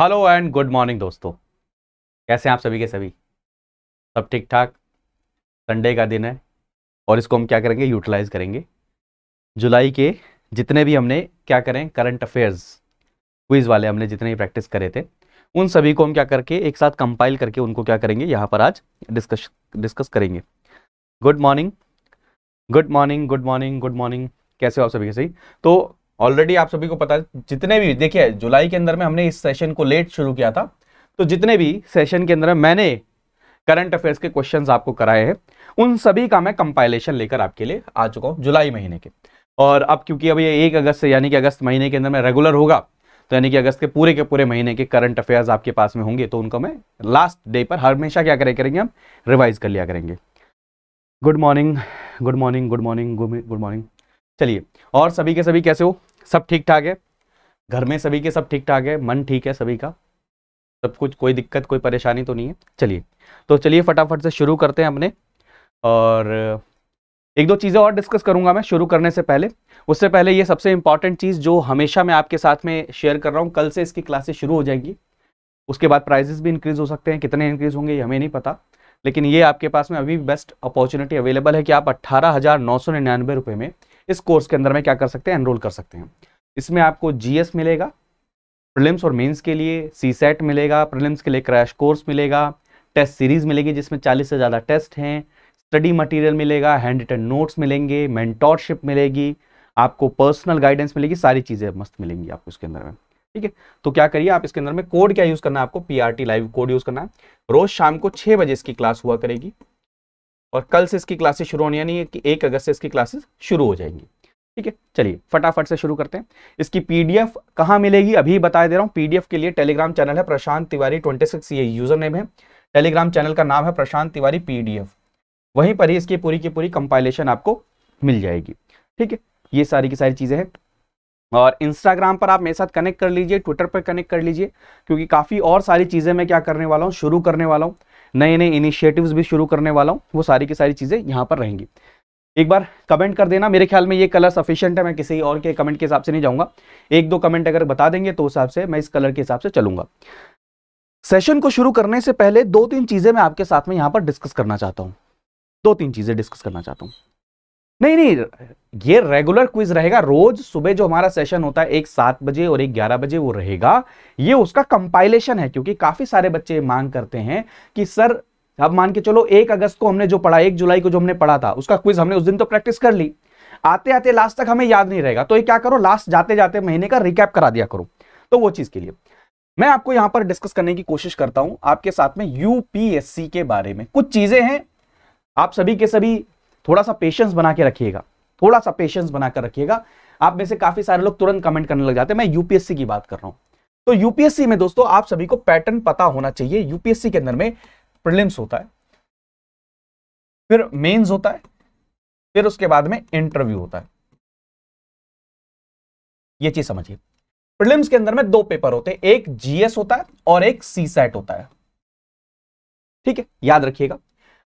hello and good morning दोस्तों कैसे हैं आप सभी के सभी सब ठीक ठाक संडे का दिन है और इसको हम क्या करेंगे यूटिलाइज करेंगे जुलाई के जितने भी हमने क्या करें करंट अफेयर्स क्विज वाले हमने जितने भी प्रैक्टिस करे थे उन सभी को हम क्या करके एक साथ कंपाइल करके उनको क्या करेंगे यहाँ पर आज डिस्कस डिस्कस करेंगे good morning good morning good morning good morning कैसे हो आप सभी के सही तो ऑलरेडी आप सभी को पता है जितने भी देखिए जुलाई के अंदर में हमने इस सेशन को लेट शुरू किया था तो जितने भी सेशन के अंदर मैंने करंट अफेयर्स के क्वेश्चंस आपको कराए हैं उन सभी का मैं कंपाइलेशन लेकर आपके लिए आ चुका हूँ जुलाई महीने के और अब क्योंकि अब ये एक अगस्त से यानी कि अगस्त महीने के अंदर में रेगुलर होगा तो यानी कि अगस्त के पूरे के पूरे महीने के करंट अफेयर्स आपके पास में होंगे तो उनको मैं लास्ट डे पर हमेशा क्या करें करेंगे हम रिवाइज कर लिया करेंगे good morning good morning good morning good morning चलिए और सभी के सभी कैसे हो सब ठीक ठाक है घर में सभी के सब ठीक ठाक है मन ठीक है सभी का सब कुछ कोई दिक्कत कोई परेशानी तो नहीं है चलिए तो चलिए फटाफट से शुरू करते हैं अपने और एक दो चीज़ें और डिस्कस करूंगा मैं शुरू करने से पहले उससे पहले ये सबसे इंपॉर्टेंट चीज़ जो हमेशा मैं आपके साथ में शेयर कर रहा हूँ कल से इसकी क्लासेस शुरू हो जाएंगी उसके बाद प्राइजेस भी इंक्रीज़ हो सकते हैं कितने इंक्रीज़ होंगे ये हमें नहीं पता लेकिन ये आपके पास में अभी बेस्ट अपॉर्चुनिटी अवेलेबल है कि आप अट्ठारह में इस कोर्स के अंदर में क्या कर सकते हैं एनरोल कर सकते हैं इसमें आपको जीएस मिलेगा प्रिलिम्स और मेंस के लिए सी सेट मिलेगा प्रिलिम्स के लिए क्रैश कोर्स मिलेगा टेस्ट सीरीज़ मिलेगी जिसमें 40 से ज़्यादा टेस्ट हैं स्टडी मटेरियल मिलेगा हैंड रिटन नोट्स मिलेंगे मैंटोरशिप मिलेगी आपको पर्सनल गाइडेंस मिलेगी सारी चीज़ें मस्त मिलेंगी आपको इसके अंदर में ठीक है तो क्या करिए आप इसके अंदर में कोड क्या यूज़ करना है आपको पी लाइव कोड यूज़ करना है रोज़ शाम को छः बजे इसकी क्लास हुआ करेगी और कल से इसकी क्लासेस शुरू होनी यानी कि एक अगस्त से इसकी क्लासेस शुरू हो जाएंगी ठीक है चलिए फटाफट से शुरू करते हैं इसकी पीडीएफ कहाँ मिलेगी अभी बता दे रहा हूँ पीडीएफ के लिए टेलीग्राम चैनल है प्रशांत तिवारी ट्वेंटी सिक्स ये यूजर नेम है टेलीग्राम चैनल का नाम है प्रशांत तिवारी पीडीएफ वहीं पर ही इसकी पूरी की पूरी कंपाइलेशन आपको मिल जाएगी ठीक है ये सारी की सारी चीज़ें हैं और इंस्टाग्राम पर आप मेरे साथ कनेक्ट कर लीजिए ट्विटर पर कनेक्ट कर लीजिए क्योंकि काफ़ी और सारी चीज़ें मैं क्या करने वाला हूँ शुरू करने वाला हूँ नए नए इनिशिएटिव्स भी शुरू करने वाला हूँ वो सारी की सारी चीज़ें यहाँ पर रहेंगी एक बार कमेंट कर देना मेरे ख्याल में ये कलर सफिशियंट है मैं किसी और के कमेंट के हिसाब से नहीं जाऊँगा एक दो कमेंट अगर बता देंगे तो उस हिसाब से मैं इस कलर के हिसाब से चलूंगा सेशन को शुरू करने से पहले दो तीन चीज़ें मैं आपके साथ में यहाँ पर डिस्कस करना चाहता हूँ दो तीन चीज़ें डिस्कस करना चाहता हूँ नहीं नहीं ये रेगुलर क्विज रहेगा रोज सुबह जो हमारा सेशन होता है एक सात बजे और एक ग्यारह बजे वो रहेगा ये उसका कंपाइलेशन है क्योंकि काफी सारे बच्चे मांग करते हैं कि सर अब मान के चलो एक अगस्त को हमने जो पढ़ा एक जुलाई को जो हमने पढ़ा था उसका क्विज हमने उस दिन तो प्रैक्टिस कर ली आते आते लास्ट तक हमें याद नहीं रहेगा तो ये क्या करो लास्ट जाते जाते महीने का रिकैप करा दिया करो तो वो चीज के लिए मैं आपको यहां पर डिस्कस करने की कोशिश करता हूं आपके साथ में यूपीएससी के बारे में कुछ चीजें हैं आप सभी के सभी थोड़ा सा पेशेंस बना के रखिएगा थोड़ा सा पेशेंस बनाकर रखिएगा आप में से काफी सारे लोग तुरंत कमेंट करने लग जाते हैं मैं यूपीएससी की बात कर रहा हूं तो यूपीएससी में दोस्तों आप सभी को पैटर्न पता होना चाहिए यूपीएससी के अंदर में प्रिलिम्स होता है फिर मेंस होता है फिर उसके बाद में इंटरव्यू होता है ये चीज समझिए प्रिलिम्स के अंदर में दो पेपर होते हैं एक जीएस होता है और एक सी होता है ठीक है याद रखिएगा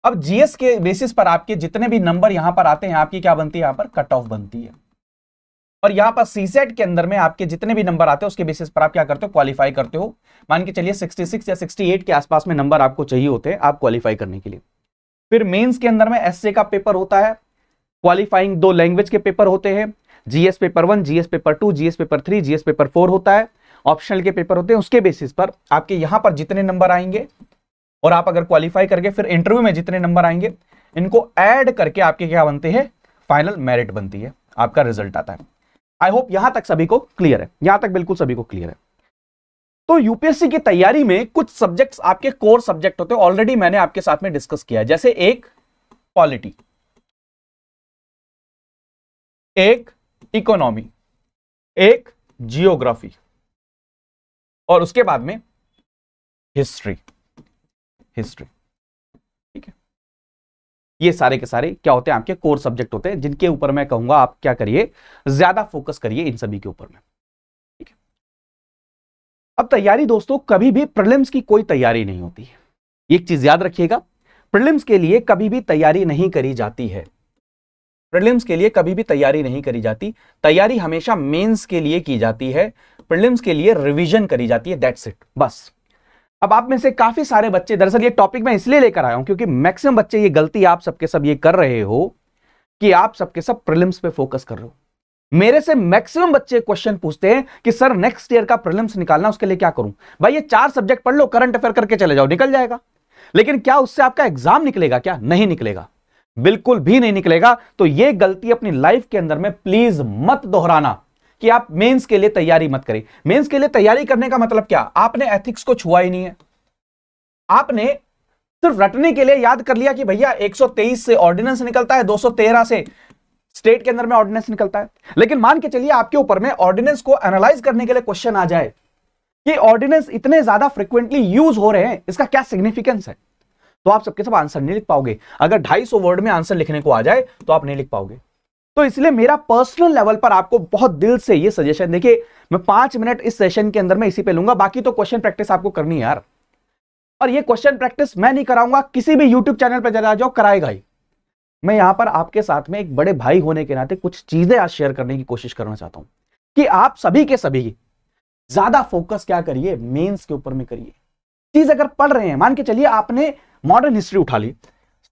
अब जीएस के बेसिस पर आपके जितने भी नंबर यहां पर आते हैं आपकी क्या बनती है यहां पर कट ऑफ बनती है और यहां पर सीसेट के अंदर में आपके जितने भी नंबर आते हैं उसके बेसिस पर आप क्या करते हो क्वालिफाई करते हो मान के चलिए 66 या 68 के आसपास में नंबर आपको चाहिए होते हैं आप क्वालिफाई करने के लिए फिर मेंस के अंदर में एस का पेपर होता है क्वालिफाइंग दो लैंग्वेज के पेपर होते हैं GS paper one GS paper two GS paper three GS paper four होता है ऑप्शनल के पेपर होते हैं उसके बेसिस पर आपके यहां पर जितने नंबर आएंगे और आप अगर क्वालिफाई करके फिर इंटरव्यू में जितने नंबर आएंगे इनको ऐड करके आपके क्या बनते हैं फाइनल मेरिट बनती है आपका रिजल्ट आता है आई होप यहां तक सभी को क्लियर है यहां तक बिल्कुल सभी को क्लियर है तो यूपीएससी की तैयारी में कुछ सब्जेक्ट्स आपके कोर सब्जेक्ट होते हैं ऑलरेडी मैंने आपके साथ में डिस्कस किया जैसे एक पॉलिटी एक इकोनॉमी एक जियोग्राफी और उसके बाद में हिस्ट्री हिस्ट्री ठीक है ये सारे के सारे क्या होते हैं आपके कोर सब्जेक्ट होते हैं जिनके ऊपर मैं कहूंगा आप क्या करिए ज्यादा फोकस करिए इन सभी के ऊपर में ठीक है अब तैयारी दोस्तों कभी भी प्रिलिम्स की कोई तैयारी नहीं होती एक चीज याद रखिएगा प्रलिम्स के लिए कभी भी तैयारी नहीं करी जाती है प्रलिम्स के लिए कभी भी तैयारी नहीं करी जाती तैयारी हमेशा मेंस के लिए की जाती है प्रिलिम्स के लिए रिवीजन करी जाती है दैट्स इट बस अब आप में से काफी सारे बच्चे दरअसल ये टॉपिक मैं इसलिए लेकर आया हूं क्योंकि मैक्सिमम बच्चे ये गलती आप सबके सब ये कर रहे हो कि आप सबके सब प्रिलिम्स पे फोकस कर रहे हो मेरे से मैक्सिमम बच्चे क्वेश्चन पूछते हैं कि सर नेक्स्ट ईयर का प्रिलिम्स निकालना उसके लिए क्या करूं भाई ये चार सब्जेक्ट पढ़ लो करंट अफेयर करके चले जाओ निकल जाएगा लेकिन क्या उससे आपका एग्जाम निकलेगा क्या नहीं निकलेगा बिल्कुल भी नहीं निकलेगा तो ये गलती अपनी लाइफ के अंदर में प्लीज मत दोहराना कि आप मेंस के लिए तैयारी मत करें मेंस के लिए तैयारी करने का मतलब क्या आपने एथिक्स को छुआ ही नहीं है आपने सिर्फ रटने के लिए याद कर लिया कि भैया 123 से ऑर्डिनेंस निकलता है 213 से स्टेट के अंदर में ऑर्डिनेंस निकलता है लेकिन मान के चलिए आपके ऊपर में ऑर्डिनेंस को एनालाइज करने के लिए क्वेश्चन आ जाए कि ऑर्डिनेंस इतने ज्यादा फ्रिक्वेंटली यूज हो रहे हैं इसका क्या सिग्निफिकेंस है तो आप सबके सब आंसर नहीं लिख पाओगे अगर 250 वर्ड में आंसर लिखने को आ जाए तो आप नहीं लिख पाओगे तो इसलिए मेरा पर्सनल लेवल पर आपको बहुत दिल से ये सजेशन देखिए मैं पांच मिनट इस सेशन के अंदर में इसी पे लूंगा बाकी तो क्वेश्चन प्रैक्टिस आपको करनी यार और ये क्वेश्चन प्रैक्टिस मैं नहीं कराऊंगा किसी भी यूट्यूब चैनल पर चला जाओ कराएगा ही मैं यहां पर आपके साथ में एक बड़े भाई होने के नाते कुछ चीजें आज शेयर करने की कोशिश करना चाहता हूं कि आप सभी के सभी ज्यादा फोकस क्या करिए मेंस के ऊपर में करिए चीज अगर पढ़ रहे हैं मान के चलिए आपने मॉडर्न हिस्ट्री उठा ली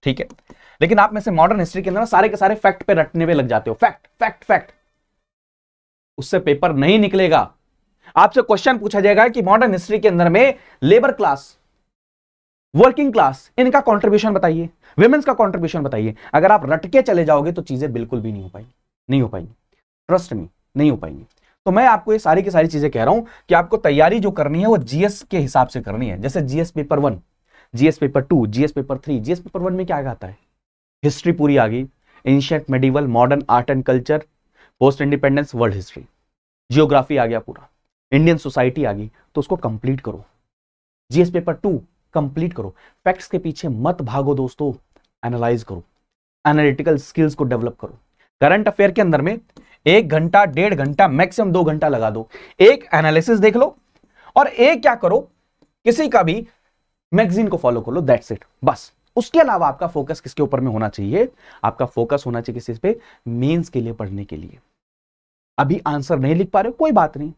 ठीक है लेकिन आप में से मॉडर्न हिस्ट्री के अंदर सारे के सारे फैक्ट पे रटने पे लग जाते हो फैक्ट फैक्ट फैक्ट उससे पेपर नहीं निकलेगा आपसे क्वेश्चन पूछा जाएगा कि मॉडर्न हिस्ट्री के अंदर में लेबर क्लास वर्किंग क्लास इनका कॉन्ट्रीब्यूशन बताइए वेमेन्स का कॉन्ट्रीब्यूशन बताइए अगर आप रटके चले जाओगे तो चीजें बिल्कुल भी नहीं हो पाएंगी नहीं हो पाएंगी ट्रस्ट में नहीं हो पाएंगी तो मैं आपको ये सारी की सारी चीजें कह रहा हूं कि आपको तैयारी जो करनी है वो जीएस के हिसाब से करनी है जैसे GS paper one GS paper two GS paper three GS paper one में क्या आता है हिस्ट्री पूरी आ गई ancient medieval modern art and culture post independence world history geography आ गया पूरा इंडियन सोसाइटी आ गई तो उसको कंप्लीट करो जीएस पेपर टू कंप्लीट करो फैक्ट्स के पीछे मत भागो दोस्तों एनालाइज करो एनालिटिकल स्किल्स को डेवलप करो करंट अफेयर के अंदर में एक घंटा डेढ़ घंटा मैक्सिमम दो घंटा लगा दो एक एनालिसिस देख लो और एक क्या करो किसी का भी मैगजीन को फॉलो कर लो दैट्स इट बस उसके अलावा आपका फोकस किसके ऊपर में होना चाहिए आपका फोकस होना चाहिए किसी पे मेंस के लिए पढ़ने के लिए अभी आंसर नहीं लिख पा रहे कोई बात नहीं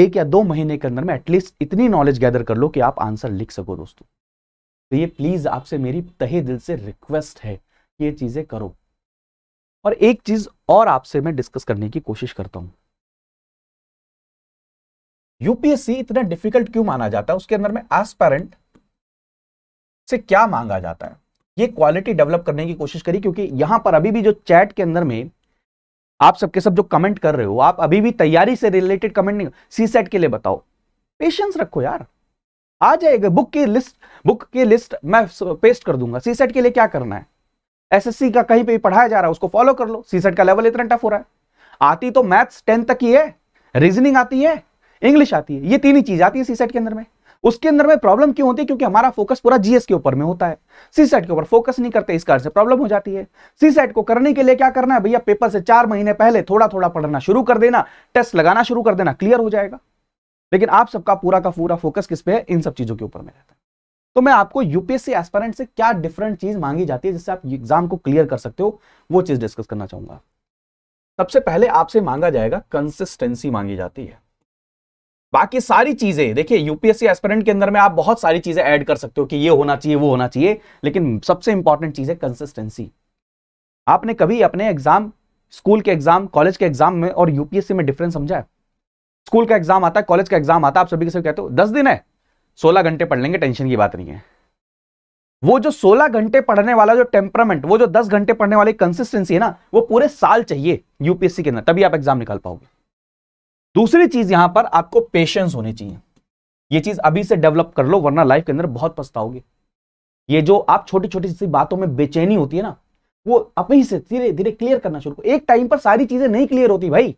एक या दो महीने के अंदर में एटलीस्ट इतनी नॉलेज गैदर कर लो कि आप आंसर लिख सको दोस्तों तो ये प्लीज आपसे मेरी तहे दिल से रिक्वेस्ट है कि ये चीजें करो और एक चीज और आपसे मैं डिस्कस करने की कोशिश करता हूं यूपीएससी इतना डिफिकल्ट क्यों माना जाता है उसके अंदर में एस्पेरेंट से क्या मांगा जाता है ये क्वालिटी डेवलप करने की कोशिश करी क्योंकि यहां पर अभी भी जो चैट के अंदर में आप सबके सब जो कमेंट कर रहे हो आप अभी भी तैयारी से रिलेटेड कमेंट नहीं सी सेट के लिए बताओ पेशेंस रखो यार आ जाएगा बुक की लिस्ट बुक की लिस्ट मैं पेस्ट कर दूंगा सी सेट के लिए क्या करना है एसएससी का कहीं पे भी पढ़ाया जा रहा है उसको फॉलो कर लो सी सेट का लेवल इतना टफ हो रहा है आती तो मैथ्स टेंथ तक ही है रीजनिंग आती है इंग्लिश आती है ये तीन ही चीज आती है सी सेट के अंदर में उसके अंदर में प्रॉब्लम क्यों होती है क्योंकि हमारा फोकस पूरा जीएस के ऊपर में होता है सी सेट के ऊपर फोकस नहीं करते इस कारण से प्रॉब्लम हो जाती है सी सेट को करने के लिए क्या करना है भैया पेपर से चार महीने पहले थोड़ा थोड़ा पढ़ना शुरू कर देना टेस्ट लगाना शुरू कर देना क्लियर हो जाएगा लेकिन आप सबका पूरा का पूरा फोकस किस पे है इन सब चीजों के ऊपर में रहता है तो मैं आपको यूपीएससी एस्पारेंट से क्या डिफरेंट चीज मांगी जाती है जिससे आप एग्जाम को क्लियर कर सकते हो वो चीज डिस्कस करना चाहूंगा सबसे पहले आपसे मांगा जाएगा कंसिस्टेंसी मांगी जाती है बाकी सारी चीजें देखिए यूपीएससी एस्पिरेंट के अंदर में आप बहुत सारी चीजें ऐड कर सकते हो कि ये होना चाहिए वो होना चाहिए लेकिन सबसे इंपॉर्टेंट चीज है कंसिस्टेंसी आपने कभी अपने एग्जाम स्कूल के एग्जाम कॉलेज के एग्जाम में और यूपीएससी में डिफरेंस समझा है स्कूल का एग्जाम आता है कॉलेज का एग्जाम आता है आप सभी के सभी कहते हो दस दिन है सोलह घंटे पढ़ लेंगे टेंशन की बात नहीं है वो जो सोलह घंटे पढ़ने वाला जो टेम्परामेंट वो जो दस घंटे पढ़ने वाली कंसिस्टेंसी है ना वो पूरे साल चाहिए यूपीएससी के अंदर तभी आप एग्जाम निकाल पाओगे दूसरी चीज यहां पर आपको पेशेंस होने चाहिए ये चीज अभी से डेवलप कर लो वरना लाइफ के अंदर बहुत पछताओगे ये जो आप छोटी छोटी सी बातों में बेचैनी होती है ना वो अपने ही से धीरे धीरे क्लियर करना शुरू एक टाइम पर सारी चीजें नहीं क्लियर होती भाई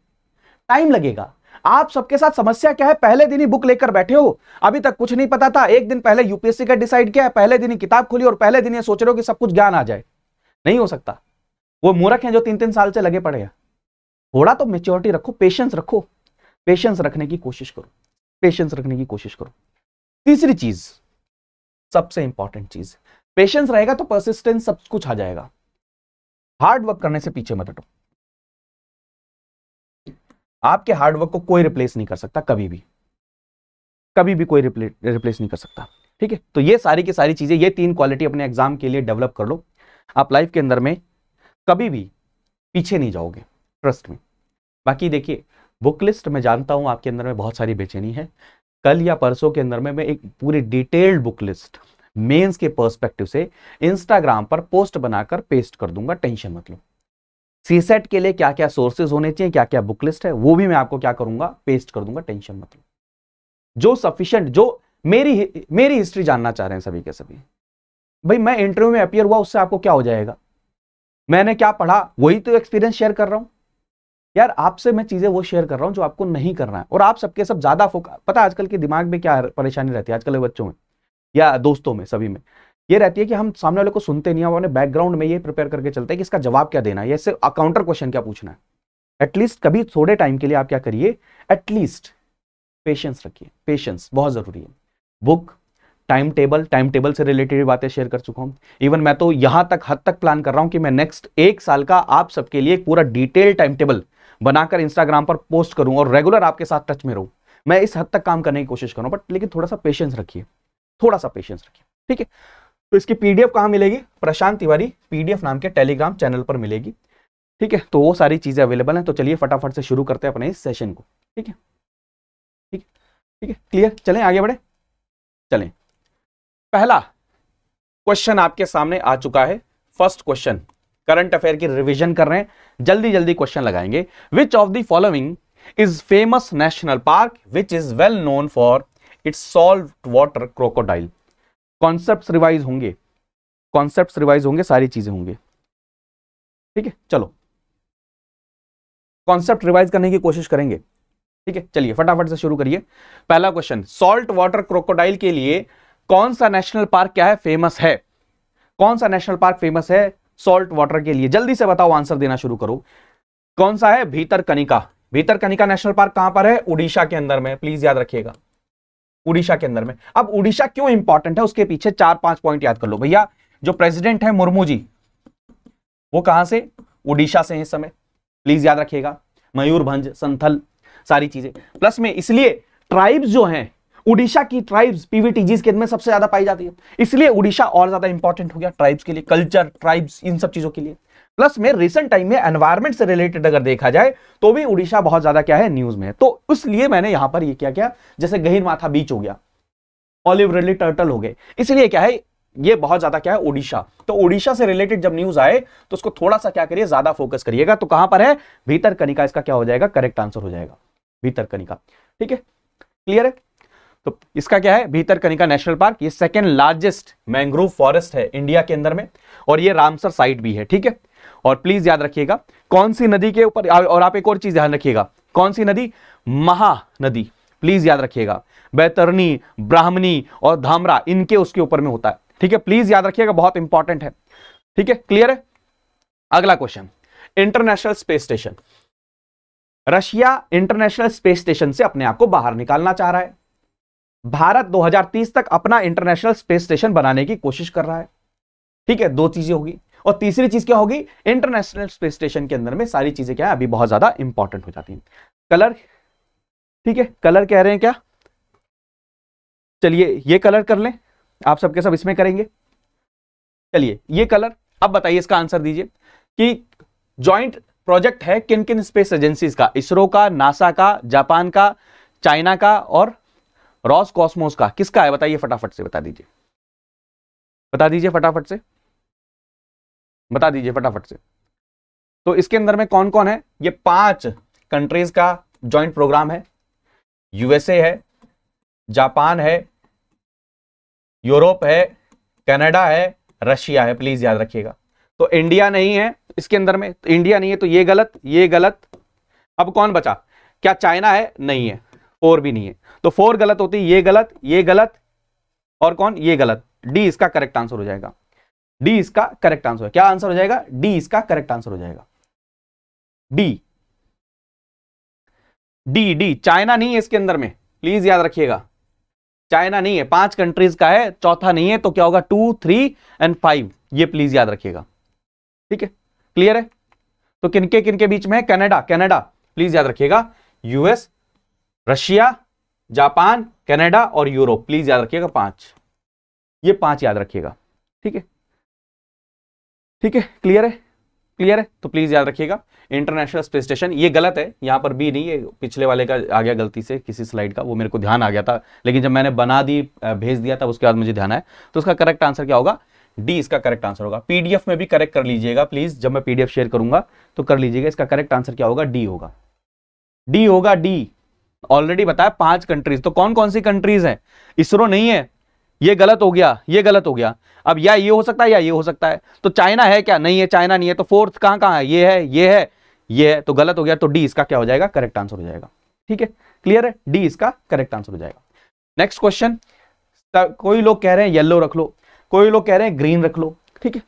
टाइम लगेगा आप सबके साथ समस्या क्या है पहले दिन ही बुक लेकर बैठे हो अभी तक कुछ नहीं पता था एक दिन पहले यूपीएससी का डिसाइड किया है पहले दिन ही किताब खोली और पहले दिन ये सोच रहे हो कि सब कुछ ज्ञान आ जाए नहीं हो सकता वो मूर्ख हैं जो तीन तीन साल से लगे पड़े हैं थोड़ा तो मेच्योरिटी रखो पेशेंस रखो पेशेंस रखने की कोशिश करो पेशेंस रखने की कोशिश करो तीसरी चीज सबसे इंपॉर्टेंट चीज पेशेंस रहेगा तो परसिस्टेंस सब कुछ आ जाएगा हार्ड वर्क करने से पीछे मत हटो आपके हार्डवर्क को कोई रिप्लेस नहीं कर सकता कभी भी कभी भी कोई रिप्ले, रिप्लेस नहीं कर सकता ठीक है तो ये सारी की सारी चीजें ये तीन क्वालिटी अपने एग्जाम के लिए डेवलप कर लो आप लाइफ के अंदर में कभी भी पीछे नहीं जाओगे ट्रस्ट में बाकी देखिए बुक लिस्ट मैं जानता हूँ आपके अंदर में बहुत सारी बेचैनी है कल या परसों के अंदर में मैं एक पूरी डिटेल्ड बुक लिस्ट मेंस के पर्सपेक्टिव से इंस्टाग्राम पर पोस्ट बनाकर पेस्ट कर दूंगा टेंशन मत लो सीसेट के लिए क्या क्या सोर्सेज होने चाहिए क्या क्या बुक लिस्ट है वो भी मैं आपको क्या करूंगा पेस्ट कर दूंगा टेंशन मत लो जो सफिशियंट जो मेरी मेरी हिस्ट्री जानना चाह रहे हैं सभी के सभी भाई मैं इंटरव्यू में अपियर हुआ उससे आपको क्या हो जाएगा मैंने क्या पढ़ा वही तो एक्सपीरियंस शेयर कर रहा हूं यार आपसे मैं चीज़ें वो शेयर कर रहा हूँ जो आपको नहीं करना है और आप सबके सब ज़्यादा फोकस पता आजकल के दिमाग में क्या परेशानी रहती है आजकल के बच्चों में या दोस्तों में सभी में ये रहती है कि हम सामने वाले को सुनते नहीं हम बैकग्राउंड में ये प्रिपेयर करके चलते हैं कि इसका जवाब क्या देना है या अकाउंटर काउंटर क्वेश्चन क्या पूछना है एटलीस्ट कभी थोड़े टाइम के लिए आप क्या करिए एटलीस्ट पेशेंस रखिए पेशेंस बहुत ज़रूरी है book time table time table से रिलेटेड बातें शेयर कर चुका हूँ इवन मैं तो यहाँ तक हद तक प्लान कर रहा हूँ कि मैं नेक्स्ट एक साल का आप सबके लिए पूरा डिटेल टाइम टेबल बनाकर इंस्टाग्राम पर पोस्ट करूं और रेगुलर आपके साथ टच में रहूं मैं इस हद तक काम करने की कोशिश करूं बट लेकिन थोड़ा सा पेशेंस रखिए थोड़ा सा पेशेंस रखिए ठीक है तो इसकी पीडीएफ कहां मिलेगी प्रशांत तिवारी पीडीएफ नाम के टेलीग्राम चैनल पर मिलेगी ठीक है तो वो सारी चीज़ें अवेलेबल हैं तो चलिए फटाफट से शुरू करते हैं अपने इस सेशन को ठीक है ठीक है ठीक है क्लियर चलें आगे बढ़े चलें पहला क्वेश्चन आपके सामने आ चुका है फर्स्ट क्वेश्चन करंट अफेयर की रिविजन कर रहे हैं जल्दी जल्दी क्वेश्चन लगाएंगे which of the following is famous national park which is well known for its salt water crocodile concept revise होंगे कॉन्सेप्ट रिवाइज होंगे सारी चीजें होंगे ठीक है चलो कॉन्सेप्ट रिवाइज करने की कोशिश करेंगे ठीक है चलिए फटाफट से शुरू करिए पहला क्वेश्चन सॉल्ट वाटर क्रोकोडाइल के लिए कौन सा नेशनल पार्क क्या है फेमस है कौन सा नेशनल पार्क फेमस है सॉल्ट वाटर के लिए जल्दी से बताओ आंसर देना शुरू करो कौन सा है भीतर कनिका भीतर कनिका नेशनल पार्क कहां पर है उड़ीसा के अंदर में प्लीज याद रखिएगा उड़ीसा के अंदर में अब उड़ीसा क्यों इंपॉर्टेंट है उसके पीछे चार पांच पॉइंट याद कर लो भैया जो प्रेसिडेंट है मुर्मू जी वो कहां से उड़ीसा से इस समय प्लीज याद रखिएगा मयूरभंज संथल सारी चीजें प्लस में इसलिए ट्राइब्स जो हैं उड़ीसा की ट्राइब्स पीवीटीजीज के में सबसे ज्यादा पाई जाती है इसलिए उड़ीसा और ज्यादा इंपॉर्टेंट हो गया ट्राइब्स के लिए कल्चर ट्राइब्स इन सब चीजों के लिए प्लस में रिसेंट टाइम में एनवायरमेंट से रिलेटेड अगर देखा जाए तो भी उड़ीसा बहुत ज्यादा क्या है न्यूज में तो इसलिए मैंने यहां पर ये क्या किया जैसे गहिर माथा बीच हो गया ऑलिव रिली टर्टल हो गए इसलिए क्या है ये बहुत ज्यादा क्या है ओडिशा तो ओडिशा से रिलेटेड जब न्यूज आए तो उसको थोड़ा सा क्या करिए ज्यादा फोकस करिएगा तो कहां पर है भीतर कनिका इसका क्या हो जाएगा करेक्ट आंसर हो जाएगा भीतर कनिका ठीक है क्लियर है तो इसका क्या है भीतर कनिका नेशनल पार्क ये सेकेंड लार्जेस्ट मैंग्रोव फॉरेस्ट है इंडिया के अंदर में और ये रामसर साइट भी है ठीक है और प्लीज याद रखिएगा कौन सी नदी के ऊपर और आप एक और चीज ध्यान रखिएगा कौन सी नदी महानदी प्लीज याद रखिएगा बैतरनी ब्राह्मणी और धामरा इनके उसके ऊपर में होता है ठीक है प्लीज याद रखिएगा बहुत इंपॉर्टेंट है ठीक है क्लियर है अगला question international space station Russia international space station से अपने आप को बाहर निकालना चाह रहा है भारत 2030 तक अपना इंटरनेशनल स्पेस स्टेशन बनाने की कोशिश कर रहा है ठीक है दो चीजें होगी और तीसरी चीज क्या होगी इंटरनेशनल स्पेस स्टेशन के अंदर में सारी चीजें क्या है अभी बहुत ज्यादा इंपॉर्टेंट हो जाती है कलर ठीक है कलर कह रहे हैं क्या चलिए ये कलर कर लें आप सबके सब इसमें करेंगे चलिए ये कलर अब बताइए इसका आंसर दीजिए कि जॉइंट प्रोजेक्ट है किन किन स्पेस एजेंसीज का इसरो का नासा का जापान का चाइना का और रॉस कॉस्मोस का किसका है बताइए फटाफट से बता दीजिए बता दीजिए फटाफट से बता दीजिए फटाफट से तो इसके अंदर में कौन कौन है ये पांच कंट्रीज का ज्वाइंट प्रोग्राम है यूएसए है जापान है यूरोप है कनाडा है रशिया है प्लीज याद रखिएगा तो इंडिया नहीं है इसके अंदर में तो इंडिया नहीं है तो ये गलत ये गलत अब कौन बचा क्या चाइना है नहीं है फोर भी नहीं है तो फोर गलत होती है ये गलत ये गलत और कौन ये गलत डी इसका करेक्ट आंसर हो जाएगा डी इसका करेक्ट आंसर क्या आंसर हो जाएगा डी इसका करेक्ट आंसर हो जाएगा डी डी डी चाइना नहीं है इसके अंदर में प्लीज याद रखिएगा चाइना नहीं है पांच कंट्रीज का है चौथा नहीं है तो क्या होगा टू थ्री एंड फाइव ये प्लीज याद रखिएगा ठीक है क्लियर है तो किनके किनके बीच में है कनाडा कनाडा प्लीज याद रखिएगा यूएस रशिया जापान कनाडा और यूरोप प्लीज याद रखिएगा पांच ये पांच याद रखिएगा ठीक है ठीक है क्लियर है क्लियर है तो प्लीज याद रखिएगा इंटरनेशनल स्पेस स्टेशन ये गलत है यहां पर भी नहीं है पिछले वाले का आ गया गलती से किसी स्लाइड का वो मेरे को ध्यान आ गया था लेकिन जब मैंने बना दी भेज दिया था उसके बाद मुझे ध्यान आया तो उसका करेक्ट आंसर क्या होगा डी इसका करेक्ट आंसर होगा पीडीएफ में भी करेक्ट कर लीजिएगा प्लीज जब मैं पीडीएफ शेयर करूंगा तो कर लीजिएगा इसका करेक्ट आंसर क्या होगा डी होगा डी होगा डी ऑलरेडी बताया पांच कंट्रीज तो कौन कौन सी कंट्रीज है इसरो नहीं है ये गलत हो गया ये गलत हो गया अब या ये हो सकता है या ये हो सकता है तो चाइना है क्या नहीं है चाइना नहीं है तो फोर्थ कहां कहां है ये है ये है ये है तो गलत हो गया तो डी इसका क्या हो जाएगा करेक्ट आंसर हो जाएगा ठीक है क्लियर है डी इसका करेक्ट आंसर हो जाएगा नेक्स्ट क्वेश्चन कोई लोग कह रहे हैं येल्लो रख लो कोई लोग कह रहे हैं ग्रीन रख लो ठीक है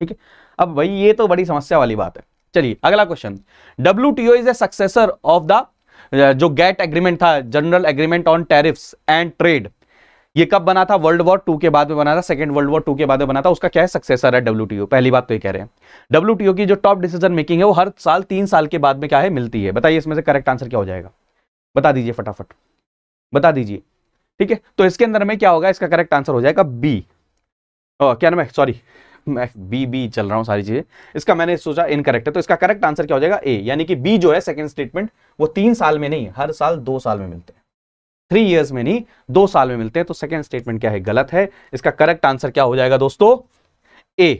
ठीक है अब भाई ये तो बड़ी समस्या वाली बात है चलिए अगला question W T is a successor of the जो गेट एग्रीमेंट था general agreement on tariffs and trade ये कब बना था वर्ल्ड वॉर टू के बाद में बना था सेकंड वर्ल्ड वॉर टू के बाद में बना था उसका क्या है सक्सेसर है डब्ल्यू पहली बात तो ये कह रहे हैं डब्ल्यू की जो टॉप डिसीजन मेकिंग है वो हर साल तीन साल के बाद में क्या है मिलती है बताइए इसमें से करेक्ट आंसर क्या हो जाएगा बता दीजिए फटाफट बता दीजिए ठीक है तो इसके अंदर में क्या होगा इसका करेक्ट आंसर हो जाएगा बी क्या नाम है सॉरी मैं बी बी चल रहा हूँ सारी चीज़ें इसका मैंने सोचा इनकरेक्ट है तो इसका करेक्ट आंसर क्या हो जाएगा ए यानी कि बी जो है सेकेंड स्टेटमेंट वो तीन साल में नहीं हर साल दो साल में मिलते हैं थ्री ईयर्स में नहीं दो साल में मिलते हैं तो सेकेंड स्टेटमेंट क्या है गलत है इसका करेक्ट आंसर क्या हो जाएगा दोस्तों ए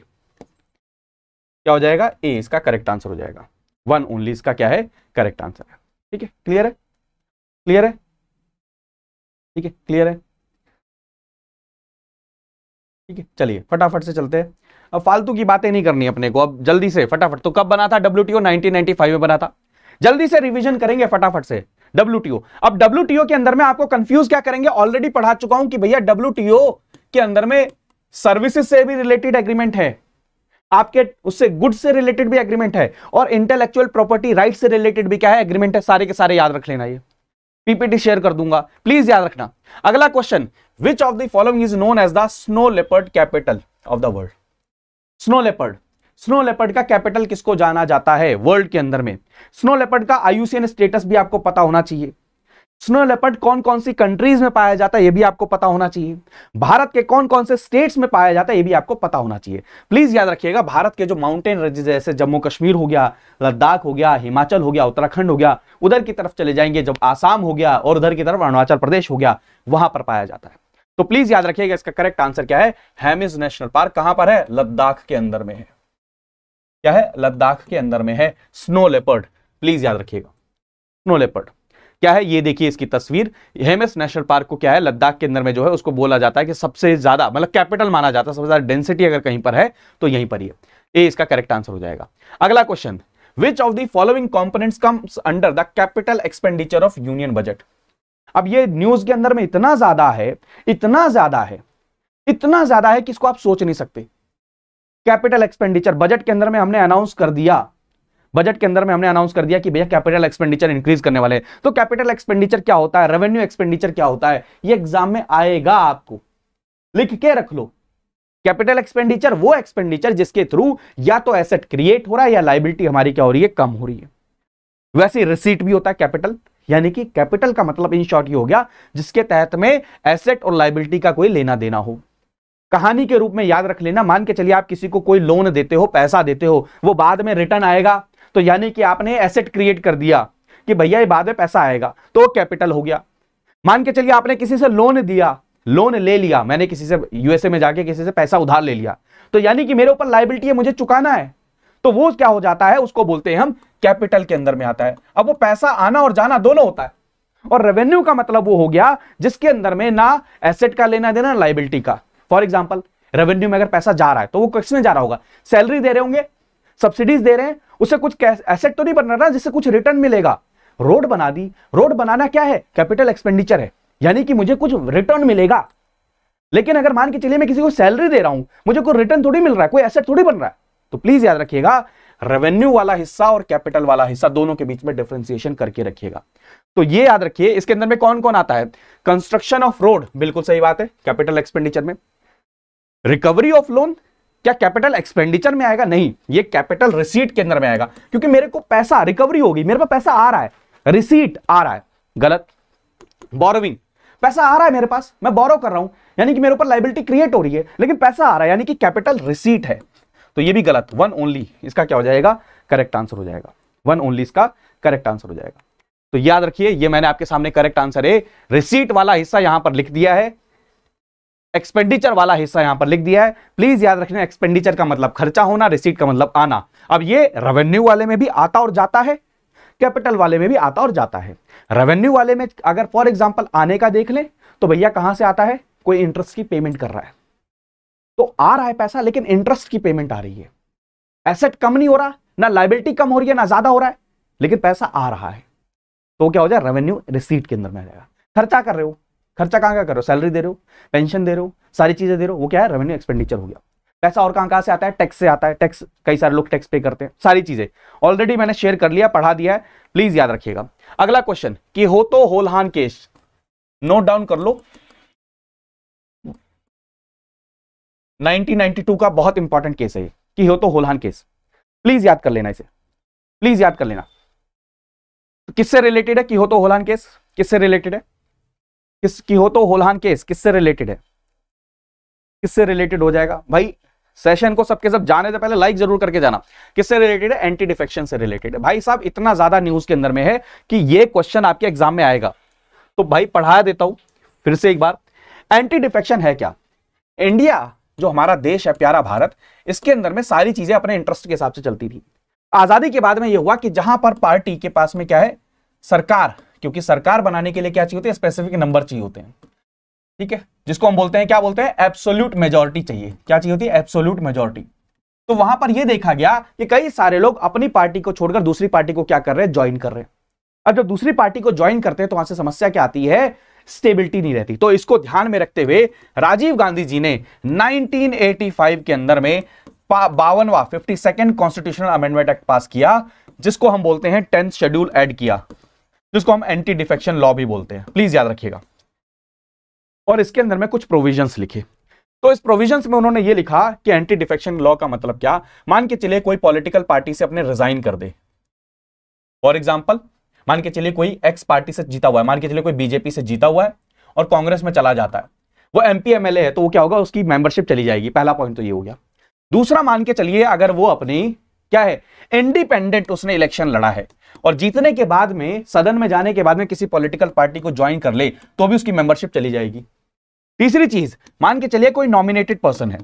क्या हो जाएगा ए इसका करेक्ट आंसर हो जाएगा वन ओनली इसका क्या है करेक्ट आंसर है ठीक है क्लियर है क्लियर है ठीक है क्लियर है ठीक है चलिए फटाफट से चलते हैं अब फालतू की बातें नहीं करनी अपने को अब जल्दी से फटाफट तो कब बना था डब्ल्यू टी ओ में बना था जल्दी से रिवीजन करेंगे फटाफट से डब्ल्यू अब डब्ल्यू के अंदर में आपको कंफ्यूज क्या करेंगे ऑलरेडी पढ़ा चुका हूं कि भैया डब्ल्यू के अंदर में सर्विसेज से भी रिलेटेड एग्रीमेंट है आपके उससे गुड से रिलेटेड भी एग्रीमेंट है और इंटेलेक्चुअल प्रॉपर्टी राइट से रिलेटेड भी क्या है एग्रीमेंट है सारे के सारे याद रख लेना ये पीपीटी शेयर कर दूंगा प्लीज याद रखना अगला question which of the following is known as the snow leopard capital of the world snow leopard snow leopard का कैपिटल किसको जाना जाता है वर्ल्ड के अंदर में स्नो लेपर्ड का आयुसीएन स्टेटस भी आपको पता होना चाहिए स्नो लेपर्ड कौन कौन सी कंट्रीज में पाया जाता है ये भी आपको पता होना चाहिए भारत के कौन कौन से स्टेट्स में पाया जाता है ये भी आपको पता होना चाहिए प्लीज याद रखिएगा भारत के जो माउंटेन रेंजेस जैसे जम्मू कश्मीर हो गया लद्दाख हो गया हिमाचल हो गया उत्तराखंड हो गया उधर की तरफ चले जाएंगे जब आसाम हो गया और उधर की तरफ अरुणाचल प्रदेश हो गया वहां पर पाया जाता है तो प्लीज याद रखिएगा इसका करेक्ट आंसर क्या है हैमिज नेशनल पार्क कहां पर है लद्दाख के अंदर में है क्या है लद्दाख के अंदर में है स्नो लेपर्ड प्लीज याद रखिएगा स्नो लेपर्ड क्या है ये देखिए इसकी तस्वीर हेमस नेशनल पार्क को क्या है लद्दाख के अंदर में जो है उसको बोला जाता है कि सबसे ज्यादा मतलब कैपिटल माना जाता है सबसे ज्यादा डेंसिटी अगर कहीं पर है तो यहीं पर ही है ये इसका करेक्ट आंसर हो जाएगा अगला question which of the following components comes under the capital expenditure of union budget अब ये न्यूज के अंदर में इतना ज्यादा है इतना ज्यादा है इतना ज्यादा है कि इसको आप सोच नहीं सकते कैपिटल एक्सपेंडिचर बजट के अंदर में हमने अनाउंस कर दिया बजट के अंदर में हमने अनाउंस कर दिया कि भैया कैपिटल एक्सपेंडिचर इंक्रीज करने वाले हैं तो कैपिटल एक्सपेंडिचर क्या होता है रेवेन्यू एक्सपेंडिचर क्या होता है ये एग्जाम में आएगा आपको लिख के रख लो कैपिटल एक्सपेंडिचर वो एक्सपेंडिचर जिसके थ्रू या तो एसेट क्रिएट हो रहा है या लाइबिलिटी हमारी क्या हो रही है कम हो रही है वैसे रिसीट भी होता है कैपिटल यानी कि कैपिटल का मतलब इन शॉर्ट ये हो गया जिसके तहत में एसेट और लाइबिलिटी का कोई लेना देना हो कहानी के रूप में याद रख लेना मान के चलिए आप किसी को कोई लोन देते हो पैसा देते हो वो बाद में रिटर्न आएगा तो यानी कि आपने एसेट क्रिएट कर दिया कि भैया ये बाद में पैसा आएगा तो कैपिटल हो गया मान के चलिए आपने किसी से लोन दिया लोन ले लिया मैंने किसी से यूएसए में जाके किसी से पैसा उधार ले लिया तो यानी कि मेरे ऊपर लाइबिलिटी है मुझे चुकाना है तो वो क्या हो जाता है उसको बोलते हैं हम कैपिटल के अंदर में आता है अब वो पैसा आना और जाना दोनों होता है और रेवेन्यू का मतलब वो हो गया जिसके अंदर में ना एसेट का लेना देना लाइबिलिटी का फॉर एग्जाम्पल रेवेन्यू में अगर पैसा जा रहा है तो वो किस में जा रहा होगा सैलरी दे रहे होंगे सब्सिडीज दे रहे हैं उसे कुछ एसेट तो नहीं बन रहा जिससे कुछ रिटर्न मिलेगा रोड बना दी रोड बनाना क्या है कैपिटल एक्सपेंडिचर है यानी कि मुझे कुछ रिटर्न मिलेगा लेकिन अगर मान के चलिए मैं किसी को सैलरी दे रहा हूं मुझे कोई रिटर्न थोड़ी मिल रहा है कोई एसेट थोड़ी बन रहा है तो प्लीज याद रखिएगा रेवेन्यू वाला हिस्सा और कैपिटल वाला हिस्सा दोनों के बीच में डिफ्रेंसिएशन करके रखिएगा तो ये याद रखिए इसके अंदर में कौन कौन आता है कंस्ट्रक्शन ऑफ रोड बिल्कुल सही बात है कैपिटल एक्सपेंडिचर में रिकवरी ऑफ लोन क्या कैपिटल एक्सपेंडिचर में आएगा नहीं ये कैपिटल रिसीट के अंदर में आएगा क्योंकि मेरे को पैसा रिकवरी होगी मेरे पास पैसा आ रहा है रिसीट आ रहा है गलत बोरोविंग पैसा आ रहा है मेरे पास मैं बोरो कर रहा हूं यानी कि मेरे ऊपर लाइबिलिटी क्रिएट हो रही है लेकिन पैसा आ रहा है यानी कि कैपिटल रिसीट है तो ये भी गलत वन ओनली इसका क्या हो जाएगा करेक्ट आंसर हो जाएगा वन ओनली इसका करेक्ट आंसर हो जाएगा तो याद रखिए ये मैंने आपके सामने करेक्ट आंसर है रिसीट वाला हिस्सा यहां पर लिख दिया है एक्सपेंडिचर वाला हिस्सा यहां पर लिख दिया है प्लीज याद रखना एक्सपेंडिचर का मतलब खर्चा होना रिसीट का मतलब आना अब ये रेवेन्यू वाले में भी आता और जाता है कैपिटल वाले में भी आता और जाता है रेवेन्यू वाले में अगर फॉर एग्जाम्पल आने का देख लें तो भैया कहां से आता है कोई इंटरेस्ट की पेमेंट कर रहा है तो आ रहा है पैसा लेकिन इंटरेस्ट की पेमेंट आ रही है एसेट कम नहीं हो रहा ना लाइबिलिटी कम हो रही है ना ज्यादा हो रहा है लेकिन पैसा आ रहा है तो क्या हो जाए रेवेन्यू रिसीट के अंदर में आ जाएगा खर्चा कर रहे हो खर्चा कहां का कर रहे हो सैलरी दे रहे हो पेंशन दे रहे हो सारी चीजें दे रहे हो वो क्या है रेवेन्यू एक्सपेंडिचर हो गया पैसा और कहां कहां से आता है टैक्स से आता है टैक्स कई सारे लोग टैक्स पे करते हैं सारी चीजें ऑलरेडी मैंने शेयर कर लिया पढ़ा दिया है प्लीज याद रखिएगा अगला क्वेश्चन कि हो तो होलहान केस नोट डाउन कर लो 1992 का बहुत इंपॉर्टेंट केस तो तो है कि हो तो होलहान केस प्लीज याद कर लेना इसे प्लीज याद कर लेना तो किससे रिलेटेड है कि हो तो होलहान केस किससे रिलेटेड है किस की हो तो होलहान केस किससे रिलेटेड है किससे रिलेटेड हो जाएगा भाई सेशन को सबके सब जाने से पहले लाइक जरूर करके जाना किससे रिलेटेड है एंटी डिफेक्शन से रिलेटेड है भाई साहब इतना ज्यादा न्यूज के अंदर में है कि ये क्वेश्चन आपके एग्जाम में आएगा तो भाई पढ़ा देता हूं फिर से एक बार एंटी डिफेक्शन है क्या इंडिया जो हमारा देश है प्यारा भारत इसके अंदर में सारी चीजें अपने इंटरेस्ट के हिसाब से चलती थी आजादी के बाद में यह हुआ कि जहां पर पार्टी के पास में क्या है सरकार क्योंकि सरकार बनाने के लिए क्या चाहिए होते हैं स्पेसिफिक नंबर चाहिए होते हैं ठीक है जिसको हम बोलते हैं क्या बोलते हैं एब्सोल्यूट मेजोरिटी चाहिए क्या चाहिए होती है एब्सोल्यूट मेजोरिटी तो वहां पर यह देखा गया कि कई सारे लोग अपनी पार्टी को छोड़कर दूसरी पार्टी को क्या कर रहे हैं ज्वाइन कर रहे हैं अब जब दूसरी पार्टी को ज्वाइन करते हैं तो वहां से समस्या क्या आती है स्टेबिलिटी नहीं रहती तो इसको ध्यान में रखते हुए राजीव गांधी जी ने 1985 के अंदर में बावनवा fifty second constitutional amendment act pass किया जिसको हम बोलते हैं टेंथ शेड्यूल एड किया जिसको हम एंटी डिफेक्शन लॉ भी बोलते हैं प्लीज याद रखिएगा और इसके अंदर में कुछ प्रोविजन लिखे तो इस प्रोविजंस में उन्होंने ये लिखा कि एंटी डिफेक्शन लॉ का मतलब क्या मान के चले कोई पॉलिटिकल पार्टी से अपने रिजाइन कर दे फॉर एग्जांपल मान के चलिए कोई एक्स पार्टी से जीता हुआ है मान के चलिए कोई बीजेपी से जीता हुआ है और कांग्रेस में चला जाता है वो एम पी है तो वो क्या होगा उसकी मेंबरशिप चली जाएगी पहला पॉइंट तो ये हो गया दूसरा मान के चलिए अगर वो अपनी क्या है इंडिपेंडेंट उसने इलेक्शन लड़ा है और जीतने के बाद में सदन में जाने के बाद में किसी पॉलिटिकल पार्टी को ज्वाइन कर ले तो भी उसकी मेंबरशिप चली जाएगी तीसरी चीज मान के चलिए कोई नॉमिनेटेड पर्सन है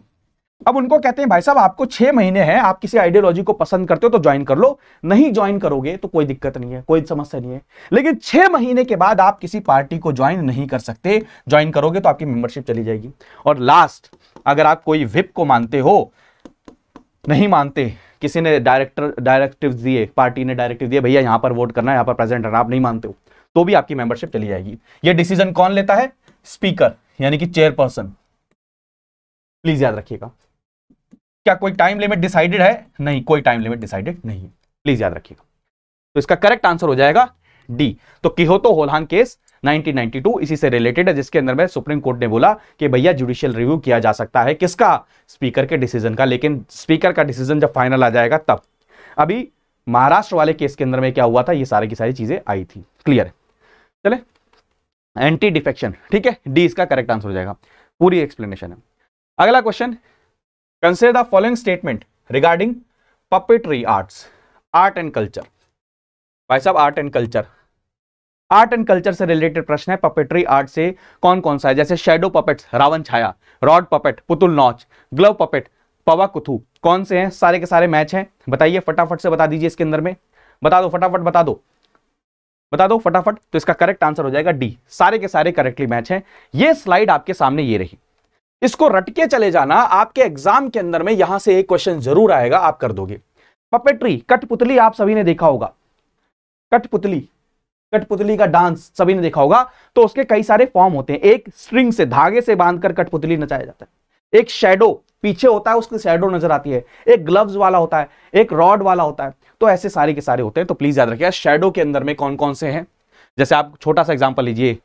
अब उनको कहते हैं भाई साहब आपको छह महीने हैं आप किसी आइडियोलॉजी को पसंद करते हो तो ज्वाइन कर लो नहीं ज्वाइन करोगे तो कोई दिक्कत नहीं है कोई समस्या नहीं है लेकिन छह महीने के बाद आप किसी पार्टी को ज्वाइन नहीं कर सकते ज्वाइन करोगे तो आपकी मेंबरशिप चली जाएगी और लास्ट अगर आप कोई विप को मानते हो नहीं मानते किसी ने डायरेक्टर डायरेक्टिव दिए पार्टी ने डायरेक्टिव दिए भैया यहां पर वोट करना है यहां पर प्रेजेंट रहना आप नहीं मानते हो तो भी आपकी मेंबरशिप चली जाएगी यह डिसीजन कौन लेता है स्पीकर यानी कि चेयरपर्सन प्लीज याद रखिएगा क्या कोई टाइम लिमिट डिसाइडेड है नहीं कोई टाइम लिमिट डिसाइडेड नहीं प्लीज याद रखिएगा तो इसका करेक्ट आंसर हो जाएगा डी तो किहोतो होलहान केस 1992 इसी से रिलेटेड है जिसके अंदर में सुप्रीम कोर्ट ने बोला कि भैया जुडिशियल रिव्यू किया जा सकता है किसका स्पीकर के डिसीजन का लेकिन स्पीकर का डिसीजन जब फाइनल आ जाएगा तब अभी महाराष्ट्र वाले केस के अंदर में क्या हुआ था ये सारी की सारी चीजें आई थी क्लियर चले एंटी डिफेक्शन ठीक है डी इसका करेक्ट आंसर हो जाएगा पूरी एक्सप्लेनेशन है अगला question consider the following statement regarding puppetry arts art and culture भाई साहब art and culture art and culture से रिलेटेड प्रश्न है पपेट्री आर्ट से कौन कौन सा है जैसे shadow puppet Ravana Chhaya rod puppet Putul Nach glove puppet Pava Kuthu कौन से हैं सारे के सारे मैच हैं बताइए फटाफट से बता दीजिए इसके अंदर में बता दो फटाफट बता दो बता दो फटाफट तो इसका करेक्ट आंसर हो जाएगा डी सारे के सारे करेक्टली मैच हैं ये स्लाइड आपके सामने ये रही इसको रटके चले जाना आपके एग्जाम के अंदर में यहां से एक क्वेश्चन जरूर आएगा आप कर दोगे पपेट्री कठपुतली आप सभी ने देखा होगा कठपुतली कठपुतली का डांस सभी ने देखा होगा तो उसके कई सारे फॉर्म होते हैं एक स्ट्रिंग से धागे से बांधकर कठपुतली नचाया जाता है एक शेडो पीछे होता है उसकी शेडो नजर आती है एक ग्लव्स वाला होता है एक रॉड वाला होता है तो ऐसे सारे के सारे होते हैं तो प्लीज याद रखिए शेडो के अंदर में कौन कौन से हैं जैसे आप छोटा सा एग्जाम्पल लीजिए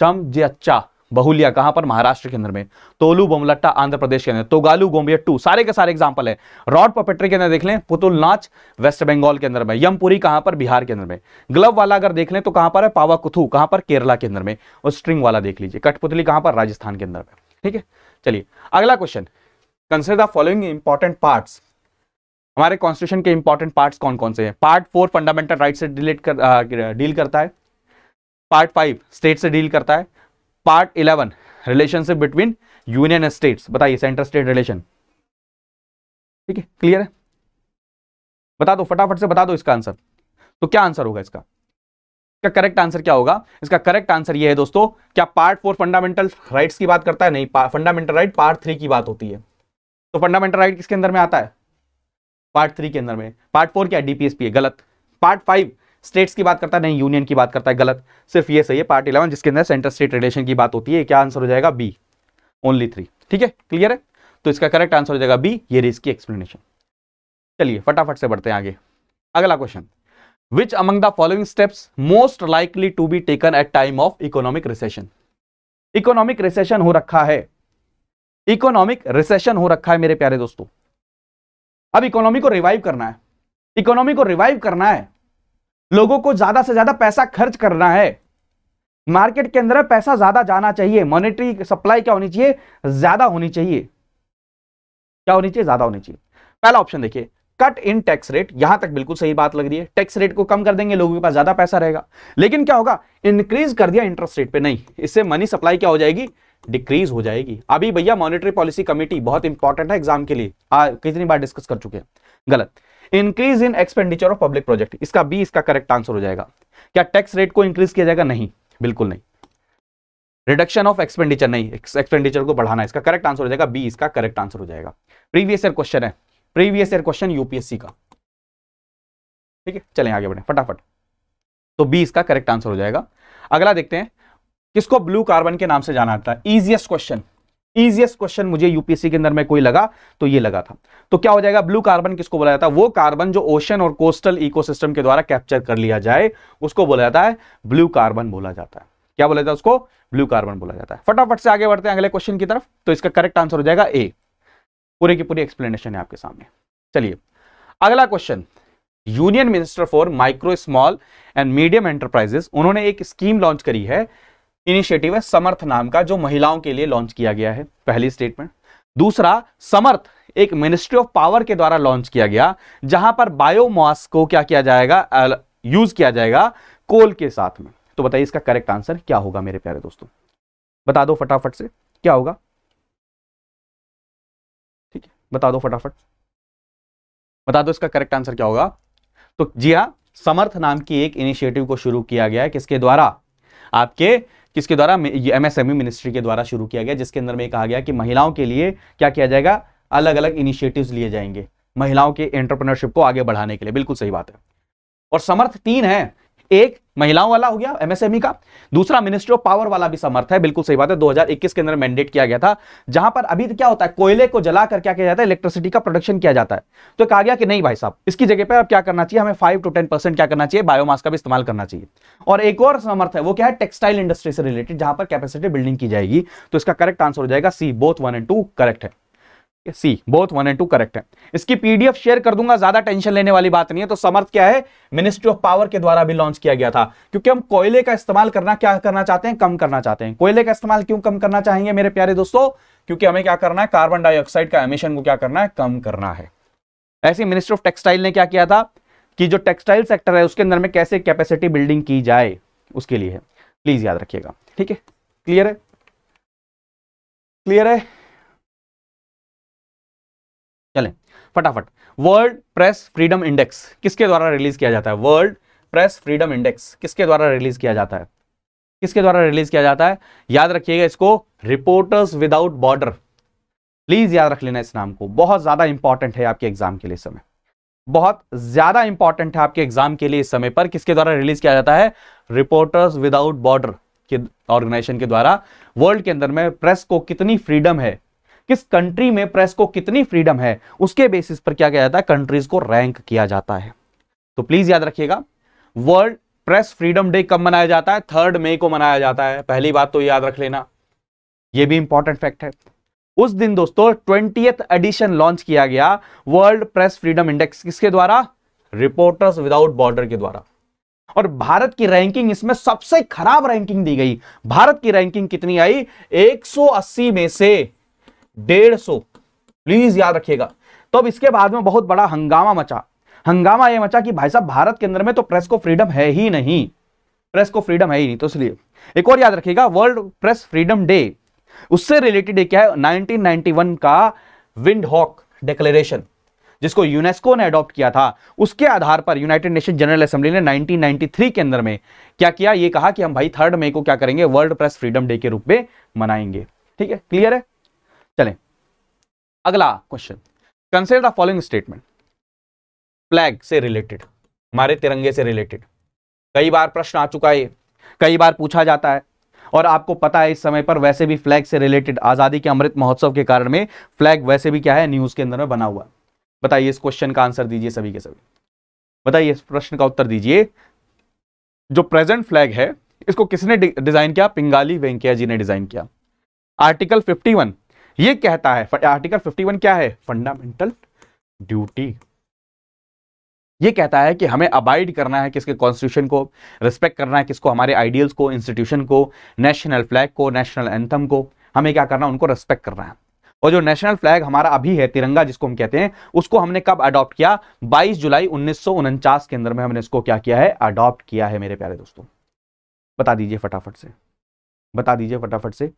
चम जे अच्छा बहुलिया कहां पर महाराष्ट्र के अंदर में तोलू बोमलट्टा आंध्र प्रदेश के अंदर तोगालू टू सारे के सारे एग्जाम्पल है रॉड पपेट्री के अंदर देख लें पुतुल नाच वेस्ट बंगाल के अंदर में यमपुरी कहां पर बिहार के अंदर में ग्लव वाला अगर देख लें तो कहां पर है कुथू कहां पर केरला के अंदर में और स्ट्रिंग वाला देख लीजिए कठपुतली कहां पर राजस्थान के अंदर में ठीक है चलिए अगला question consider the following important parts हमारे कॉन्स्टिट्यूशन के इंपॉर्टेंट पार्ट कौन कौन से है पार्ट फोर फंडामेंटल राइट से डिलेट कर डील करता है पार्ट फाइव स्टेट से डील करता है part eleven relationship between union states बताइए सेंटर स्टेट रिलेशन ठीक है क्लियर है बता दो फटाफट से बता दो इसका आंसर तो क्या आंसर होगा इसका इसका करेक्ट आंसर क्या होगा इसका करेक्ट आंसर ये है दोस्तों क्या पार्ट फोर फंडामेंटल राइट्स की बात करता है नहीं फंडामेंटल राइट पार्ट थ्री की बात होती है तो फंडामेंटल राइट किसके अंदर में आता है पार्ट थ्री के अंदर में पार्ट फोर क्या डीपीएसपी है गलत पार्ट फाइव स्टेट्स की बात करता है नहीं यूनियन की बात करता है गलत सिर्फ ये सही है पार्ट इलेवन जिसके अंदर सेंटर स्टेट रिलेशन की बात होती है क्या आंसर हो जाएगा बी ओनली थ्री ठीक है क्लियर है तो इसका करेक्ट आंसर हो जाएगा बी ये रही इसकी एक्सप्लेनेशन चलिए फटाफट से बढ़ते हैं आगे अगला question which among the following steps most likely to be taken at time of economic recession economic recession हो रखा है इकोनॉमिक रिसेशन हो रखा है मेरे प्यारे दोस्तों अब इकोनॉमी को रिवाइव करना है इकोनॉमी को रिवाइव करना है लोगों को ज्यादा से ज्यादा पैसा खर्च करना है मार्केट के अंदर पैसा ज्यादा जाना चाहिए मॉनेटरी सप्लाई क्या होनी चाहिए ज्यादा होनी चाहिए क्या होनी चाहिए ज्यादा होनी चाहिए पहला ऑप्शन देखिए कट इन टैक्स रेट यहां तक बिल्कुल सही बात लग रही है टैक्स रेट को कम कर देंगे लोगों के पास ज्यादा पैसा रहेगा लेकिन क्या होगा इंक्रीज कर दिया इंटरेस्ट रेट पे नहीं इससे मनी सप्लाई क्या हो जाएगी डिक्रीज हो जाएगी अभी भैया मॉनिटरी पॉलिसी कमेटी बहुत इंपॉर्टेंट है एग्जाम के लिए आ, कितनी बार डिस्कस कर चुके हैं गलत increase in expenditure of public project इसका बी इसका करेक्ट आंसर हो जाएगा क्या टैक्स रेट को इंक्रीज किया जाएगा नहीं बिल्कुल नहीं रिडक्शन ऑफ एक्सपेंडिचर नहीं एक्सपेंडिचर को बढ़ाना इसका करेक्ट आंसर हो जाएगा बी इसका करेक्ट आंसर हो जाएगा प्रीवियस ईयर क्वेश्चन है प्रीवियस ईयर क्वेश्चन यूपीएससी का ठीक है चले आगे बढ़े फटाफट तो बी इसका करेक्ट आंसर हो जाएगा अगला देखते हैं किसको ब्लू कार्बन के नाम से जाना जाता है इजिएस्ट क्वेश्चन ईजिएस्ट क्वेश्चन मुझे यूपीएससी के अंदर में कोई लगा तो ये लगा था तो क्या हो जाएगा ब्लू कार्बन किसको बोला जाता है वो कार्बन जो ओशन और कोस्टल इकोसिस्टम के द्वारा कैप्चर कर लिया जाए उसको बोला जाता है ब्लू कार्बन बोला जाता है क्या बोला जाता है उसको ब्लू कार्बन बोला जाता है फटाफट से आगे बढ़ते हैं अगले क्वेश्चन की तरफ तो इसका करेक्ट आंसर हो जाएगा ए पूरे की पूरी एक्सप्लेनेशन है आपके सामने चलिए अगला question union minister for micro small and medium enterprises उन्होंने एक स्कीम लॉन्च करी है इनिशिएटिव है समर्थ नाम का जो महिलाओं के लिए लॉन्च किया गया है पहली स्टेटमेंट दूसरा समर्थ एक मिनिस्ट्री ऑफ पावर के द्वारा लॉन्च किया गया जहां पर बायोमास को क्या किया जाएगा यूज किया जाएगा कोल के साथ में तो बताइए इसका करेक्ट आंसर क्या होगा मेरे प्यारे दोस्तों बता दो फटाफट से क्या होगा ठीक है बता दो फटाफट बता दो इसका करेक्ट आंसर क्या होगा तो जी हाँ समर्थ नाम की एक इनिशिएटिव को शुरू किया गया है किसके द्वारा आपके किसके द्वारा एमएसएमई मिनिस्ट्री e के द्वारा शुरू किया गया जिसके अंदर में कहा गया कि महिलाओं के लिए क्या किया जाएगा अलग अलग इनिशिएटिव्स लिए जाएंगे महिलाओं के एंटरप्रेन्योरशिप को आगे बढ़ाने के लिए बिल्कुल सही बात है और समर्थ तीन है एक महिलाओं वाला हो गया एमएसएमई e का दूसरा मिनिस्ट्री ऑफ पावर वाला भी समर्थ है बिल्कुल सही बात है 2021 के अंदर मैंडेट किया गया था जहां पर अभी तो क्या होता है कोयले को जलाकर क्या किया जाता है इलेक्ट्रिसिटी का प्रोडक्शन किया जाता है तो कहा गया कि नहीं भाई साहब इसकी जगह पर अब क्या करना चाहिए हमें फाइव टू टेन क्या करना चाहिए बायोमास का भी इस्तेमाल करना चाहिए और एक और समर्थ है वो क्या है टेक्सटाइल इंडस्ट्री से रिलेटेड जहां पर कैपेसिटी बिल्डिंग की जाएगी तो इसका करेक्ट आंसर हो जाएगा C both one and two correct है C both one and two correct है इसकी पीडीएफ शेयर कर दूंगा ज्यादा टेंशन लेने वाली बात नहीं है तो समर्थ क्या है मिनिस्ट्री ऑफ पावर के द्वारा भी लॉन्च किया गया था क्योंकि हम कोयले का इस्तेमाल करना क्या करना चाहते हैं कम करना चाहते हैं कोयले का इस्तेमाल क्यों कम करना चाहेंगे मेरे प्यारे दोस्तों क्योंकि हमें क्या करना है कार्बन डाइऑक्साइड का एमिशन को क्या करना है कम करना है ऐसे मिनिस्ट्री ऑफ टेक्सटाइल ने क्या किया था कि जो टेक्सटाइल सेक्टर है उसके अंदर में कैसे कैपेसिटी बिल्डिंग की जाए उसके लिए प्लीज याद रखिएगा ठीक है क्लियर है क्लियर है चलें फटाफट वर्ल्ड प्रेस फ्रीडम इंडेक्स किसके द्वारा रिलीज किया जाता है वर्ल्ड प्रेस फ्रीडम इंडेक्स किसके द्वारा रिलीज किया जाता है किसके द्वारा रिलीज किया जाता है याद रखिएगा इसको रिपोर्टर्स विदाउट बॉर्डर प्लीज याद रख लेना इस नाम को बहुत ज्यादा इंपॉर्टेंट है आपके एग्जाम के लिए समय बहुत ज्यादा इंपॉर्टेंट है आपके एग्जाम के लिए इस समय पर किसके द्वारा रिलीज किया जाता है रिपोर्टर्स विदाउट बॉर्डर के ऑर्गेनाइजेशन के द्वारा वर्ल्ड के अंदर में प्रेस को कितनी फ्रीडम है किस कंट्री में प्रेस को कितनी फ्रीडम है उसके बेसिस पर क्या किया जाता है कंट्रीज को रैंक किया जाता है तो प्लीज याद रखिएगा वर्ल्ड प्रेस फ्रीडम डे कब मनाया जाता है थर्ड मई को मनाया जाता है पहली बात तो याद रख लेना यह भी इंपॉर्टेंट फैक्ट है उस दिन दोस्तों ट्वेंटी एडिशन लॉन्च किया गया वर्ल्ड प्रेस फ्रीडम इंडेक्स किसके द्वारा रिपोर्टर्स विदाउट बॉर्डर के द्वारा और भारत की रैंकिंग इसमें सबसे खराब रैंकिंग दी गई भारत की रैंकिंग कितनी आई 180 में से डेढ़ सौ प्लीज याद रखिएगा तो अब इसके बाद में बहुत बड़ा हंगामा मचा हंगामा यह मचा कि भाई साहब भारत के अंदर में तो प्रेस को फ्रीडम है ही नहीं प्रेस को फ्रीडम है ही नहीं तो इसलिए एक और याद रखिएगा वर्ल्ड प्रेस फ्रीडम डे उससे रिलेटेड क्या है 1991 का विंड हॉक डिक्लेरेशन जिसको यूनेस्को ने अडॉप्ट किया था उसके आधार पर यूनाइटेड नेशन जनरल असेंबली ने 1993 के अंदर में क्या किया ये कहा कि हम भाई थर्ड मई को क्या करेंगे वर्ल्ड प्रेस फ्रीडम डे के रूप में मनाएंगे ठीक है क्लियर है चलें अगला question consider the following statement flag से रिलेटेड हमारे तिरंगे से रिलेटेड कई बार प्रश्न आ चुका है कई बार पूछा जाता है और आपको पता है इस समय पर वैसे भी फ्लैग से रिलेटेड आज़ादी के अमृत महोत्सव के कारण में फ्लैग वैसे भी क्या है न्यूज़ के अंदर में बना हुआ बताइए इस क्वेश्चन का आंसर दीजिए सभी के सभी बताइए इस प्रश्न का उत्तर दीजिए जो प्रेजेंट फ्लैग है इसको किसने डिजाइन किया पिंगाली वेंकैया जी ने डिजाइन किया आर्टिकल फिफ्टी ये कहता है आर्टिकल 51 क्या है फंडामेंटल ड्यूटी ये कहता है कि हमें अबाइड करना है किसके कॉन्स्टिट्यूशन को रिस्पेक्ट करना है किसको हमारे आइडियल्स को इंस्टीट्यूशन को नेशनल फ्लैग को नेशनल एंथम को हमें क्या करना है उनको रेस्पेक्ट करना है और जो नेशनल फ्लैग हमारा अभी है तिरंगा जिसको हम कहते हैं उसको हमने कब अडॉप्ट किया 22 जुलाई उन्नीस के अंदर में हमने इसको क्या किया है अडॉप्ट किया है मेरे प्यारे दोस्तों बता दीजिए फटाफट से बता दीजिए फटाफट से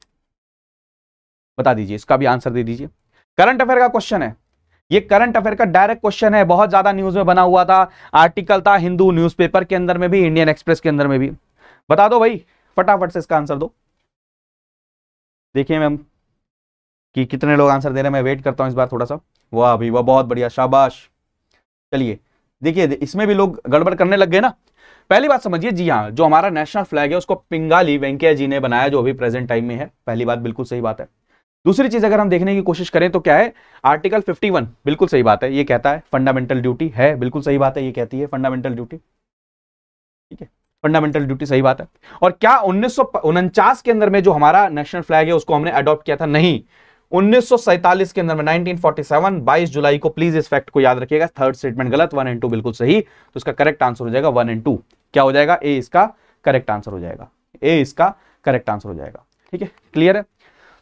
बता दीजिए इसका भी आंसर दे दीजिए करंट अफेयर का क्वेश्चन है ये करंट अफेयर का डायरेक्ट क्वेश्चन है बहुत ज्यादा न्यूज में बना हुआ था आर्टिकल था हिंदू न्यूज़पेपर के अंदर में भी इंडियन एक्सप्रेस के अंदर में भी बता दो भाई फटाफट से इसका आंसर दो देखिए मैम कि कितने लोग आंसर दे रहे हैं मैं वेट करता हूँ इस बार थोड़ा सा वाह भाई वाह बहुत बढ़िया शाबाश चलिए देखिए इसमें भी लोग गड़बड़ करने लग गए ना पहली बात समझिए जी हाँ जो हमारा नेशनल फ्लैग है उसको पिंगाली वेंकैया जी ने बनाया जो अभी प्रेजेंट टाइम में है पहली बात बिल्कुल सही बात है दूसरी चीज अगर हम देखने की कोशिश करें तो क्या है आर्टिकल 51 बिल्कुल सही बात है ये कहता है फंडामेंटल ड्यूटी है बिल्कुल सही बात है ये कहती है फंडामेंटल ड्यूटी ठीक है फंडामेंटल ड्यूटी सही बात है और क्या उन्नीस के अंदर में जो हमारा नेशनल फ्लैग है उसको हमने अडॉप्ट किया था नहीं उन्नीस के अंदर में 1947 22 जुलाई को प्लीज इस फैक्ट को याद रखिएगा थर्ड स्टेटमेंट गलत वन एंड टू बिल्कुल सही तो इसका करेक्ट आंसर हो जाएगा वन एंड टू क्या हो जाएगा ए इसका करेक्ट आंसर हो जाएगा ए इसका करेक्ट आंसर हो जाएगा ठीक है क्लियर है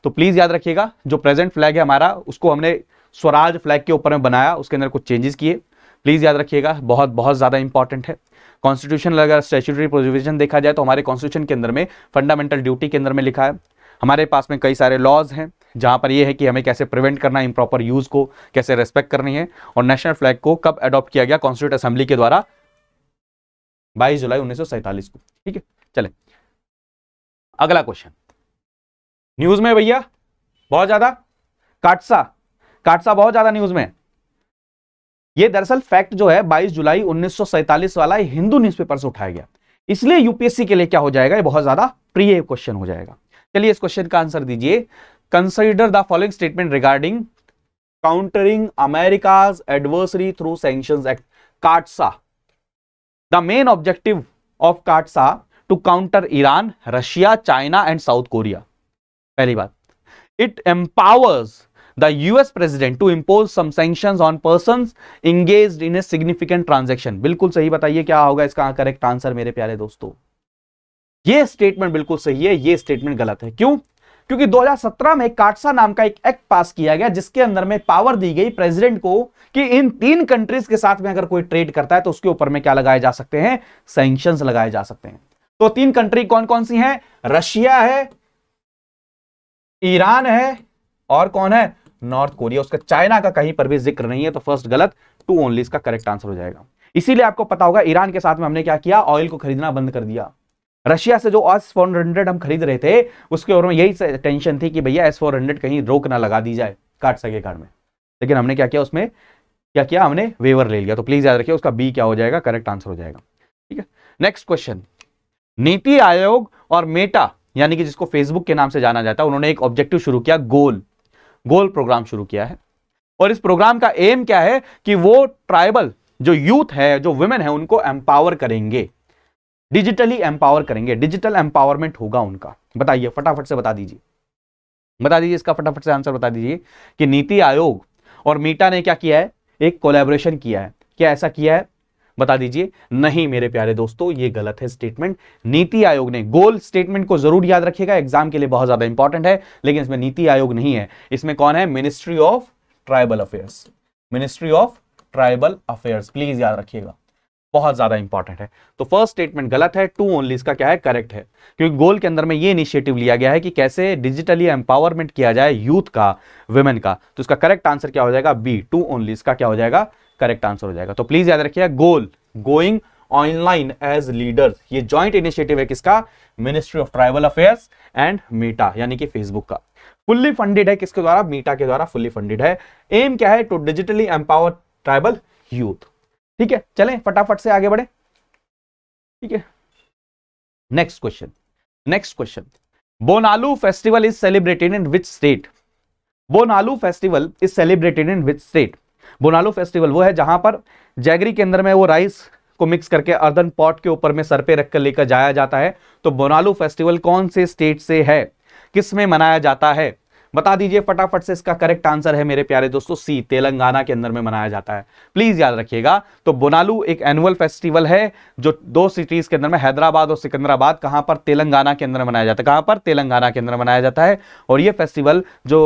तो प्लीज़ याद रखिएगा जो प्रेजेंट फ्लैग है हमारा उसको हमने स्वराज फ्लैग के ऊपर में बनाया उसके अंदर कुछ चेंजेस किए प्लीज़ याद रखिएगा बहुत बहुत ज़्यादा इंपॉर्टेंट है कॉन्स्टिट्यूशन अगर स्टेचुटरी प्रोविजन देखा जाए तो हमारे कॉन्स्टिट्यूशन के अंदर में फंडामेंटल ड्यूटी के अंदर में लिखा है हमारे पास में कई सारे लॉज हैं जहां पर यह है कि हमें कैसे प्रिवेंट करना है इम्प्रॉपर यूज़ को कैसे रेस्पेक्ट करनी है और नेशनल फ्लैग को कब अडॉप्ट किया गया कॉन्स्टिट्यूट असेंबली के द्वारा बाईस जुलाई उन्नीस को ठीक है चले अगला क्वेश्चन न्यूज में भैया बहुत ज्यादा काटसा काटसा बहुत ज्यादा न्यूज में ये दरअसल फैक्ट जो है 22 जुलाई 1947 वाला हिंदू न्यूज़पेपर से उठाया गया इसलिए यूपीएससी के लिए क्या हो जाएगा ये बहुत ज्यादा प्रिय क्वेश्चन हो जाएगा चलिए इस क्वेश्चन का आंसर दीजिए consider the following statement regarding countering America's adversary through sanction act CAATSA the main objective of CAATSA to counter Iran Russia China and South Korea पहली बात it empowers the US president to impose some sanction on person engage in a significant transaction बिल्कुल सही बताइए क्या होगा इसका correct answer मेरे प्यारे दोस्तों ये स्टेटमेंट बिल्कुल सही है ये स्टेटमेंट गलत है क्यों क्योंकि 2017 में काटसा नाम का एक एक्ट पास किया गया जिसके अंदर में पावर दी गई प्रेसिडेंट को कि इन तीन कंट्रीज के साथ में अगर कोई ट्रेड करता है तो उसके ऊपर में क्या लगाए जा सकते हैं सैंक्शन लगाए जा सकते हैं तो तीन कंट्री कौन कौन सी हैं रशिया है ईरान है और कौन है नॉर्थ कोरिया उसका चाइना का कहीं पर भी जिक्र नहीं है तो फर्स्ट गलत टू ओनली इसका करेक्ट आंसर हो जाएगा इसीलिए आपको पता होगा ईरान के साथ में हमने क्या किया ऑयल को खरीदना बंद कर दिया रशिया से जो एस फोर हंड्रेड हम खरीद रहे थे उसके ओर में यही टेंशन थी कि भैया एस फोर हंड्रेड कहीं रोक ना लगा दी जाए काट सके कार्ड में लेकिन हमने क्या किया उसमें क्या किया हमने वेवर ले लिया तो प्लीज याद रखिए उसका बी क्या हो जाएगा करेक्ट आंसर हो जाएगा ठीक है नेक्स्ट क्वेश्चन नीति आयोग और मेटा यानी कि जिसको फेसबुक के नाम से जाना जाता है उन्होंने एक ऑब्जेक्टिव शुरू किया गोल गोल प्रोग्राम शुरू किया है और इस प्रोग्राम का एम क्या है कि वो ट्राइबल जो यूथ है जो वुमेन है उनको एम्पावर करेंगे डिजिटली एम्पावर करेंगे डिजिटल एम्पावरमेंट होगा उनका बताइए फटाफट से बता दीजिए बता दीजिए इसका फटाफट से आंसर बता दीजिए कि नीति आयोग और मीटा ने क्या किया है एक कोलेबोरेशन किया है क्या ऐसा किया है बता दीजिए नहीं मेरे प्यारे दोस्तों ये गलत है स्टेटमेंट नीति आयोग ने गोल स्टेटमेंट को जरूर याद रखिएगा एग्जाम के लिए बहुत ज्यादा इंपॉर्टेंट है लेकिन इसमें नीति आयोग नहीं है इसमें कौन है ministry of tribal affairs ministry of tribal affairs please याद रखिएगा बहुत ज्यादा इंपॉर्टेंट है तो फर्स्ट स्टेटमेंट गलत है टू ओनली इसका क्या है करेक्ट है क्योंकि गोल के अंदर में ये इनिशिएटिव लिया गया है कि कैसे डिजिटली एम्पावरमेंट किया जाए यूथ का वुमेन का तो इसका करेक्ट आंसर क्या हो जाएगा बी टू ओनली इसका क्या हो जाएगा करेक्ट आंसर हो जाएगा तो प्लीज याद रखिए goal going online as leader ये ज्वाइंट इनिशिएटिव है किसका ministry of tribal affairs and Meta यानी कि फेसबुक का फुल्ली फंडेड है किसके द्वारा मीटा के द्वारा फुल्ली फंडेड है एम क्या है to digitally empower tribal youth ठीक है चले फटाफट से आगे बढ़े ठीक है next question next question Bonalu festival is celebrated in which state Bonalu festival is celebrated in which state Bonalu festival वो है जहां पर जैगरी के अंदर में वो राइस को मिक्स करके अर्दन पॉट के ऊपर में सर पे रख कर लेकर जाया जाता है तो बोनालो फेस्टिवल कौन से स्टेट से है किस में मनाया जाता है बता दीजिए फटाफट से इसका करेक्ट आंसर है मेरे प्यारे दोस्तों सी तेलंगाना के अंदर में मनाया जाता है प्लीज याद रखिएगा तो बोनालू एक एनुअल फेस्टिवल है जो दो सिटीज के अंदर में हैदराबाद और सिकंदराबाद कहां पर तेलंगाना के अंदर मनाया जाता है कहां पर तेलंगाना के अंदर मनाया जाता है और यह फेस्टिवल जो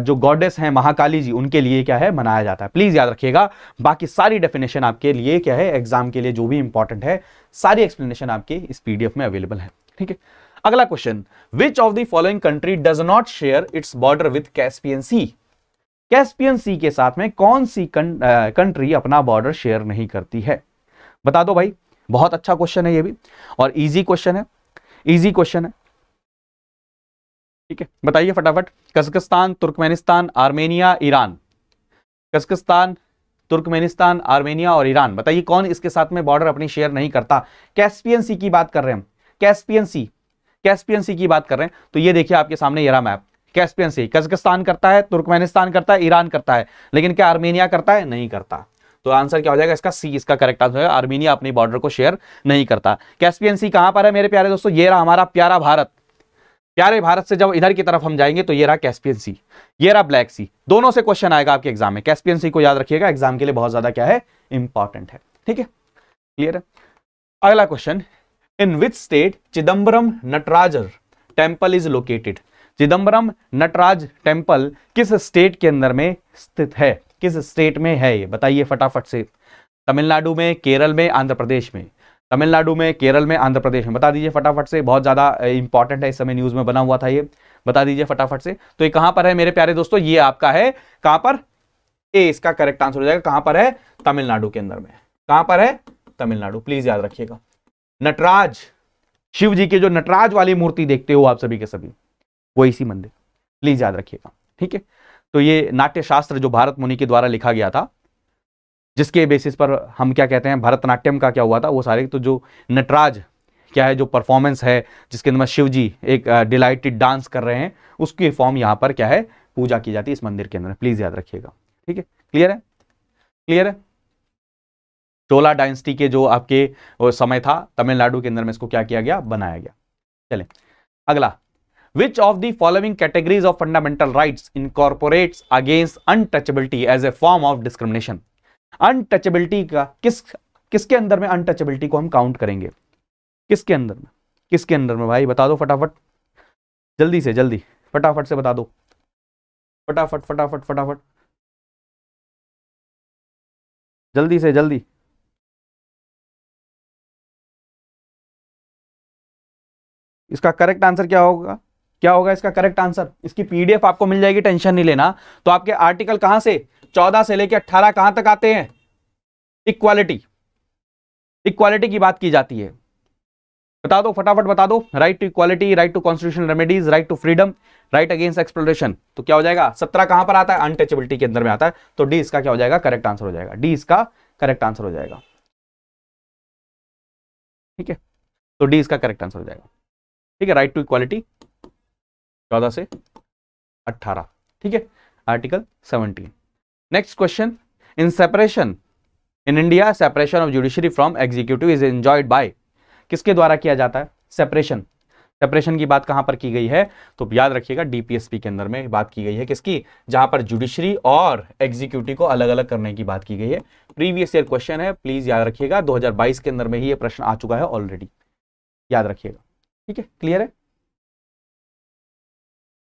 जो गॉडेस है महाकाली जी उनके लिए क्या है मनाया जाता है प्लीज याद रखिएगा बाकी सारी डेफिनेशन आपके लिए क्या है एग्जाम के लिए जो भी इंपॉर्टेंट है सारी एक्सप्लेनेशन आपके इस पीडीएफ में अवेलेबल है ठीक है अगला question which of the following country does not share its border with Caspian Sea Caspian Sea के साथ में कौन सी कंट्री अपना बॉर्डर शेयर नहीं करती है बता दो भाई बहुत अच्छा क्वेश्चन है ये भी और इजी क्वेश्चन है इजी क्वेश्चन है ठीक है बताइए फटाफट Kazakhstan Turkmenistan Armenia Iran Kazakhstan Turkmenistan Armenia और ईरान बताइए कौन इसके साथ में बॉर्डर अपनी शेयर नहीं करता कैस्पियन सी की बात कर रहे हैं कैस्पियन सी कैस्पियन सी की बात कर रहे हैं तो ये देखिए आपके सामने ये रहा मैप कैस्पियन सी कजकस्तान करता है तुर्कमेनिस्तान करता है ईरान करता है लेकिन क्या आर्मेनिया करता है नहीं करता तो आंसर क्या हो जाएगा इसका सी इसका करेक्ट आंसर है आर्मेनिया अपनी बॉर्डर को शेयर नहीं करता कैस्पियन सी कहां पर है मेरे प्यारे दोस्तों ये रहा हमारा प्यारा भारत प्यारे भारत से जब इधर की तरफ हम जाएंगे तो ये रहा कैस्पियन सी ये रहा ब्लैक सी दोनों से क्वेश्चन आएगा आपके एग्जाम में कैस्पियन सी को याद रखिएगा एग्जाम के लिए बहुत ज्यादा क्या है इंपॉर्टेंट है ठीक है क्लियर है अगला question in which state chidambaram natarajar temple is located Chidambaram Nataraja temple किस स्टेट के अंदर में स्थित है किस स्टेट में है ये बताइए फटाफट से तमिलनाडु में केरल में आंध्र प्रदेश में तमिलनाडु में केरल में आंध्र प्रदेश में बता दीजिए फटाफट से बहुत ज़्यादा इंपॉर्टेंट है इस समय न्यूज़ में बना हुआ था ये बता दीजिए फटाफट से तो ये कहाँ पर है मेरे प्यारे दोस्तों ये आपका है कहां पर ए इसका करेक्ट आंसर हो जाएगा कहां पर है तमिलनाडु के अंदर में कहां पर है तमिलनाडु प्लीज़ याद रखिएगा नटराज शिव जी के जो नटराज वाली मूर्ति देखते हो आप सभी के सभी वो इसी मंदिर प्लीज याद रखिएगा ठीक है तो ये नाट्य शास्त्र जो भारत मुनि के द्वारा लिखा गया था जिसके बेसिस पर हम क्या कहते हैं भरतनाट्यम का क्या हुआ था वो सारे तो जो नटराज क्या है जो परफॉर्मेंस है जिसके अंदर शिव जी एक डिलाइटेड डांस कर रहे हैं उसकी फॉर्म यहाँ पर क्या है पूजा की जाती है इस मंदिर के अंदर प्लीज़ याद रखिएगा ठीक है क्लियर है क्लियर है चोला डायनेस्टी के जो आपके समय था तमिलनाडु के अंदर में इसको क्या किया गया बनाया गया चले अगला which of the following categories of fundamental rights incorporates against untouchability as a form of discrimination untouchability का किस किसके अंदर में untouchability को हम काउंट करेंगे किसके अंदर में किसके अंदर में भाई बता दो फटाफट जल्दी से जल्दी फटाफट से बता दो फटाफट फटाफट फटाफट जल्दी से जल्दी इसका करेक्ट आंसर क्या होगा क्या होगा इसका करेक्ट आंसर इसकी पीडीएफ आपको मिल जाएगी टेंशन नहीं लेना तो आपके आर्टिकल कहां से 14 से लेकर 18 कहां तक आते हैं इक्वालिटी इक्वालिटी की बात की जाती है बता दो फटाफट बता दो right to equality right to constitution remedies right to freedom right against exploration तो क्या हो जाएगा सत्रह कहां पर आता है अनटचेबिलिटी के अंदर में आता है तो डी इसका क्या हो जाएगा करेक्ट आंसर हो जाएगा डी इसका करेक्ट आंसर हो जाएगा ठीक है तो डी इसका करेक्ट आंसर हो जाएगा ठीक है राइट टू इक्वालिटी चौदह से अट्ठारह ठीक है article seventeen next question in separation in India separation of judiciary from executive is enjoyed by किसके द्वारा किया जाता है सेपरेशन सेपरेशन की बात कहां पर की गई है तो याद रखिएगा डीपीएसपी के अंदर में बात की गई है किसकी जहां पर जुडिशरी और एग्जीक्यूटिव को अलग अलग करने की बात की गई है प्रीवियस ईयर क्वेश्चन है प्लीज याद रखिएगा 2022 के अंदर में ही ये प्रश्न आ चुका है ऑलरेडी याद रखिएगा ठीक है क्लियर है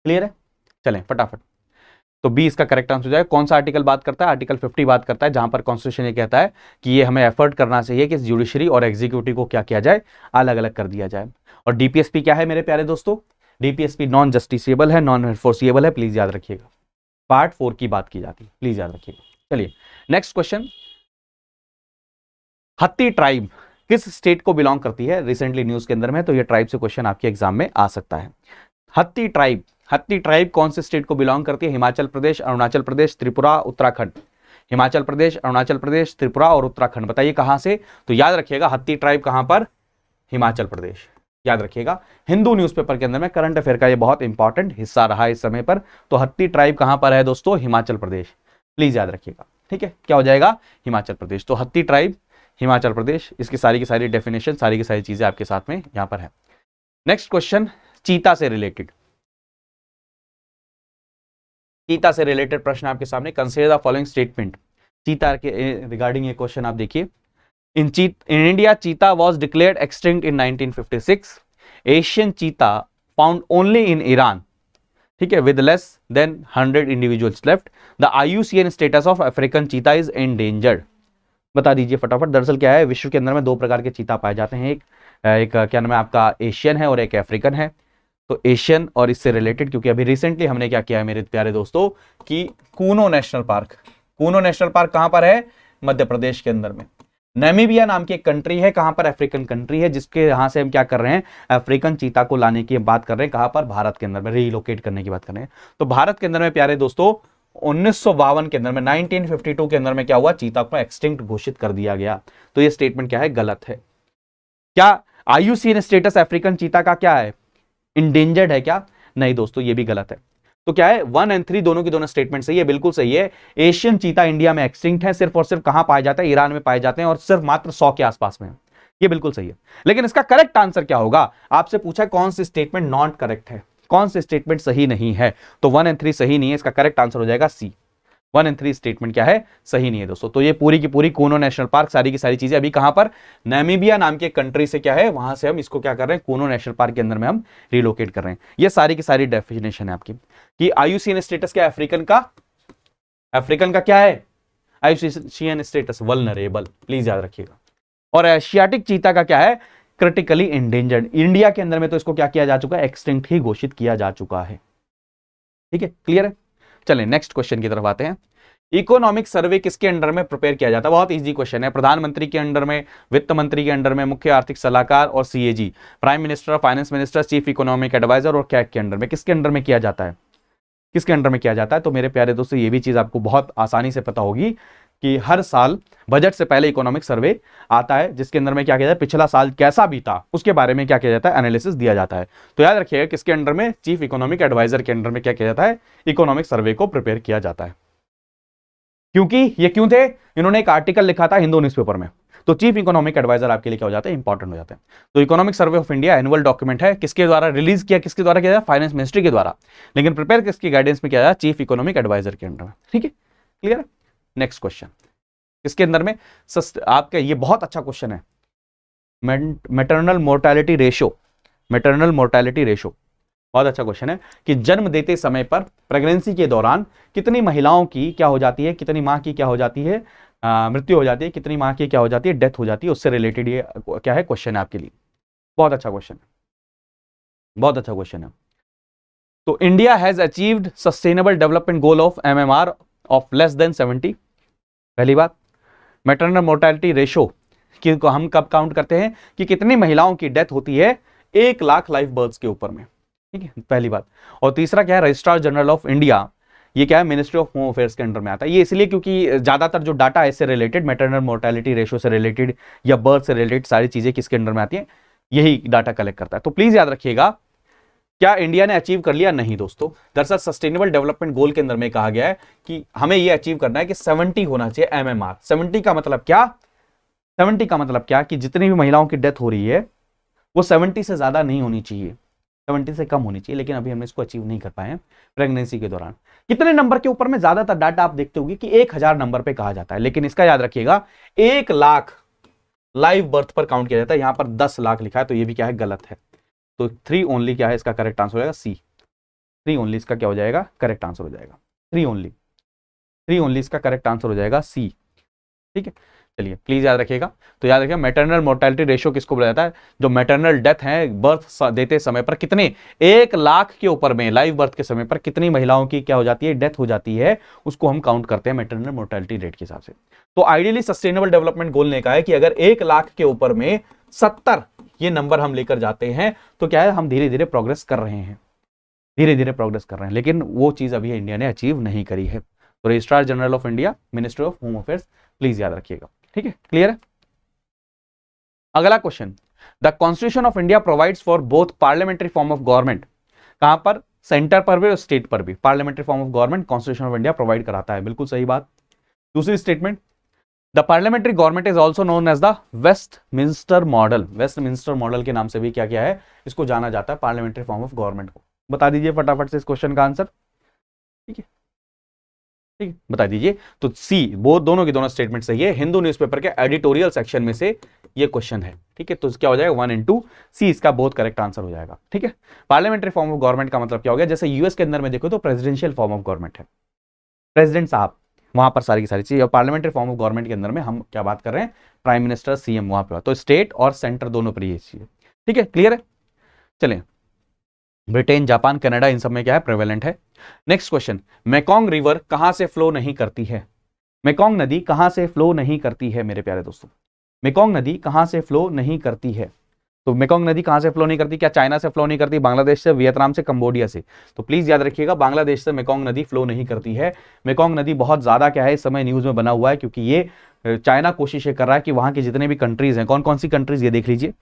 क्लियर है चलें फटाफट तो बी इसका करेक्ट आंसर हो जाएगा कौन सा आर्टिकल बात करता है आर्टिकल 50 बात करता है जहां पर कॉन्स्टिट्यूशन ये कहता है कि ये हमें एफर्ट करना चाहिए कि जुडिशरी और एग्जीक्यूटिव को क्या किया जाए अलग अलग कर दिया जाए और डीपीएसपी क्या है मेरे प्यारे दोस्तों डीपीएसपी नॉन जस्टिसबल है नॉन एनफोर्सिएबल है प्लीज याद रखिएगा पार्ट फोर की बात की जाती है प्लीज याद रखिएगा चलिए नेक्स्ट क्वेश्चन हत्ती ट्राइब किस स्टेट को बिलोंग करती है रिसेंटली न्यूज के अंदर में तो ये ट्राइब से क्वेश्चन आपके एग्जाम में आ सकता है हत्ती ट्राइब हत्ती ट्राइब कौन से स्टेट को बिलोंग करती है हिमाचल प्रदेश अरुणाचल प्रदेश त्रिपुरा उत्तराखंड हिमाचल प्रदेश अरुणाचल प्रदेश त्रिपुरा और उत्तराखंड बताइए कहां से तो याद रखिएगा हत्ती ट्राइब कहां पर हिमाचल प्रदेश याद रखिएगा हिंदू न्यूज़पेपर के अंदर में करंट अफेयर का ये बहुत इंपॉर्टेंट हिस्सा रहा इस समय पर तो हत्ती ट्राइब कहां पर है दोस्तों हिमाचल प्रदेश प्लीज याद रखिएगा ठीक है क्या हो जाएगा हिमाचल प्रदेश तो हत्ती ट्राइब हिमाचल प्रदेश इसकी सारी की सारी डेफिनेशन सारी की सारी चीज़ें आपके साथ में यहां पर है नेक्स्ट क्वेश्चन चीता से रिलेटेड चीता से रिलेटेड प्रश्न आपके सामने कंसिडर द फॉलोइंग स्टेटमेंट चीता के रिगार्डिंग ये क्वेश्चन आप देखिए इन cheetah in India cheetah was declare extinct in 1956 Asian cheetah found only in Iran ठीक है with less than 100 individuals left the N status of African cheetah is endangered बता दीजिए फटाफट दरअसल क्या है विश्व के अंदर में दो प्रकार के चीता पाए जाते हैं एक एक क्या नाम है आपका एशियन है और एक अफ्रीकन है तो एशियन और इससे रिलेटेड क्योंकि अभी रिसेंटली हमने क्या किया है मेरे प्यारे दोस्तों कि Kuno National Park Kuno National Park कहाँ पर है मध्य प्रदेश के अंदर में नेमीबिया नाम की एक कंट्री है कहाँ पर अफ्रीकन कंट्री है जिसके यहाँ से हम क्या कर रहे हैं अफ्रीकन चीता को लाने की बात कर रहे हैं कहाँ पर भारत के अंदर में रीलोकेट करने की बात कर रहे हैं तो भारत के अंदर में प्यारे दोस्तों 1952 के अंदर में 1952 के अंदर में क्या हुआ चीता को एक्सटिंक्ट घोषित कर दिया गया तो ये स्टेटमेंट क्या है गलत है क्या आईयूसीएन स्टेटस अफ्रीकन चीता का क्या है इंडेंजर्ड है क्या नहीं दोस्तों ये भी गलत है तो क्या है वन एंड थ्री दोनों की दोनों स्टेटमेंट सही है बिल्कुल सही है एशियन चीता इंडिया में एक्सटिंक्ट है सिर्फ और सिर्फ कहां पाए जाते हैं ईरान में पाए जाते हैं और सिर्फ मात्र सौ के आसपास में ये बिल्कुल सही है लेकिन इसका करेक्ट आंसर क्या होगा आपसे पूछा कौन सी स्टेटमेंट नॉट करेक्ट है कौन से स्टेटमेंट सही नहीं है तो वन एंड थ्री सही नहीं है इसका करेक्ट आंसर हो जाएगा C one and three statement क्या है सही नहीं है दोस्तों तो ये पूरी की पूरी कोनो नेशनल पार्क सारी की सारी चीजें अभी कहां पर नैमीबिया नाम के कंट्री से क्या है वहां से हम इसको क्या कर रहे हैं कोनो नेशनल पार्क के अंदर में हम रिलोकेट कर रहे हैं ये सारी की सारी डेफिनेशन है आपकी कि आयुसीएन स्टेटस क्या अफ्रीकन का अफ्रीकन का क्या है आयुसीएन स्टेटस वलनरेबल प्लीज याद रखिएगा और एशियाटिक चीता का क्या है क्रिटिकली एंडेंजर्ड इंडिया के अंदर में तो इसको क्या किया जा चुका है एक्सटिंक्ट ही घोषित किया जा चुका है ठीक है क्लियर है चलें नेक्स्ट क्वेश्चन की तरफ आते हैं इकोनॉमिक सर्वे किसके अंडर में प्रिपेयर किया जाता है बहुत इजी क्वेश्चन है प्रधानमंत्री के अंडर में वित्त मंत्री के अंडर में मुख्य आर्थिक सलाहकार और CAG prime minister finance minister chief economic adviser और कैक के अंडर में किसके अंडर में किया जाता है किसके अंडर में किया जाता है तो मेरे प्यारे दोस्तों ये भी चीज़ आपको बहुत आसानी से पता होगी कि हर साल बजट से पहले इकोनॉमिक सर्वे आता है जिसके अंदर में क्या किया जाता है पिछला साल कैसा बीता उसके बारे में क्या किया जाता है एनालिसिस दिया जाता है तो याद रखिएगा किसके अंडर में चीफ इकोनॉमिक एडवाइजर के अंडर में क्या किया जाता है इकोनॉमिक सर्वे को प्रिपेयर किया जाता है क्योंकि ये क्यों थे इन्होंने एक आर्टिकल लिखा था हिंदू न्यूज़पेपर में तो चीफ इकोनॉमिक एडवाइजर आपके लिए क्या हो जाते हैं इंपॉर्टेंट हो जाते हैं तो economic survey of India annual document है किसके द्वारा रिलीज किया किसके द्वारा किया जाए फाइनेंस मिनिस्ट्री के द्वारा लेकिन प्रिपेयर किसकी गाइडेंस में किया जाए चीफ इकोनॉमिक एडवाइजर के अंडर में ठीक है क्लियर है नेक्स्ट क्वेश्चन इसके अंदर में आपका ये बहुत अच्छा क्वेश्चन है maternal mortality ratio maternal mortality ratio बहुत अच्छा क्वेश्चन है कि जन्म देते समय पर प्रेगनेंसी के दौरान कितनी महिलाओं की क्या हो जाती है कितनी माँ की क्या हो जाती है मृत्यु हो जाती है कितनी माँ की क्या हो जाती है डेथ हो जाती है उससे रिलेटेड ये क्या है क्वेश्चन है आपके लिए बहुत अच्छा क्वेश्चन है बहुत अच्छा क्वेश्चन है तो India has achieved sustainable development goal of MMR of less than 70 पहली बात मेटरनल मोर्टैलिटी रेशो कि हम कब काउंट करते हैं कि कितनी महिलाओं की डेथ होती है एक लाख लाइफ बर्थ के ऊपर में ठीक है पहली बात और तीसरा क्या है रजिस्ट्रार जनरल ऑफ इंडिया ये क्या है मिनिस्ट्री ऑफ होम अफेयर्स के अंडर में आता है ये इसलिए क्योंकि ज़्यादातर जो डाटा है इससे रिलेटेड मेटरनल मोर्टेलिटी रेशो से रिलेटेड या बर्थ से रिलेटेड सारी चीज़ें किसके अंडर में आती हैं यही डाटा कलेक्ट करता है तो प्लीज़ याद रखिएगा क्या इंडिया ने अचीव कर लिया नहीं दोस्तों दरअसल सस्टेनेबल डेवलपमेंट गोल के अंदर में कहा गया है कि हमें यह अचीव करना है कि सेवेंटी होना चाहिए आर सेवेंटी का मतलब क्या सेवेंटी का मतलब क्या कि जितनी भी महिलाओं की डेथ हो रही है वो सेवेंटी से ज़्यादा नहीं होनी चाहिए सेवेंटी से कम होनी चाहिए लेकिन अभी हमने इसको अचीव नहीं कर पाए प्रेगनेंसी के दौरान कितने नंबर के ऊपर में ज़्यादातर डाटा आप देखते होंगे कि एक हजार नंबर पर कहा जाता है लेकिन इसका याद रखिएगा एक लाख लाइव बर्थ पर काउंट किया जाता है यहां पर दस लाख लिखा है तो ये भी क्या है गलत है तो थ्री ओनली क्या है इसका करेक्ट आंसर हो जाएगा सी थ्री ओनली इसका क्या हो जाएगा करेक्ट आंसर हो जाएगा थ्री ओनली थ्री ओनली इसका करेक्ट आंसर हो जाएगा सी ठीक है चलिए प्लीज याद रखिएगा तो याद रखिएगा मेटरनल मोर्टेलिटी रेशियो किसको बोला जाता है जो मेटरनल डेथ है बर्थ देते समय पर कितने एक लाख के ऊपर में लाइव बर्थ के समय पर कितनी महिलाओं की क्या हो जाती है डेथ हो जाती है उसको हम काउंट करते हैं मेटरनल मोर्टेलिटी रेट के हिसाब से तो आइडियली सस्टेनेबल डेवलपमेंट गोल ने कहा है कि अगर एक लाख के ऊपर में सत्तर ये नंबर हम लेकर जाते हैं तो क्या है हम धीरे धीरे प्रोग्रेस कर रहे हैं धीरे धीरे प्रोग्रेस कर रहे हैं लेकिन वो चीज़ अभी इंडिया ने अचीव नहीं करी है तो registrar general of India ministry of home affairs please याद रखिएगा ठीक है क्लियर है अगला question the constitution of India provide for both parliamentary form of government कहां पर सेंटर पर भी और स्टेट पर भी parliamentary form of government constitution of India provide कराता है बिल्कुल सही बात दूसरी statement the parliamentary government is also known as the Westminster model Westminster model के नाम से भी क्या क्या है इसको जाना जाता है पार्लियामेंट्री फॉर्म ऑफ गवर्नमेंट को बता दीजिए फटाफट से इस क्वेश्चन का आंसर ठीक है ठीक बता दीजिए तो सी वो दोनों के दोनों स्टेटमेंट सही है हिंदू न्यूज़पेपर के एडिटोरियल सेक्शन में से ये क्वेश्चन है ठीक है तो क्या हो जाएगा वन इन टू सी इसका बहुत करेक्ट आंसर हो जाएगा ठीक है पार्लियामेंट्री फॉर्म ऑफ गवर्नमेंट का मतलब क्या हो गया जैसे यूएस के अंदर में देखो तो प्रेसिडेंशियल फॉर्म ऑफ गवर्नमेंट है प्रेसिडेंट साहब वहां पर सारी की सारी चीज पार्लियामेंट्री फॉर्म ऑफ गवर्नमेंट के अंदर में हम क्या बात कर रहे हैं प्राइम मिनिस्टर सीएम वहां पर तो स्टेट और सेंटर दोनों पर ये चीज़ ठीक है क्लियर है चले ब्रिटेन जापान कनाडा इन सब में क्या है प्रेवेलेंट है नेक्स्ट क्वेश्चन मेकोंग रिवर कहां से फ्लो नहीं करती है मेकोंग नदी कहां से फ्लो नहीं करती है मेरे प्यारे दोस्तों मेकोंग नदी कहां से फ्लो नहीं करती है तो मेकोंग नदी कहां से फ्लो नहीं करती क्या चाइना से फ्लो नहीं करती बांग्लादेश से वियतनाम से कंबोडिया से तो प्लीज याद रखिएगा बांग्लादेश से मेकोंग नदी फ्लो नहीं करती है मेकोंग नदी बहुत ज्यादा क्या है इस समय न्यूज में बना हुआ है क्योंकि ये चाइना कोशिश कर रहा है कि वहां की जितने भी कंट्रीज हैं कौन कौन सी कंट्रीज ये देख लीजिए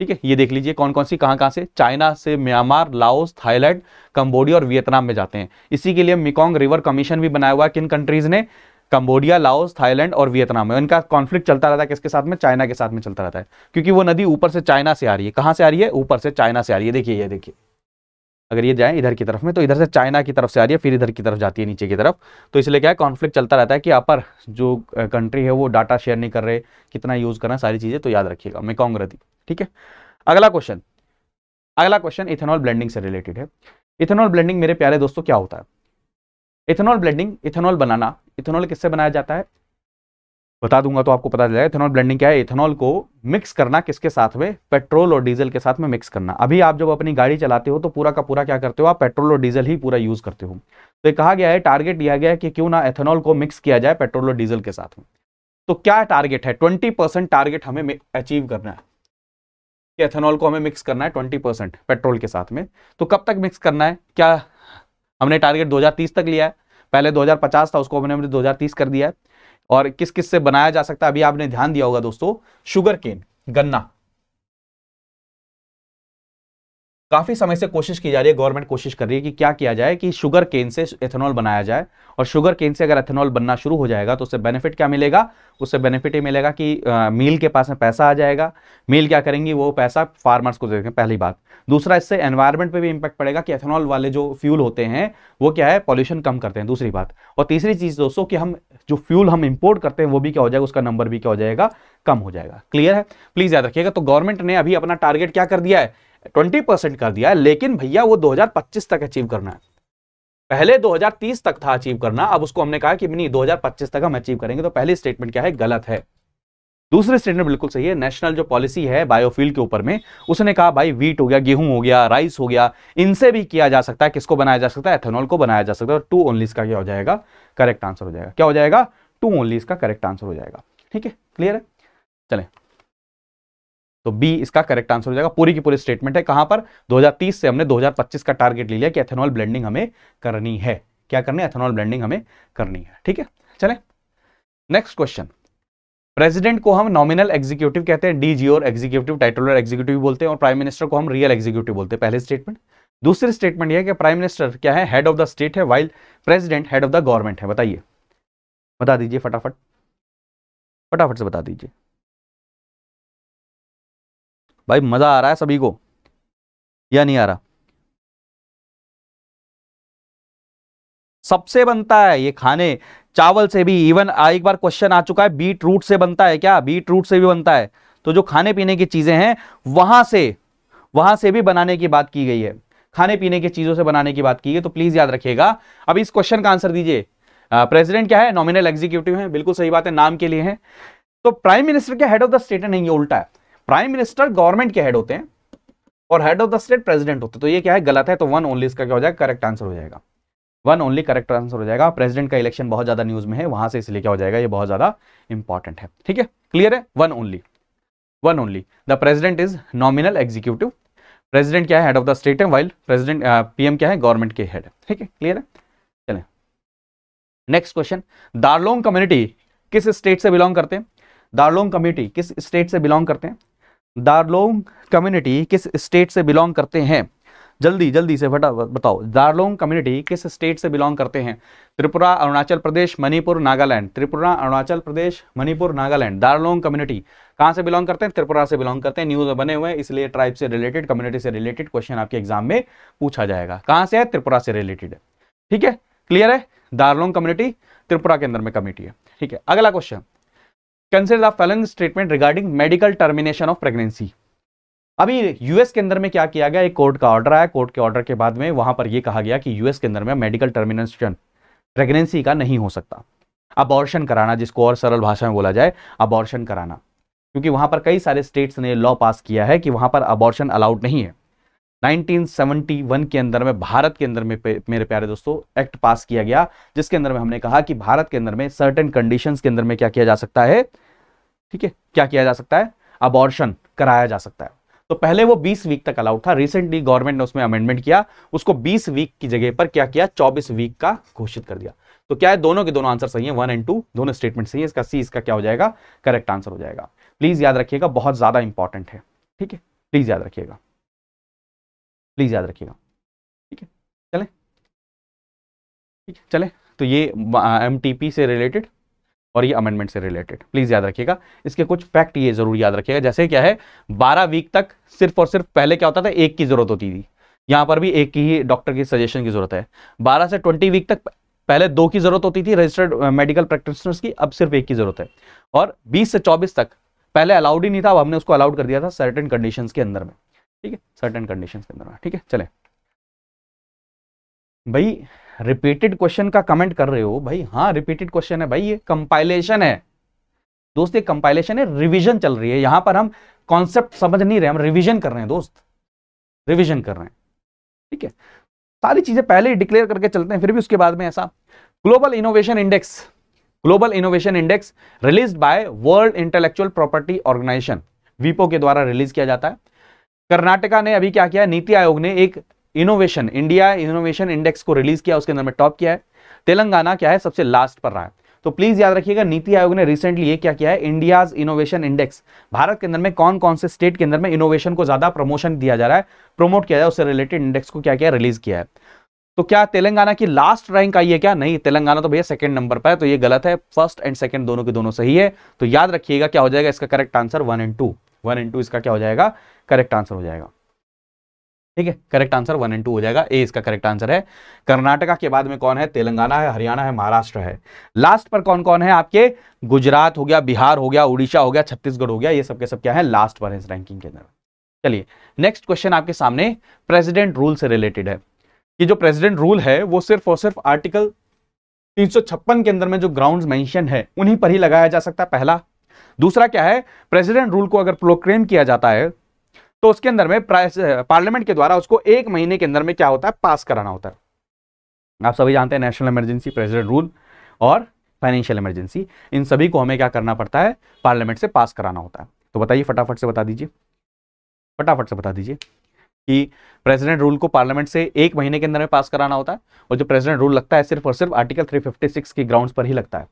ठीक है ये देख लीजिए कौन कौन सी कहां कहां से चाइना से म्यांमार लाओस थाईलैंड कंबोडिया और वियतनाम में जाते हैं इसी के लिए मिकोंग रिवर कमीशन भी बनाया हुआ है किन कंट्रीज ने कंबोडिया लाओस थाईलैंड और वियतनाम में इनका कॉन्फ्लिक्ट चलता रहता है किसके साथ में चाइना के साथ में चलता रहता है क्योंकि वो नदी ऊपर से चाइना से आ रही है कहाँ से आ रही है ऊपर से चाइना से आ रही है देखिए ये देखिए अगर ये जाए इधर की तरफ में तो इधर से चाइना की तरफ से आ रही है फिर इधर की तरफ जाती है नीचे की तरफ तो इसलिए क्या है कॉन्फ्लिक्ट चलता रहता है कि अपर जो कंट्री है वो डाटा शेयर नहीं कर रहे कितना यूज़ करना सारी चीज़ें तो याद रखिएगा मैं कहूँगा रहती ठीक है अगला क्वेश्चन अगला क्वेश्चन इथेनॉल ब्लेंडिंग से रिलेटेड है इथेनॉल ब्लेंडिंग मेरे प्यारे दोस्तों क्या होता है इथेनॉल ब्लेंडिंग इथेनॉल बनाना इथेनॉल किससे बनाया जाता है बता दूंगा तो आपको पता चलेगा इथेनॉल ब्लेंडिंग क्या है इथेनॉल को मिक्स करना किसके साथ में पेट्रोल और डीजल के साथ में मिक्स करना अभी आप जब अपनी गाड़ी चलाते हो तो पूरा का पूरा क्या करते हो आप पेट्रोल और डीजल ही पूरा यूज करते हो तो कहा गया है टारगेट दिया गया है कि क्यों ना एथेनॉल को मिक्स किया जाए पेट्रोल और डीजल के साथ में तो क्या टारगेट है ट्वेंटी परसेंट टारगेट हमें अचीव करना है कि एथेनॉल को हमें मिक्स करना है ट्वेंटी परसेंट पेट्रोल के साथ में तो कब तक मिक्स करना है क्या हमने टारगेट दो तक लिया है पहले 2050 था उसको हमने 2030 कर दिया है और किस किस से बनाया जा सकता है अभी आपने ध्यान दिया होगा दोस्तों शुगर केन गन्ना काफ़ी समय से कोशिश की जा रही है गवर्नमेंट कोशिश कर रही है कि क्या किया जाए कि शुगर केन से एथेनॉल बनाया जाए और शुगर केन से अगर एथेनॉल बनना शुरू हो जाएगा तो उससे बेनिफिट क्या मिलेगा उससे बेनिफिट ये मिलेगा कि आ, मील के पास में पैसा आ जाएगा मील क्या करेंगी वो पैसा फार्मर्स को देंगे पहली बात दूसरा इससे एनवायरमेंट पर भी इम्पैक्ट पड़ेगा कि एथेनॉल वाले जो फ्यूल होते हैं वो क्या है पॉल्यूशन कम करते हैं दूसरी बात और तीसरी चीज़ दोस्तों कि हम जो फ्यूल हम इम्पोर्ट करते हैं वो भी क्या हो जाएगा उसका नंबर भी क्या हो जाएगा कम हो जाएगा क्लियर है प्लीज़ याद रखिएगा तो गवर्नमेंट ने अभी अपना टारगेट क्या कर दिया है ट्वेंटी परसेंट कर दिया है लेकिन भैया वो 2025 तक अचीव करना है पहले 2030 तक था अचीव करना अब उसको हमने कहा कि नहीं 2025 तक हम अचीव करेंगे तो पहली स्टेटमेंट क्या है गलत है दूसरी स्टेटमेंट बिल्कुल सही है नेशनल जो पॉलिसी है बायोफील के ऊपर में उसने कहा भाई वीट हो गया गेहूं हो गया राइस हो गया इनसे भी किया जा सकता है किसको बनाया जा सकता है एथेनॉल को बनाया जा सकता है टू ओनली इसका क्या हो जाएगा करेक्ट आंसर हो जाएगा क्या हो जाएगा टू ओनली इसका करेक्ट आंसर हो जाएगा ठीक है क्लियर है चले तो बी इसका करेक्ट आंसर हो जाएगा पूरी की पूरी स्टेटमेंट है कहां पर 2030 से हमने 2025 का टारगेट ले लिया कि एथेनॉल ब्लेंडिंग हमें करनी है क्या करनी है एथेनॉल ब्लेंडिंग हमें करनी है ठीक है चले नेक्स्ट क्वेश्चन प्रेसिडेंट को हम नॉमिनल एग्जीक्यूटिव कहते हैं डीजी और एग्जीक्यूटिव टाइटलर एग्जीक्यूटिव बोलते हैं और प्राइम मिनिस्टर को हम रियल एग्जीक्यूटिव बोलते हैं पहले स्टेटमेंट दूसरी स्टेटमेंट यह है कि प्राइम मिनिस्टर क्या है हेड ऑफ द स्टेट है while president head of the government है बताइए बता दीजिए फटाफट फटाफट से बता दीजिए भाई मज़ा आ रहा है सभी को या नहीं आ रहा सबसे बनता है ये खाने चावल से भी इवन एक बार क्वेश्चन आ चुका है बीट रूट से बनता है क्या बीट रूट से भी बनता है तो जो खाने पीने की चीज़ें हैं वहां से वहां से भी बनाने की बात की गई है खाने पीने की चीज़ों से बनाने की बात की गई तो प्लीज़ याद रखिएगा अब इस क्वेश्चन का आंसर दीजिए प्रेसिडेंट क्या है नॉमिनल एग्जीक्यूटिव है बिल्कुल सही बात है नाम के लिए तो है तो प्राइम मिनिस्टर के हेड ऑफ द स्टेट नहीं ये उल्टा है प्राइम मिनिस्टर गवर्नमेंट के हेड होते हैं और head of the state president होते हैं तो ये क्या है गलत है तो वन ओनली इसका क्या हो जाएगा करेक्ट आंसर हो जाएगा वन ओनली करेक्ट आंसर हो जाएगा प्रेसिडेंट का इलेक्शन बहुत ज्यादा न्यूज में है वहां से इसलिए क्या हो जाएगा ये बहुत ज्यादा इंपॉर्टेंट है ठीक है क्लियर है one only one only the president is nominal executive president क्या हैड ऑफ द स्टेट है वाइल प्रेजिडेंट पीएम क्या है गवर्नमेंट uh, के हेड ठीक है क्लियर है चले नेक्स्ट क्वेश्चन दार्लोंग कम्युनिटी किस स्टेट से बिलोंग करते हैं दार्लोंग कम्युनिटी किस स्टेट से बिलोंग करते हैं दार्लोंग कम्युनिटी किस स्टेट से बिलोंग करते हैं जल्दी जल्दी से फटा बताओ दारलोंग कम्युनिटी किस स्टेट से बिलोंग करते हैं त्रिपुरा अरुणाचल प्रदेश मणिपुर नागालैंड त्रिपुरा अरुणाचल प्रदेश मणिपुर नागालैंड दारलोंग कम्युनिटी कहाँ से बिलोंग करते हैं त्रिपुरा से बिलोंग करते हैं न्यूज बने हुए हैं इसलिए ट्राइब से रिलेटेड कम्युनिटी से रिलेटेड क्वेश्चन आपके एग्जाम में पूछा जाएगा कहाँ से है त्रिपुरा से रिलेटेड ठीक है क्लियर है दार्लोंग कम्युनिटी त्रिपुरा के अंदर में कमेटी है ठीक है अगला question consider the following statement regarding medical termination of pregnancy अभी यूएस के अंदर में क्या किया गया एक कोर्ट का ऑर्डर आया कोर्ट के ऑर्डर के बाद में वहां पर यह कहा गया कि यूएस के अंदर में मेडिकल टर्मिनेशन प्रेगनेंसी का नहीं हो सकता अबॉर्शन कराना जिसको और सरल भाषा में बोला जाए अबॉर्शन कराना क्योंकि वहां पर कई सारे स्टेट्स ने लॉ पास किया है कि वहां पर अबॉर्शन अलाउड नहीं है 1971 के अंदर में भारत के अंदर में मेरे प्यारे दोस्तों एक्ट पास किया गया जिसके अंदर में हमने कहा कि भारत के अंदर में सर्टेन कंडीशंस के अंदर में क्या किया जा सकता है ठीक है क्या किया जा सकता है अबॉर्शन कराया जा सकता है तो पहले वो 20 वीक तक अलाउड था रिसेंटली गवर्नमेंट ने उसमें अमेंडमेंट किया उसको 20 वीक की जगह पर क्या किया 24 वीक का घोषित कर दिया तो क्या है दोनों के दोनों आंसर सही है वन एंड टू दोनों स्टेटमेंट सही है इसका सी इसका क्या हो जाएगा करेक्ट आंसर हो जाएगा प्लीज याद रखिएगा बहुत ज्यादा इंपॉर्टेंट है ठीक है प्लीज याद रखिएगा प्लीज़ याद रखिएगा ठीक है चलें ठीक है चलें तो ये एम से रिलेटेड और ये अमेंडमेंट से रिलेटेड प्लीज़ याद रखिएगा इसके कुछ फैक्ट ये ज़रूर याद रखिएगा जैसे क्या है बारह वीक तक सिर्फ और सिर्फ पहले क्या होता था एक की ज़रूरत होती थी यहाँ पर भी एक की ही डॉक्टर की सजेशन की ज़रूरत है बारह से ट्वेंटी वीक तक पहले दो की ज़रूरत होती थी रजिस्टर्ड मेडिकल प्रैक्टिशनर्स की अब सिर्फ एक की ज़रूरत है और बीस से चौबीस तक पहले अलाउड ही नहीं था अब हमने उसको अलाउड कर दिया था सर्टन कंडीशन के अंदर में ठीक है सर्टन कंडीशन के अंदर ठीक है चले भाई रिपीटेड क्वेश्चन का कमेंट कर रहे हो भाई हाँ रिपीटेड क्वेश्चन है भाई ये कंपाइलेशन है दोस्त ये कंपाइलेशन है रिवीजन चल रही है यहां पर हम कॉन्सेप्ट समझ नहीं रहे हम रिवीजन कर रहे हैं दोस्त रिवीजन कर रहे हैं ठीक है सारी चीजें पहले ही डिक्लेयर करके चलते हैं फिर भी उसके बाद में ऐसा global innovation index global innovation index release by world intellectual property organisation वीपो के द्वारा रिलीज किया जाता है कर्नाटका ने अभी क्या किया नीति आयोग ने एक इनोवेशन इंडिया इनोवेशन इंडेक्स को रिलीज किया उसके अंदर में टॉप किया है तेलंगाना क्या है सबसे लास्ट पर रहा है तो प्लीज याद रखिएगा नीति आयोग ने रिसेंटली ये क्या किया है इंडियाज इनोवेशन इंडेक्स भारत के अंदर में कौन कौन से स्टेट के अंदर में इनोवेशन को ज्यादा प्रमोशन दिया जा रहा है प्रमोट किया जाए उससे रिलेटेड इंडेक्स को क्या किया रिलीज किया है तो क्या तेलंगाना की लास्ट रैंक आई है क्या नहीं तेलंगाना तो भैया सेकंड नंबर पर है तो ये गलत है फर्स्ट एंड सेकंड दोनों के दोनों सही है तो याद रखिएगा क्या हो जाएगा इसका correct answer one and two one and two इसका क्या हो जाएगा करेक्ट आंसर हो जाएगा ठीक है correct answer one and two हो जाएगा ए इसका करेक्ट आंसर है कर्नाटका के बाद में कौन है तेलंगाना है हरियाणा है महाराष्ट्र है लास्ट पर कौन कौन है आपके गुजरात हो गया बिहार हो गया उड़ीसा हो गया छत्तीसगढ़ हो गया ये सबके सब क्या है लास्ट पर है इस रैंकिंग के अंदर चलिए नेक्स्ट क्वेश्चन आपके सामने प्रेसिडेंट रूल से रिलेटेड है कि जो प्रेसिडेंट रूल है वो सिर्फ और सिर्फ आर्टिकल तीन के अंदर में जो ग्राउंड मैंशन है उन्हीं पर ही लगाया जा सकता है पहला दूसरा क्या है प्रेसिडेंट रूल को अगर प्रोक्लेम किया जाता है तो उसके अंदर में पार्लियामेंट के द्वारा उसको एक महीने के अंदर में क्या होता है पास कराना होता है आप सभी जानते हैं नेशनल इमरजेंसी प्रेसिडेंट रूल और फाइनेंशियल इमरजेंसी इन सभी को हमें क्या करना पड़ता है पार्लियामेंट से पास कराना होता है तो बताइए फटाफट से बता दीजिए फटाफट से बता दीजिए कि प्रेसिडेंट रूल को पार्लियामेंट से एक महीने के अंदर में पास कराना होता है और जो प्रेसिडेंट रूल लगता है सिर्फ और सिर्फ आर्टिकल 356 के ग्राउंड्स पर ही लगता है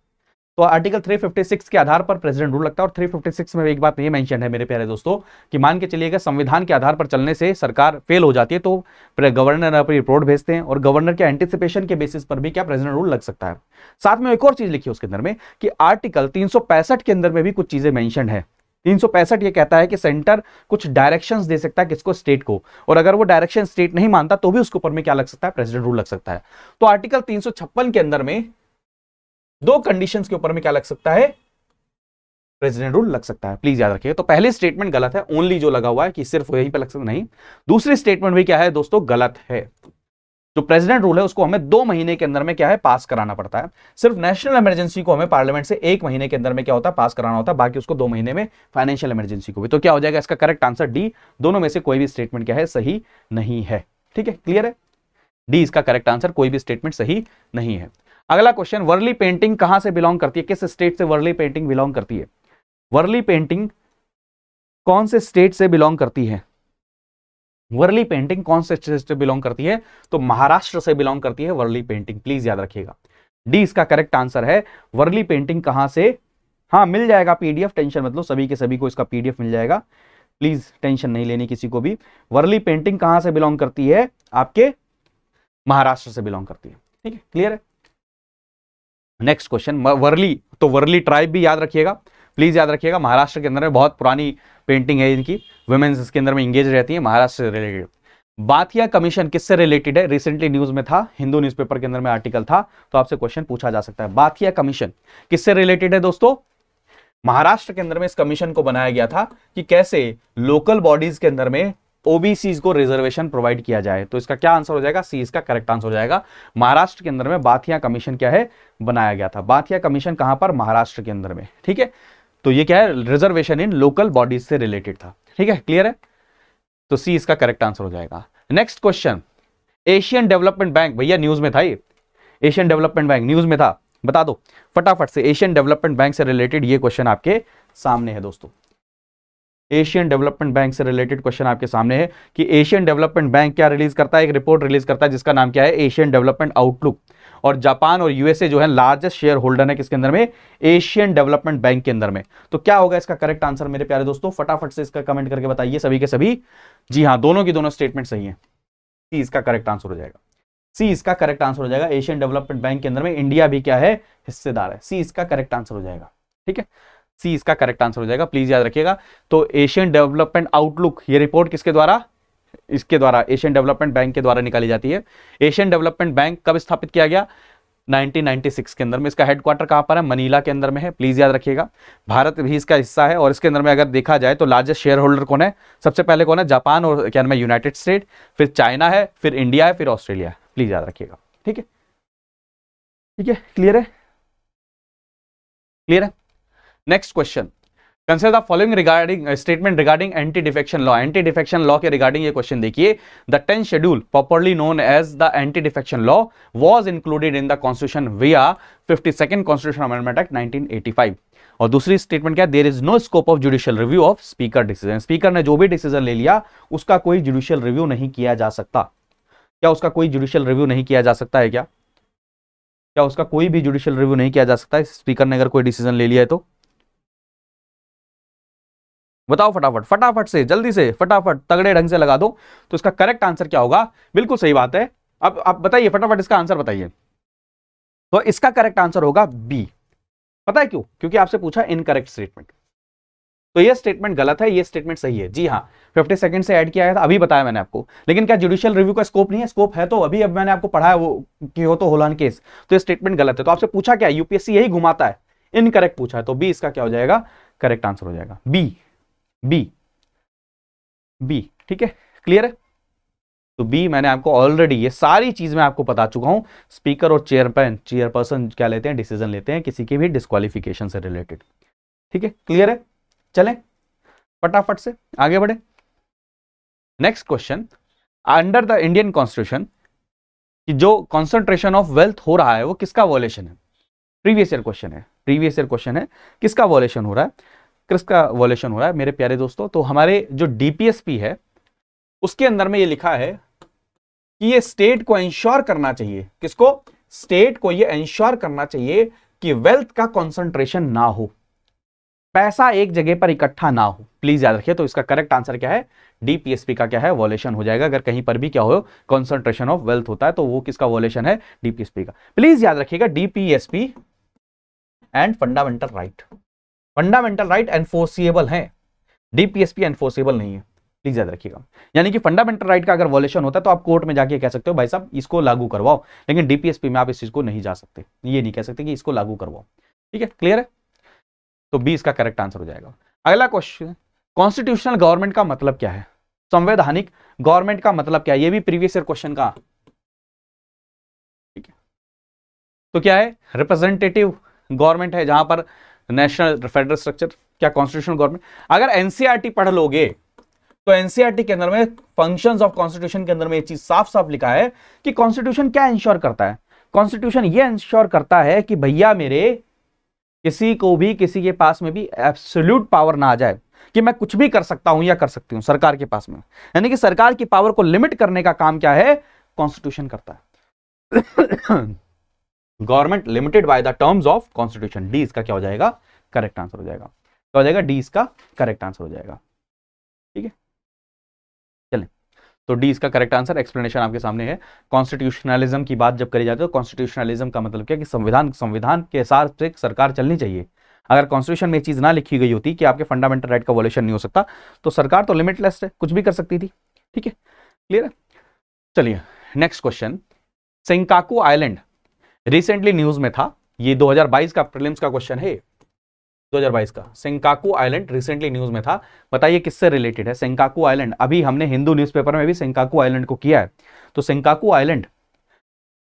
तो आर्टिकल 356 के आधार पर प्रेसिडेंट रूल लगता है और 356 में एक बात ये मेंशन है मेरे प्यारे दोस्तों कि मान के चलिएगा संविधान के आधार पर चलने से सरकार फेल हो जाती है तो गवर्नर अपनी रिपोर्ट भेजते हैं और गवर्नर के एंटिसिपेशन के बेसिस पर भी क्या प्रेसिडेंट रूल लग सकता है साथ में एक और चीज लिखी है उसके अंदर में कि आर्टिकल तीन के अंदर में भी कुछ चीजें मैंशन है तीन ये कहता है कि सेंटर कुछ डायरेक्शन दे सकता है किसको स्टेट को और अगर वो डायरेक्शन स्टेट नहीं मानता तो भी उसके ऊपर में क्या लग सकता है प्रेसिडेंट रूल लग सकता है तो आर्टिकल तीन के अंदर में दो कंडीशन के ऊपर में क्या लग सकता है प्रेसिडेंट रूल लग सकता है प्लीज याद रखिए तो पहले स्टेटमेंट गलत है ओनली जो लगा हुआ है कि सिर्फ यहीं पर लग सकता नहीं दूसरी स्टेटमेंट भी क्या है दोस्तों गलत है जो प्रेसिडेंट रूल है उसको हमें दो महीने के अंदर में क्या है पास कराना पड़ता है सिर्फ नेशनल इमरजेंसी को हमें पार्लियामेंट से एक महीने के अंदर में क्या होता है पास कराना होता है बाकी उसको दो महीने में फाइनेंशियल इमरजेंसी को भी तो क्या हो जाएगा इसका करेक्ट आंसर डी दोनों में से कोई भी स्टेटमेंट क्या है सही नहीं है ठीक है क्लियर है डी इसका करेक्ट आंसर कोई भी स्टेटमेंट सही नहीं है अगला क्वेश्चन वर्ली पेंटिंग कहां से बिलोंग करती है किस स्टेट से वर्ली पेंटिंग बिलोंग करती है वर्ली पेंटिंग कौन से स्टेट से बिलोंग करती है वर्ली पेंटिंग कौन से स्टेट से बिलोंग करती है तो महाराष्ट्र से बिलोंग करती है वर्ली पेंटिंग प्लीज याद रखिएगा डी इसका करेक्ट आंसर है वर्ली पेंटिंग कहां से हाँ मिल जाएगा पीडीएफ टेंशन मतलब सभी के सभी को इसका पीडीएफ मिल जाएगा प्लीज टेंशन नहीं लेनी किसी को भी वर्ली पेंटिंग कहां से बिलोंग करती है आपके महाराष्ट्र से बिलोंग करती है ठीक है क्लियर है नेक्स्ट क्वेश्चन वर्ली तो वर्ली ट्राइब भी याद रखिएगा प्लीज़ याद रखिएगा महाराष्ट्र के अंदर में बहुत पुरानी पेंटिंग है इनकी वुमेन्स इसके अंदर में इंगेज रहती है महाराष्ट्र से रिलेटेड बातिया कमीशन किससे रिलेटेड है रिसेंटली न्यूज में था हिंदू न्यूज़पेपर के अंदर में आर्टिकल था तो आपसे क्वेश्चन पूछा जा सकता है बातिया कमीशन किससे रिलेटेड है दोस्तों महाराष्ट्र के अंदर में इस कमीशन को बनाया गया था कि कैसे लोकल बॉडीज के अंदर में ओबीसी को रिजर्वेशन प्रोवाइड किया जाए तो इसका क्या आंसर हो जाएगा सी इसका करेक्ट आंसर हो जाएगा महाराष्ट्र के अंदर में बाथिया कमीशन क्या है बनाया गया था बाथिया कमीशन कहां पर महाराष्ट्र के अंदर में ठीक है तो ये क्या है रिजर्वेशन इन लोकल बॉडीज से रिलेटेड था ठीक है क्लियर है तो सी इसका करेक्ट आंसर हो जाएगा next question Asian development bank भैया न्यूज में था ये एशियन डेवलपमेंट बैंक न्यूज में था बता दो फटाफट से एशियन डेवलपमेंट बैंक से रिलेटेड ये क्वेश्चन आपके सामने है दोस्तों एशियन डेवलपमेंट बैंक से रिलेटेड क्वेश्चन आपके सामने है कि एशियन डेवलपमेंट बैंक क्या रिलीज करता है एक रिपोर्ट रिलीज करता है जिसका नाम क्या है एशियन डेवलपमेंट आउटलुक और जापान और यूएसए जो है लार्जेस्ट शेयर होल्डर है किसके अंदर में एशियन डेवलपमेंट बैंक के अंदर में तो क्या होगा इसका करेक्ट आंसर मेरे प्यारे दोस्तों फटाफट से इसका कमेंट करके बताइए सभी के सभी जी हाँ दोनों की दोनों स्टेटमेंट सही है सी इसका करेक्ट आंसर हो जाएगा सी इसका करेक्ट आंसर हो जाएगा एशियन डेवलपमेंट बैंक के अंदर में इंडिया भी क्या है हिस्सेदार है सी इसका करेक्ट आंसर हो जाएगा ठीक है सी इसका करेक्ट आंसर हो जाएगा प्लीज याद रखिएगा तो एशियन डेवलपमेंट आउटलुक ये रिपोर्ट किसके द्वारा इसके द्वारा एशियन डेवलपमेंट बैंक के द्वारा निकाली जाती है एशियन डेवलपमेंट बैंक कब स्थापित किया गया 1996 के अंदर में इसका हेडक्वार्टर कहां पर है मनीला के अंदर में है प्लीज याद रखिएगा भारत भी इसका हिस्सा है और इसके अंदर में अगर देखा जाए तो लार्जेस्ट शेयर होल्डर कौन है सबसे पहले कौन है जापान और क्या नाम है यूनाइटेड स्टेट फिर चाइना है फिर इंडिया है फिर ऑस्ट्रेलिया है प्लीज याद रखिएगा ठीक है ठीक है क्लियर है क्लियर है next question consider the following regarding statement regarding anti defection law anti defection law के रिगार्डिंग ये क्वेश्चन देखिए the ten schedule properly known as the anti defection law was included in the constitution via fifty second constitution amendment act 1985 और दूसरी statement क्या there is no scope of judicial review of speaker decision speaker ने जो भी decision ले लिया उसका कोई जुडिशियल रिव्यू नहीं किया जा सकता क्या उसका कोई जुडिशियल रिव्यू नहीं किया जा सकता है क्या क्या उसका कोई भी जुडिशियल रिव्यू नहीं किया जा सकता है स्पीकर ने अगर कोई डिसीजन ले लिया है तो बताओ फटाफट फटाफट से जल्दी से फटाफट तगड़े ढंग से लगा दो तो इसका करेक्ट आंसर क्या होगा बिल्कुल सही बात है अब आप बताइए फटाफट इसका आंसर बताइए तो इसका करेक्ट आंसर होगा बी पता है क्यों क्योंकि आपसे पूछा इनकरेक्ट स्टेटमेंट तो ये स्टेटमेंट गलत है ये स्टेटमेंट सही है जी हाँ फिफ्टी सेकंड से ऐड किया गया था अभी बताया मैंने आपको लेकिन क्या जुडिशियल रिव्यू का स्कोप नहीं है स्कोप है तो अभी अब मैंने आपको पढ़ा है वो कि हो तो होलान केस तो ये स्टेटमेंट गलत है तो आपसे पूछा क्या यूपीएससी यही घुमाता है इनकरेक्ट पूछा है तो बी इसका क्या हो जाएगा करेक्ट आंसर हो जाएगा बी बी बी ठीक है क्लियर है तो बी मैंने आपको ऑलरेडी ये सारी चीज़ मैं आपको बता चुका हूं स्पीकर और चेयरमैन चेयरपर्सन क्या लेते हैं डिसीजन लेते हैं किसी के भी डिस्कालिफिकेशन से रिलेटेड ठीक है क्लियर है चले फटाफट से आगे बढ़े next question under the Indian constitution कि जो कॉन्सेंट्रेशन ऑफ वेल्थ हो रहा है वो किसका वॉलेशन है प्रीवियस ईयर क्वेश्चन है प्रीवियस ईयर क्वेश्चन है किसका वॉलेशन हो रहा है क्रिस का वॉल्यूशन हो रहा है मेरे प्यारे दोस्तों तो हमारे जो डीपीएसपी है उसके अंदर में ये लिखा है कि ये स्टेट को इंश्योर करना चाहिए किसको स्टेट को ये इंश्योर करना चाहिए कि वेल्थ का कॉन्सेंट्रेशन ना हो पैसा एक जगह पर इकट्ठा ना हो प्लीज याद रखिए तो इसका करेक्ट आंसर क्या है डीपीएसपी का क्या है वॉल्यूशन हो जाएगा अगर कहीं पर भी क्या हो कॉन्सेंट्रेशन ऑफ वेल्थ होता है तो वो किसका वॉल्यूशन है डीपीएसपी का प्लीज याद रखिएगा DPSP and fundamental right fundamental right enforceable है डीपीएसपी एनफोर्सेबल नहीं है प्लीज याद रखिएगा यानी कि फंडामेंटल राइट का अगर वॉल्यूशन होता है तो आप कोर्ट में जाके कह सकते हो भाई साहब इसको लागू करवाओ लेकिन डीपीएसपी में आप इस चीज को नहीं जा सकते ये नहीं कह सकते कि इसको लागू करवाओ ठीक है क्लियर है तो बी इसका करेक्ट आंसर हो जाएगा अगला क्वेश्चन कॉन्स्टिट्यूशनल गवर्नमेंट का मतलब क्या है संवैधानिक गवर्नमेंट का मतलब क्या है यह भी प्रीवियस ईयर क्वेश्चन का ठीक है तो क्या है रिप्रेजेंटेटिव गवर्नमेंट है जहां पर नेशनल फेडरल स्ट्रक्चर क्या कॉन्स्टिट्यूशन गवर्नमेंट अगर एनसीआरटी e पढ़ लोगे तो एनसीआरटी e के अंदर में फंक्शंस ऑफ कॉन्स्टिट्यूशन के अंदर में ये चीज साफ साफ लिखा है कि कॉन्स्टिट्यूशन क्या इंश्योर करता है कॉन्स्टिट्यूशन ये इंश्योर करता है कि भैया मेरे किसी को भी किसी के पास में भी एब्सोल्यूट पावर ना आ जाए कि मैं कुछ भी कर सकता हूं या कर सकती हूं सरकार के पास में यानी कि सरकार की पावर को लिमिट करने का काम क्या है कॉन्स्टिट्यूशन करता है government limited by the terms of constitution D इसका क्या हो जाएगा करेक्ट आंसर हो जाएगा क्या हो जाएगा डी इसका करेक्ट आंसर हो जाएगा ठीक है चलें तो डी इसका करेक्ट आंसर एक्सप्लेनेशन आपके सामने है कॉन्स्टिट्यूशनलिज्म की बात जब करी जाती है तो कॉन्स्टिट्यूशनलिज्म का मतलब क्या कि संविधान संविधान के हिसाब से सरकार चलनी चाहिए अगर कॉन्स्टिट्यूशन में चीज़ ना लिखी गई होती कि आपके फंडामेंटल राइट का वॉल्यूशन नहीं हो सकता तो सरकार तो लिमिटलेस है कुछ भी कर सकती थी ठीक है क्लियर है चलिए next question Senkaku island recently news में था ये 2022 का प्रीलिम्स का क्वेश्चन है 2022 का सेंकाकू आइलैंड रिसेंटली न्यूज में था बताइए किससे रिलेटेड है सेंकाकू आइलैंड अभी हमने हिंदू न्यूज़पेपर में भी सेंकाकू आइलैंड को किया है तो सेंकाकू आइलैंड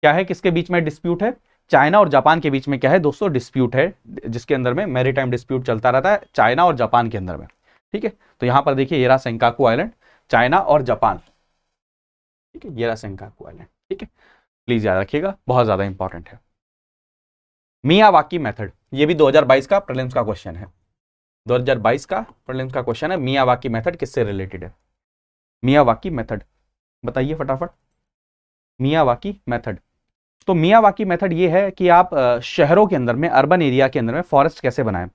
क्या है किसके बीच में डिस्प्यूट है चाइना और जापान के बीच में क्या है दोस्तों डिस्प्यूट है जिसके अंदर में मेरी डिस्प्यूट चलता रहता है चाइना और जापान के अंदर में ठीक है तो यहां पर देखिए येरा सेंकाकू आइलैंड चाइना और जापान ठीक है येरा सेंकाकू आइलैंड ठीक है प्लीज़ याद रखिएगा बहुत ज़्यादा इंपॉर्टेंट है मिया वाकी मेथड ये भी 2022 का प्रलिम्स का क्वेश्चन है 2022 का प्रलिम्स का क्वेश्चन है मिया वाकी मेथड किससे रिलेटेड है मिया वाकी मेथड बताइए फटाफट मिया वाकी मेथड तो मिया वाकी मेथड ये है कि आप शहरों के अंदर में अर्बन एरिया के अंदर में फॉरेस्ट कैसे बनाएं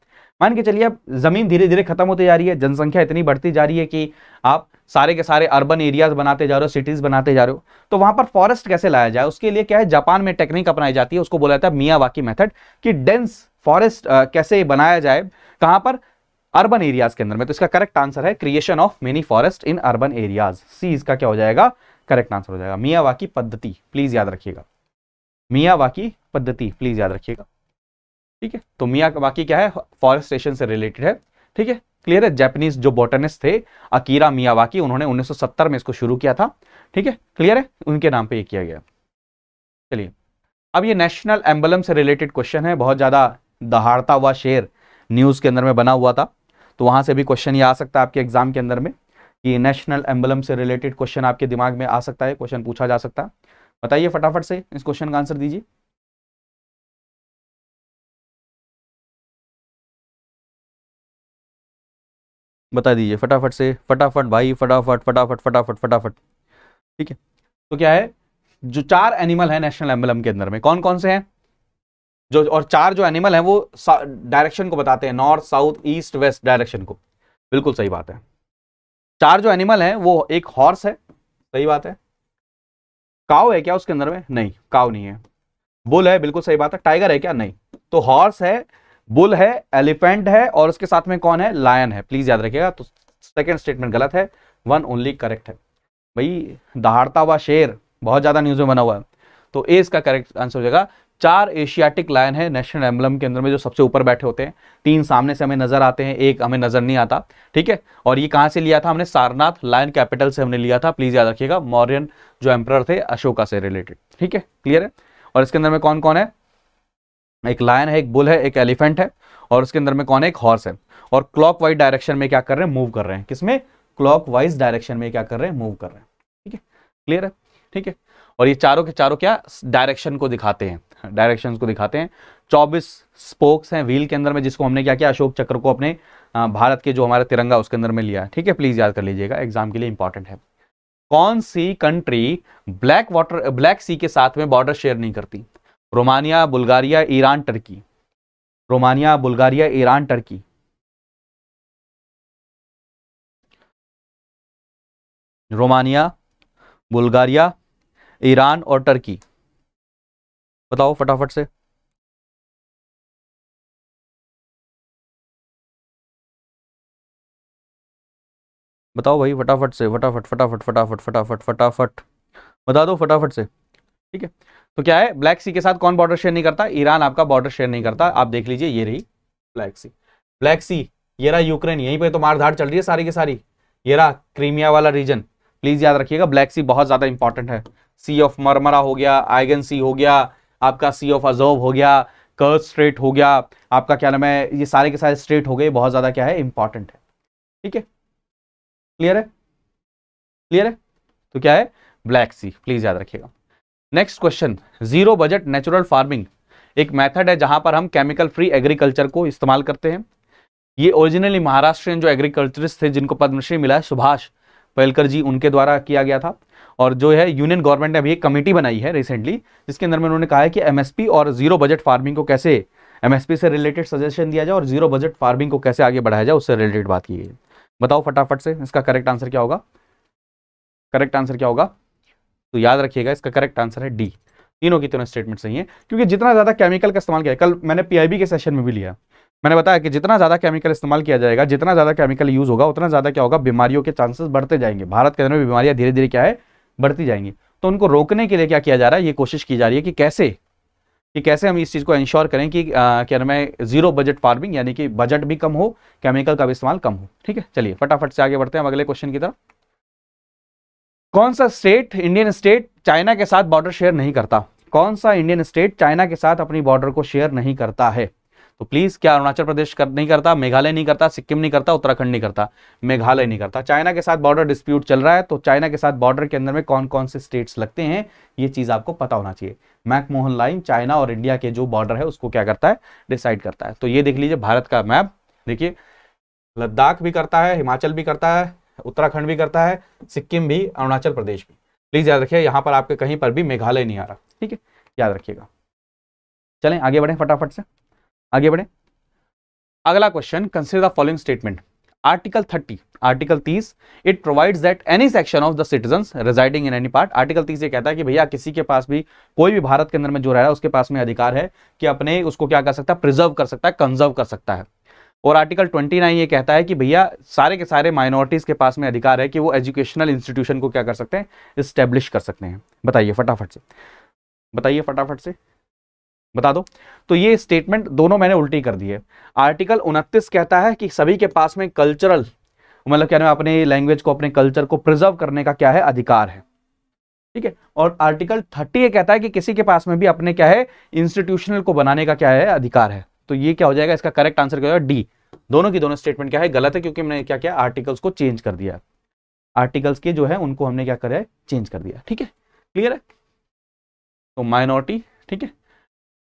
मान के चलिए अब ज़मीन धीरे धीरे खत्म होती जा रही है जनसंख्या इतनी बढ़ती जा रही है कि आप सारे के सारे अर्बन एरियाज बनाते जा रहे हो सिटीज बनाते जा रहे हो तो वहां पर फॉरेस्ट कैसे लाया जाए उसके लिए क्या है जापान में टेक्निक अपनाई जाती है उसको बोला जाता है मियावाकी मेथड कि डेंस फॉरेस्ट कैसे बनाया जाए कहां पर अर्बन एरियाज के अंदर में तो इसका करेक्ट आंसर है creation of many forest in urban areas C इसका क्या हो जाएगा करेक्ट आंसर हो जाएगा की पद्धति प्लीज याद रखिएगा मियावाकी पद्धति प्लीज याद रखिएगा ठीक है तो मियावाकी क्या है फॉरेस्टेशन से रिलेटेड है ठीक है क्लियर है जैपनीज जो बोटनिस्ट थे अकीरा मियावाकी उन्होंने 1970 में इसको शुरू किया था ठीक है क्लियर है उनके नाम पे ये किया गया चलिए अब ये नेशनल एम्बलम से रिलेटेड क्वेश्चन है बहुत ज़्यादा दहाड़ता हुआ शेर न्यूज़ के अंदर में बना हुआ था तो वहां से भी क्वेश्चन ये आ सकता है आपके एग्जाम के अंदर में कि नेशनल एम्बलम से रिलेटेड क्वेश्चन आपके दिमाग में आ सकता है क्वेश्चन पूछा जा सकता है बताइए फटाफट से इस क्वेश्चन का आंसर दीजिए बता दीजिए फटाफट से फटाफट भाई फटाफट फटाफट फटाफट फटाफट ठीक है तो क्या है जो चार एनिमल है नेशनल एम्बलम के अंदर में कौन कौन से हैं जो और चार जो एनिमल है वो डायरेक्शन को बताते हैं north south east west direction को बिल्कुल सही बात है चार जो एनिमल है वो एक हॉर्स है सही बात है काव है क्या उसके अंदर में नहीं काव नहीं है बुल है बिल्कुल सही बात है टाइगर है क्या नहीं तो हॉर्स है बुल है एलिफेंट है और उसके साथ में कौन है लायन है प्लीज याद रखिएगा तो सेकेंड स्टेटमेंट गलत है वन ओनली करेक्ट है भाई दहाड़ता हुआ शेर बहुत ज्यादा न्यूज में बना हुआ है तो ए इसका करेक्ट आंसर हो जाएगा चार एशियाटिक लायन है नेशनल एम्बलम के अंदर में जो सबसे ऊपर बैठे होते हैं तीन सामने से हमें नजर आते हैं एक हमें नजर नहीं आता ठीक है और ये कहाँ से लिया था हमने सारनाथ लायन कैपिटल से हमने लिया था प्लीज याद रखिएगा मौर्यन जो एम्प्रर थे अशोका से रिलेटेड ठीक है क्लियर है और इसके अंदर में कौन कौन है एक लायन है एक बुल है एक एलिफेंट है और उसके अंदर में कौन है एक हॉर्स है और क्लॉक वाइज डायरेक्शन में क्या कर रहे हैं मूव कर रहे हैं किसमें क्लॉक वाइज डायरेक्शन में क्या कर रहे हैं मूव कर रहे हैं ठीक है क्लियर है ठीक है और ये चारों के चारों क्या डायरेक्शन को दिखाते हैं डायरेक्शन को दिखाते हैं चौबीस स्पोक्स हैं व्हील के अंदर में जिसको हमने क्या किया अशोक चक्र को अपने भारत के जो हमारा तिरंगा उसके अंदर में लिया है ठीक है प्लीज़ याद कर लीजिएगा एग्जाम के लिए इंपॉर्टेंट है कौन सी country black water black sea के साथ में बॉर्डर शेयर नहीं करती Romania Bulgaria Iran Turkey Romania Bulgaria Iran Turkey Romania Bulgaria Iran और टर्की बताओ फटाफट से बताओ भाई फटाफट से फटाफट फटाफट फटाफट फटाफट फटाफट बता दो फटाफट से ठीक है तो क्या है ब्लैक सी के साथ कौन बॉर्डर शेयर नहीं करता ईरान आपका बॉर्डर शेयर नहीं करता आप देख लीजिए ये रही ब्लैक सी ब्लैक सी ये रहा यूक्रेन यहीं पे तो मारधाड़ चल रही है सारी की सारी ये रहा क्रीमिया वाला रीजन प्लीज याद रखिएगा ब्लैक सी बहुत ज्यादा इंपॉर्टेंट है सी ऑफ मरमरा हो गया आइगन सी हो गया आपका सी ऑफ अजोब हो गया कर्ज स्ट्रेट हो गया आपका क्या नाम है ये सारे के सारे स्ट्रेट हो गए बहुत ज्यादा क्या है इंपॉर्टेंट है ठीक है क्लियर है क्लियर है तो क्या है ब्लैक सी प्लीज याद रखिएगा next question zero budget natural farming एक मेथड है जहां पर हम केमिकल फ्री एग्रीकल्चर को इस्तेमाल करते हैं ये ओरिजिनली महाराष्ट्रियन जो एग्रीकल्चरिस्ट थे जिनको पद्मश्री मिला है सुभाष पहलकर जी उनके द्वारा किया गया था और जो है यूनियन गवर्नमेंट ने अभी एक कमेटी बनाई है रिसेंटली जिसके अंदर में उन्होंने कहा है कि एमएसपी और जीरो बजट फार्मिंग को कैसे एमएसपी से रिलेटेड सजेशन दिया जाए और जीरो बजट फार्मिंग को कैसे आगे बढ़ाया जाए उससे रिलेटेड बात की गई बताओ फटाफट से इसका करेक्ट आंसर क्या होगा करेक्ट आंसर क्या होगा तो याद रखिएगा इसका करेक्ट आंसर है डी तीनों की तीनों स्टेटमेंट सही है क्योंकि जितना ज़्यादा केमिकल का इस्तेमाल किया कल मैंने पीआईबी के सेशन में भी लिया मैंने बताया कि जितना ज़्यादा केमिकल इस्तेमाल किया जाएगा जितना ज़्यादा केमिकल यूज़ होगा उतना ज़्यादा क्या होगा बीमारियों के चांसेस बढ़ते जाएंगे भारत के अंदर में बीमारियां धीरे धीरे क्या है बढ़ती जाएंगी तो उनको रोकने के लिए क्या किया जा रहा है ये कोशिश की जा रही है कि कैसे कि कैसे हम इस चीज़ को इंश्योर करें कि क्या नाम है जीरो बजट फार्मिंग यानी कि बजट भी कम हो केमिकल का भी इस्तेमाल कम हो ठीक है चलिए फटाफट से आगे बढ़ते हैं अगले क्वेश्चन की तरफ कौन सा स्टेट इंडियन स्टेट चाइना के साथ बॉर्डर शेयर नहीं करता कौन सा इंडियन स्टेट चाइना के साथ अपनी बॉर्डर को शेयर नहीं करता है तो प्लीज क्या अरुणाचल प्रदेश कर, नहीं करता मेघालय नहीं करता सिक्किम नहीं करता उत्तराखंड नहीं करता मेघालय नहीं करता चाइना के साथ बॉर्डर डिस्प्यूट चल रहा है तो चाइना के साथ बॉर्डर के अंदर में कौन कौन से स्टेट्स लगते हैं ये चीज आपको पता होना चाहिए मैकमोहन लाइन चाइना और इंडिया के जो बॉर्डर है उसको क्या करता है डिसाइड करता है तो ये देख लीजिए भारत का मैप देखिए लद्दाख भी करता है हिमाचल भी करता है उत्तराखंड भी करता है सिक्किम भी अरुणाचल प्रदेश भी प्लीज़ याद रखिए यहाँ पर आपके कहीं पर भी मेघालय नहीं आ रहा ठीक है याद रखिएगा चलें आगे बढ़े फटाफट से आगे बढ़े अगला question consider the following statement article thirty article तीस it provides that any section of the citizen residing in any part article तीस ये कहता है कि भैया किसी के पास भी कोई भी भारत के अंदर में जो रह रहा है उसके पास में अधिकार है कि अपने उसको क्या कर सकता है प्रिजर्व कर सकता है कंजर्व कर सकता है और आर्टिकल 29 ये कहता है कि भैया सारे के सारे माइनॉरिटीज़ के पास में अधिकार है कि वो एजुकेशनल इंस्टीट्यूशन को क्या कर सकते हैं इस्टेब्लिश कर सकते हैं बताइए फटाफट से बताइए फटाफट से बता दो तो ये स्टेटमेंट दोनों मैंने उल्टी कर दी है आर्टिकल उनतीस कहता है कि सभी के पास में कल्चरल मतलब क्या नाम अपने लैंग्वेज को अपने कल्चर को प्रिजर्व करने का क्या है अधिकार है ठीक है और आर्टिकल थर्टी ये कहता है कि किसी के पास में भी अपने क्या है इंस्टीट्यूशनल को बनाने का क्या है अधिकार है तो ये क्या हो जाएगा इसका करेक्ट आंसर क्या होगा डी दोनों की दोनों स्टेटमेंट क्या है गलत है क्योंकि हमने क्या किया आर्टिकल्स को चेंज कर दिया आर्टिकल्स के जो है उनको हमने क्या करा है चेंज कर दिया ठीक है क्लियर है तो माइनॉरिटी ठीक है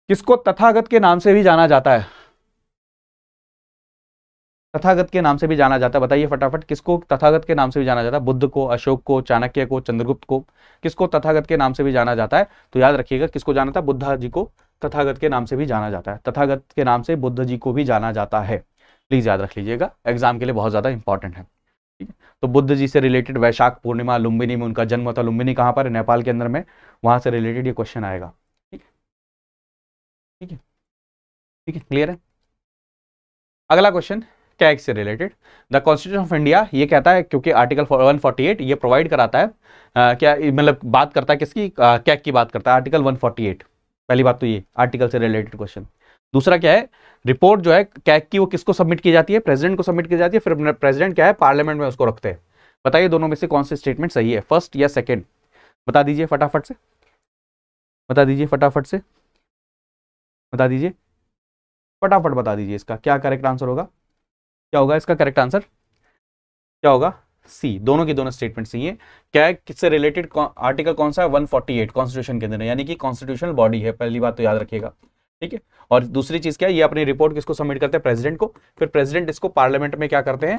किसको तथागत के नाम से भी जाना जाता है तथागत के नाम से भी जाना जाता है बताइए फटाफट किसको तथागत के नाम से भी जाना जाता है बुद्ध को अशोक को चाणक्य को चंद्रगुप्त को किसको तथागत के नाम से भी जाना जाता है तो याद रखिएगा किसको जाना था बुद्धा जी को तथागत के नाम से भी जाना जाता है तथागत के नाम से बुद्ध जी को भी जाना जाता है प्लीज़ याद रख लीजिएगा एग्जाम के लिए बहुत ज़्यादा इंपॉर्टेंट है ठीक है तो बुद्ध जी से रिलेटेड वैशाख पूर्णिमा लुम्बिनी में उनका जन्म था लुम्बिनी कहाँ पर है नेपाल के अंदर में वहां से रिलेटेड ये क्वेश्चन आएगा ठीक है ठीक है ठीक है क्लियर है अगला क्वेश्चन टैक्स से related the constitution of India ये कहता है क्योंकि आर्टिकल 148 ये प्रोवाइड कराता है आ, क्या मतलब बात करता है किसकी आ, की बात करता है आर्टिकल 148 पहली बात तो ये आर्टिकल से रिलेटेड क्वेश्चन दूसरा क्या है रिपोर्ट जो है कैक की वो किसको सबमिट की जाती है प्रेसिडेंट को सबमिट की जाती है फिर प्रेसिडेंट क्या है पार्लियामेंट में उसको रखते हैं बताइए दोनों में से कौन से स्टेटमेंट सही है फर्स्ट या सेकेंड बता दीजिए फटाफट से बता दीजिए फटाफट से बता दीजिए फटाफट बता दीजिए इसका क्या करेक्ट आंसर होगा क्या होगा इसका करेक्ट आंसर क्या होगा सी दोनों के दोनों स्टेटमेंट सही है क्या है किससे रिलेटेड आर्टिकल कौन सा है 148 कॉन्स्टिट्यूशन के अंदर यानी कि कॉन्स्टिट्यूशनल बॉडी है पहली बात तो याद रखिएगा ठीक है और दूसरी चीज क्या है ये अपनी रिपोर्ट किसको सबमिट करते हैं प्रेसिडेंट को फिर प्रेसिडेंट इसको पार्लियामेंट में क्या करते हैं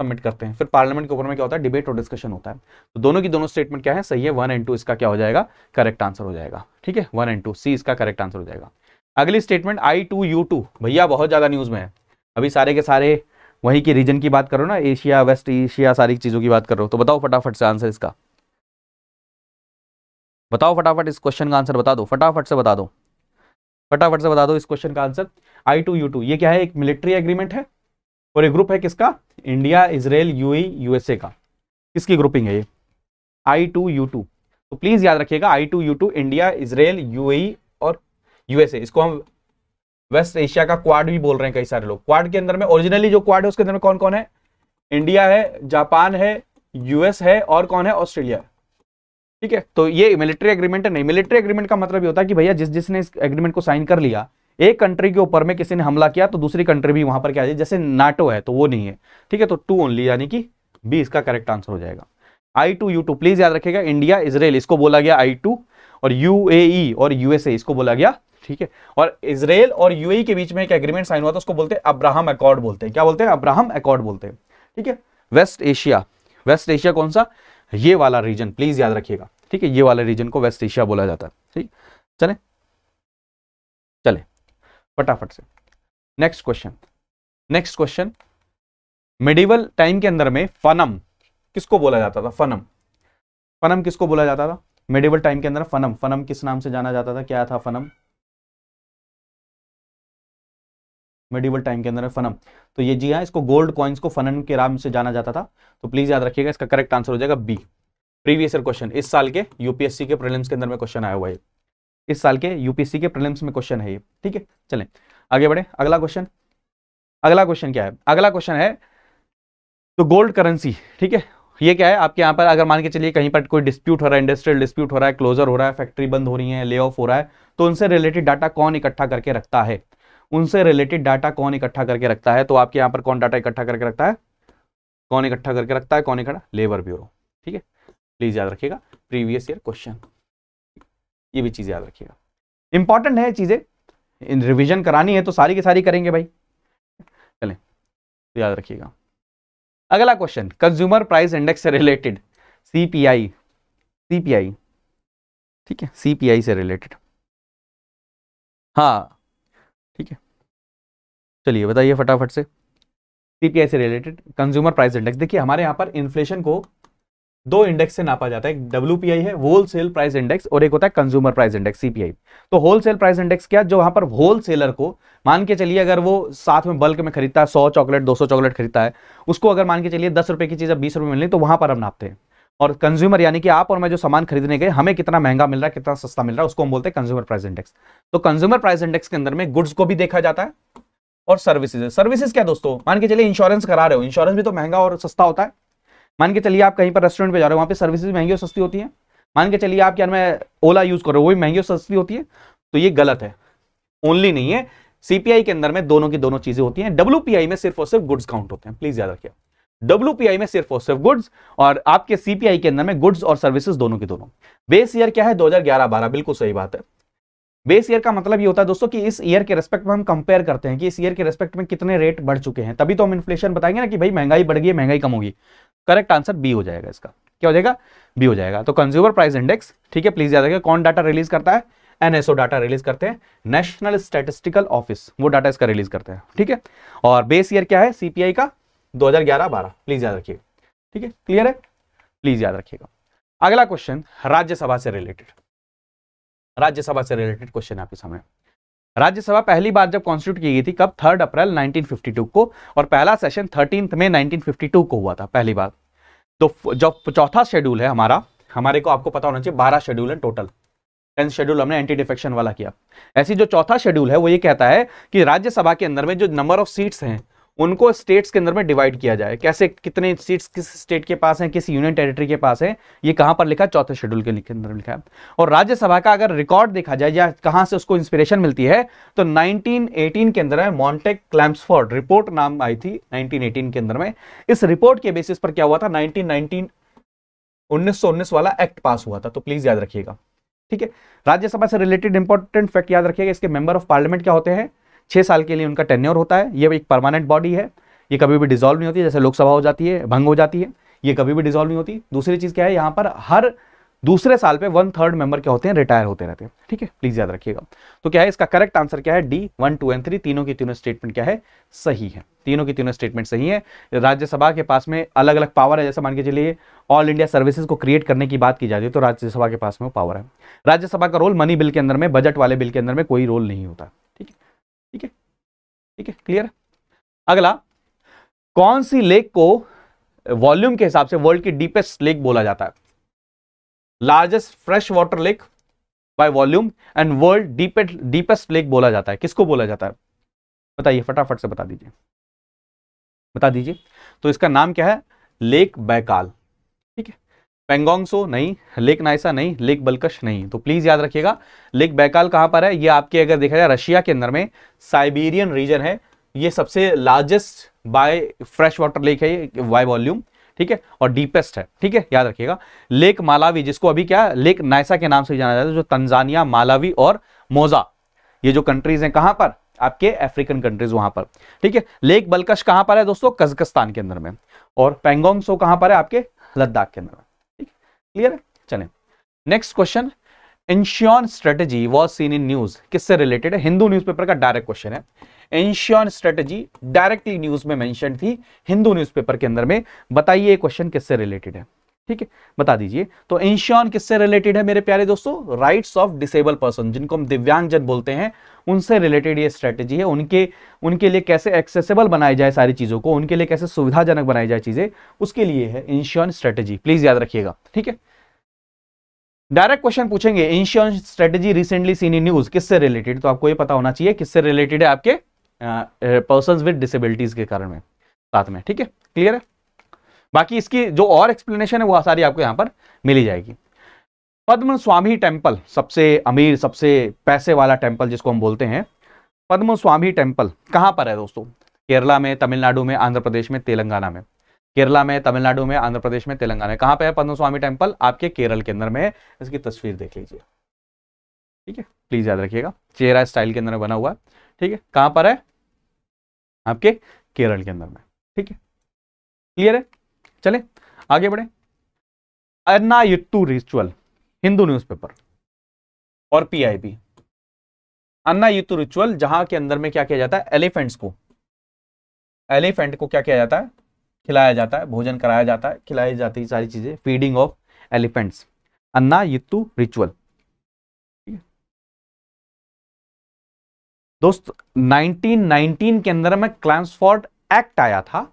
सबमिट करते हैं फिर पार्लियामेंट के ऊपर में क्या होता है डिबेट और डिस्कशन होता है तो दोनों की दोनों स्टेटमेंट क्या है सही है वन एंड टू इसका क्या हो जाएगा करेक्ट आंसर हो जाएगा ठीक है वन एंड टू सी इसका करेक्ट आंसर हो जाएगा अगली statement I two U two भैया बहुत ज्यादा न्यूज में है अभी सारे के सारे वहीं के रीजन की बात करो ना एशिया वेस्ट एशिया सारी चीज़ों की बात करो तो बताओ फटाफट से आंसर इसका बताओ फटाफट इस क्वेश्चन का आंसर बता दो फटाफट से बता दो फटाफट से बता दो इस क्वेश्चन का answer I two U two ये क्या है एक मिलिट्री एग्रीमेंट है और एक ग्रुप है किसका इंडिया इसराइल यूई यूएसए का किसकी ग्रुपिंग है ये आई टू यू टू तो प्लीज़ याद रखिएगा I two U two India Israel UAE और यूएसए इसको हम वेस्ट एशिया का क्वाड भी बोल रहे हैं कई सारे लोग क्वाड के अंदर में ओरिजिनली जो क्वाड है उसके अंदर में कौन कौन है इंडिया है जापान है यूएस है और कौन है ऑस्ट्रेलिया ठीक है तो ये मिलिट्री एग्रीमेंट नहीं मिलिट्री एग्रीमेंट का मतलब ये होता है कि भैया जिस जिसने इस एग्रीमेंट को साइन कर लिया एक कंट्री के ऊपर में किसी ने हमला किया तो दूसरी कंट्री भी वहां पर क्या जैसे नाटो है तो वो नहीं है ठीक है तो टू ओनली यानी कि बी इसका करेक्ट आंसर हो जाएगा I two U two please याद रखेगा इंडिया इसराइल इसको बोला गया आई टू और यू e और यूएसए इसको बोला गया ठीक है और इसराइल और यूएई के बीच में एक एग्रीमेंट साइन हुआ था उसको बोलते हैं अब्राहम अकॉर्ड बोलते हैं क्या बोलते हैं अब्राहम अकॉर्ड बोलते हैं ठीक है वेस्ट एशिया वेस्ट एशिया कौन सा ये वाला रीजन प्लीज याद रखिएगा ठीक है ये वाला रीजन को वेस्ट एशिया बोला जाता है ठीक चले चले फटाफट से next question next question medieval time के अंदर में फनम किसको बोला जाता था फनम फनम किसको बोला जाता था मेडिवल टाइम के अंदर फनम फनम किस नाम से जाना जाता था क्या था फनम मेडिवल टाइम के अंदर फनम तो ये जी हाँ इसको गोल्ड कॉइन्स को फनन के नाम से जाना जाता था तो प्लीज याद रखिएगा इसका करेक्ट आंसर हो जाएगा बी प्रीवियस ईयर क्वेश्चन इस साल के यूपीएससी के प्रीलिम्स के अंदर में क्वेश्चन आया हुआ है इस साल के यूपीएससी के प्रीलिम्स में क्वेश्चन है ये ठीक है चलें आगे बढ़े अगला क्वेश्चन अगला क्वेश्चन क्या है अगला क्वेश्चन है तो गोल्ड करेंसी ठीक है ये क्या है आपके यहाँ पर अगर मान के चलिए कहीं पर कोई डिस्प्यूट हो रहा है इंडस्ट्रियल डिस्प्यूट हो रहा है क्लोजर हो रहा है फैक्ट्री बंद हो रही है ले ऑफ हो रहा है तो उनसे रिलेटेड डाटा कौन इकट्ठा करके रखता है उनसे रिलेटेड डाटा कौन इकट्ठा करके रखता है तो आपके यहाँ पर कौन डाटा इकट्ठा करके रखता है कौन इकट्ठा करके रखता है कौन इकट्ठा लेबर ब्यूरो ठीक है प्लीज याद रखिएगा प्रीवियस ईयर क्वेश्चन ये भी चीज़ याद रखिएगा इंपॉर्टेंट है चीज़ें रिविजन करानी है तो सारी की सारी करेंगे भाई चलें तो याद रखिएगा अगला क्वेश्चन कंज्यूमर प्राइस इंडेक्स से रिलेटेड सीपीआई सीपीआई ठीक है सीपीआई से रिलेटेड हाँ ठीक है चलिए बताइए फटाफट से सीपीआई से रिलेटेड कंज्यूमर प्राइस इंडेक्स देखिए हमारे यहाँ पर इन्फ्लेशन को दो इंडेक्स से नापा जाता है एक डब्ल्यू है होलसेल प्राइस इंडेक्स और एक होता है कंज्यूमर प्राइस इंडेक्स सीपीआई तो होलसेल प्राइस इंडेक्स क्या जो वहां पर होलसेलर को मान के चलिए अगर वो साथ में बल्क में खरीदता है सौ चॉकलेट दो सौ चॉकलेट खरीदता है उसको अगर मान के चलिए दस रुपए की चीज़ अब बीस रुपए मिलनी तो वहां पर हम नापते हैं और कंज्यूमर यानी कि आप और मैं जो सामान खरीदने गए हमें कितना महंगा मिल रहा है कितना सस्ता मिल रहा है उसको हम बोलते हैं कंज्यूमर प्राइस इंडेक्स तो कंज्यूमर प्राइस इंडेक्स के अंदर में गुड्स को भी देखा जाता है और सर्विसेज सर्विसेज क्या दोस्तों मान के चलिए इंश्योरेंस करा रहे हो इंश्योरेंस भी तो महंगा और सस्ता होता है मान के चलिए आप कहीं पर रेस्टोरेंट पे जा रहे हो वहाँ पे सर्विसेज महंगी और सस्ती होती है मान के चलिए आप क्या मैं ओला यूज कर रहे हो वो भी महंगी और सस्ती होती है तो ये गलत है ओनली नहीं है सीपीआई के अंदर में दोनों की दोनों चीजें होती हैं डब्ल्यू में सिर्फ और सिर्फ गुड्स काउंट होते हैं प्लीज याद रखिए डब्ल्यू में सिर्फ और सिर्फ गुड्स और आपके सीपीआई के अंदर में गुड्स और सर्विसेज दोनों के दोनों बेस ईयर क्या है 2011-12 बिल्कुल सही बात है बेस ईयर का मतलब ये होता है दोस्तों कि इस ईयर के रेस्पेक्ट में हम कंपेयर करते हैं कि इस ईयर के रेस्पेक्ट में कितने रेट बढ़ चुके हैं तभी तो हम इन्फ्लेशन बताएंगे ना कि भाई महंगाई बढ़ गई है महंगाई कम होगी करेक्ट आंसर बी हो जाएगा इसका क्या हो जाएगा बी हो जाएगा तो कंज्यूमर प्राइस इंडेक्स ठीक है प्लीज याद रखिए कौन डाटा रिलीज करता है एनएसओ डाटा रिलीज करते हैं नेशनल स्टेटिस्टिकल ऑफिस वो डाटा इसका रिलीज करते हैं ठीक है और बेस ईयर क्या है सीपीआई का दो हजार प्लीज याद रखिएगा ठीक है क्लियर है प्लीज याद रखिएगा अगला क्वेश्चन राज्यसभा से रिलेटेड राज्यसभा से रिलेटेड क्वेश्चन आपके सामने राज्यसभा पहली बार जब कॉन्स्टिट्यूट की गई थी कब थर्ड अप्रैल 1952 को और पहला सेशन थर्टीन में 1952 को हुआ था पहली बार तो जो चौथा शेड्यूल है हमारा हमारे को आपको पता होना चाहिए बारह शेड्यूल है टोटल टेंथ शेड्यूल हमने एंटी डिफेक्शन वाला किया ऐसी जो चौथा शेड्यूल है वो ये कहता है कि राज्यसभा के अंदर में जो नंबर ऑफ सीट्स हैं उनको स्टेट्स के अंदर में डिवाइड किया जाए कैसे कितने सीट्स किस स्टेट के पास हैं किस यूनियन टेरिटरी के पास है ये कहां पर लिखा चौथे शेड्यूल के अंदर लिखा है और राज्यसभा का अगर रिकॉर्ड देखा जाए या कहां से उसको इंस्पिरेशन मिलती है तो 1918 के अंदर में मॉन्टेक क्लैम्सफोर्ड रिपोर्ट नाम आई थी नाइनटीन के अंदर में इस रिपोर्ट के बेसिस पर क्या हुआ था नाइनटीन नाइनटीन वाला एक्ट पास हुआ था तो प्लीज याद रखिएगा ठीक है राज्यसभा से रिलेटेड इंपॉर्टेंट फैक्ट याद रखिएगा इसके मेंबर ऑफ पार्लियामेंट क्या होते हैं छः साल के लिए उनका टेन्योर होता है ये एक परमानेंट बॉडी है ये कभी भी डिजॉल्व नहीं होती जैसे लोकसभा हो जाती है भंग हो जाती है ये कभी भी डिजॉल्व नहीं होती दूसरी चीज़ क्या है यहाँ पर हर दूसरे साल पे वन थर्ड मेंबर क्या होते हैं रिटायर होते रहते हैं ठीक है प्लीज याद रखिएगा तो क्या है इसका करेक्ट आंसर क्या है D one two and three तीनों की तीनों स्टेटमेंट क्या है सही है तीनों की तीनों स्टेटमेंट सही है राज्यसभा के पास में अलग अलग पावर है जैसे मान के चलिए ऑल इंडिया सर्विसेज को क्रिएट करने की बात की जाती है तो राज्यसभा के पास में पावर है राज्यसभा का रोल मनी बिल के अंदर में बजट वाले बिल के अंदर में कोई रोल नहीं होता ठीक है ठीक है क्लियर अगला कौन सी लेक को वॉल्यूम के हिसाब से वर्ल्ड की डीपेस्ट लेक बोला जाता है largest fresh water lake by volume and world deepest deepest lake बोला जाता है किसको बोला जाता है बताइए फटाफट से बता दीजिए बता दीजिए तो इसका नाम क्या है लेक बैकाल पेंगोंगसो नहीं लेक नाइसा नहीं लेक बलकश नहीं तो प्लीज़ याद रखिएगा लेक बैकाल कहाँ पर है ये आपके अगर देखा जाए रशिया के अंदर में साइबेरियन रीजन है ये सबसे largest by fresh water lake है ये बाय वॉल्यूम ठीक है और डीपेस्ट है ठीक है याद रखिएगा लेक मालावी जिसको अभी क्या लेक नाइसा के नाम से जाना जाता है जो तंजानिया मालावी और मोजा ये जो कंट्रीज हैं कहाँ पर आपके अफ्रीकन कंट्रीज वहां पर ठीक है लेक बलकश कहाँ पर है दोस्तों कजकस्तान के अंदर में और पेंगोंग सो कहाँ पर है आपके लद्दाख के अंदर में क्लियर है चले next question insurance strategy was seen in news किससे रिलेटेड है हिंदू न्यूज़पेपर का डायरेक्ट क्वेश्चन है एंशियन स्ट्रेटेजी डायरेक्टली न्यूज में मेंशन थी हिंदू न्यूज़पेपर के अंदर में बताइए क्वेश्चन किससे रिलेटेड है ठीक है बता दीजिए तो इंश्योर किससे रिलेटेड है मेरे प्यारे दोस्तों राइट्स ऑफ डिसेबल पर्सन जिनको हम दिव्यांगजन बोलते हैं उनसे रिलेटेड ये स्ट्रेटेजी है उनके उनके लिए कैसे एक्सेसिबल बनाई जाए सारी चीज़ों को उनके लिए कैसे सुविधाजनक बनाई जाए चीज़ें उसके लिए है इंश्योरेंस स्ट्रेटेजी प्लीज़ याद रखिएगा ठीक है डायरेक्ट क्वेश्चन पूछेंगे insurance strategy recently seen in news किससे रिलेटेड तो आपको ये पता होना चाहिए किससे रिलेटेड है आपके पर्सन विद डिसेबिलिटीज़ के कारण में साथ में ठीक है क्लियर है बाकी इसकी जो और एक्सप्लेनेशन है वह सारी आपको यहाँ पर मिली जाएगी पद्म स्वामी टेम्पल सबसे अमीर सबसे पैसे वाला टेम्पल जिसको हम बोलते हैं पद्म स्वामी टेम्पल कहाँ पर है दोस्तों केरला में तमिलनाडु में आंध्र प्रदेश में तेलंगाना में केरला में तमिलनाडु में आंध्र प्रदेश में तेलंगाना में कहाँ पे है स्वामी टेम्पल आपके केरल के अंदर में है इसकी तस्वीर देख लीजिए ठीक है प्लीज याद रखिएगा चेहरा स्टाइल के अंदर बना हुआ है ठीक है कहाँ पर है आपके केरल के अंदर में ठीक है क्लियर है चले आगे बढ़े अन्नायुट्टू रिचुअल हिंदू न्यूज़पेपर और पीआईबी अन्नायुट्टू रिचुअल जहां के अंदर में क्या किया जाता है एलिफेंट्स को एलिफेंट को क्या किया जाता है खिलाया जाता है भोजन कराया जाता है खिलाई जाती है सारी चीजें feeding of elephants Annayoottu ritual दोस्त 1919 के अंदर में क्लैम्सफोर्ड एक्ट आया था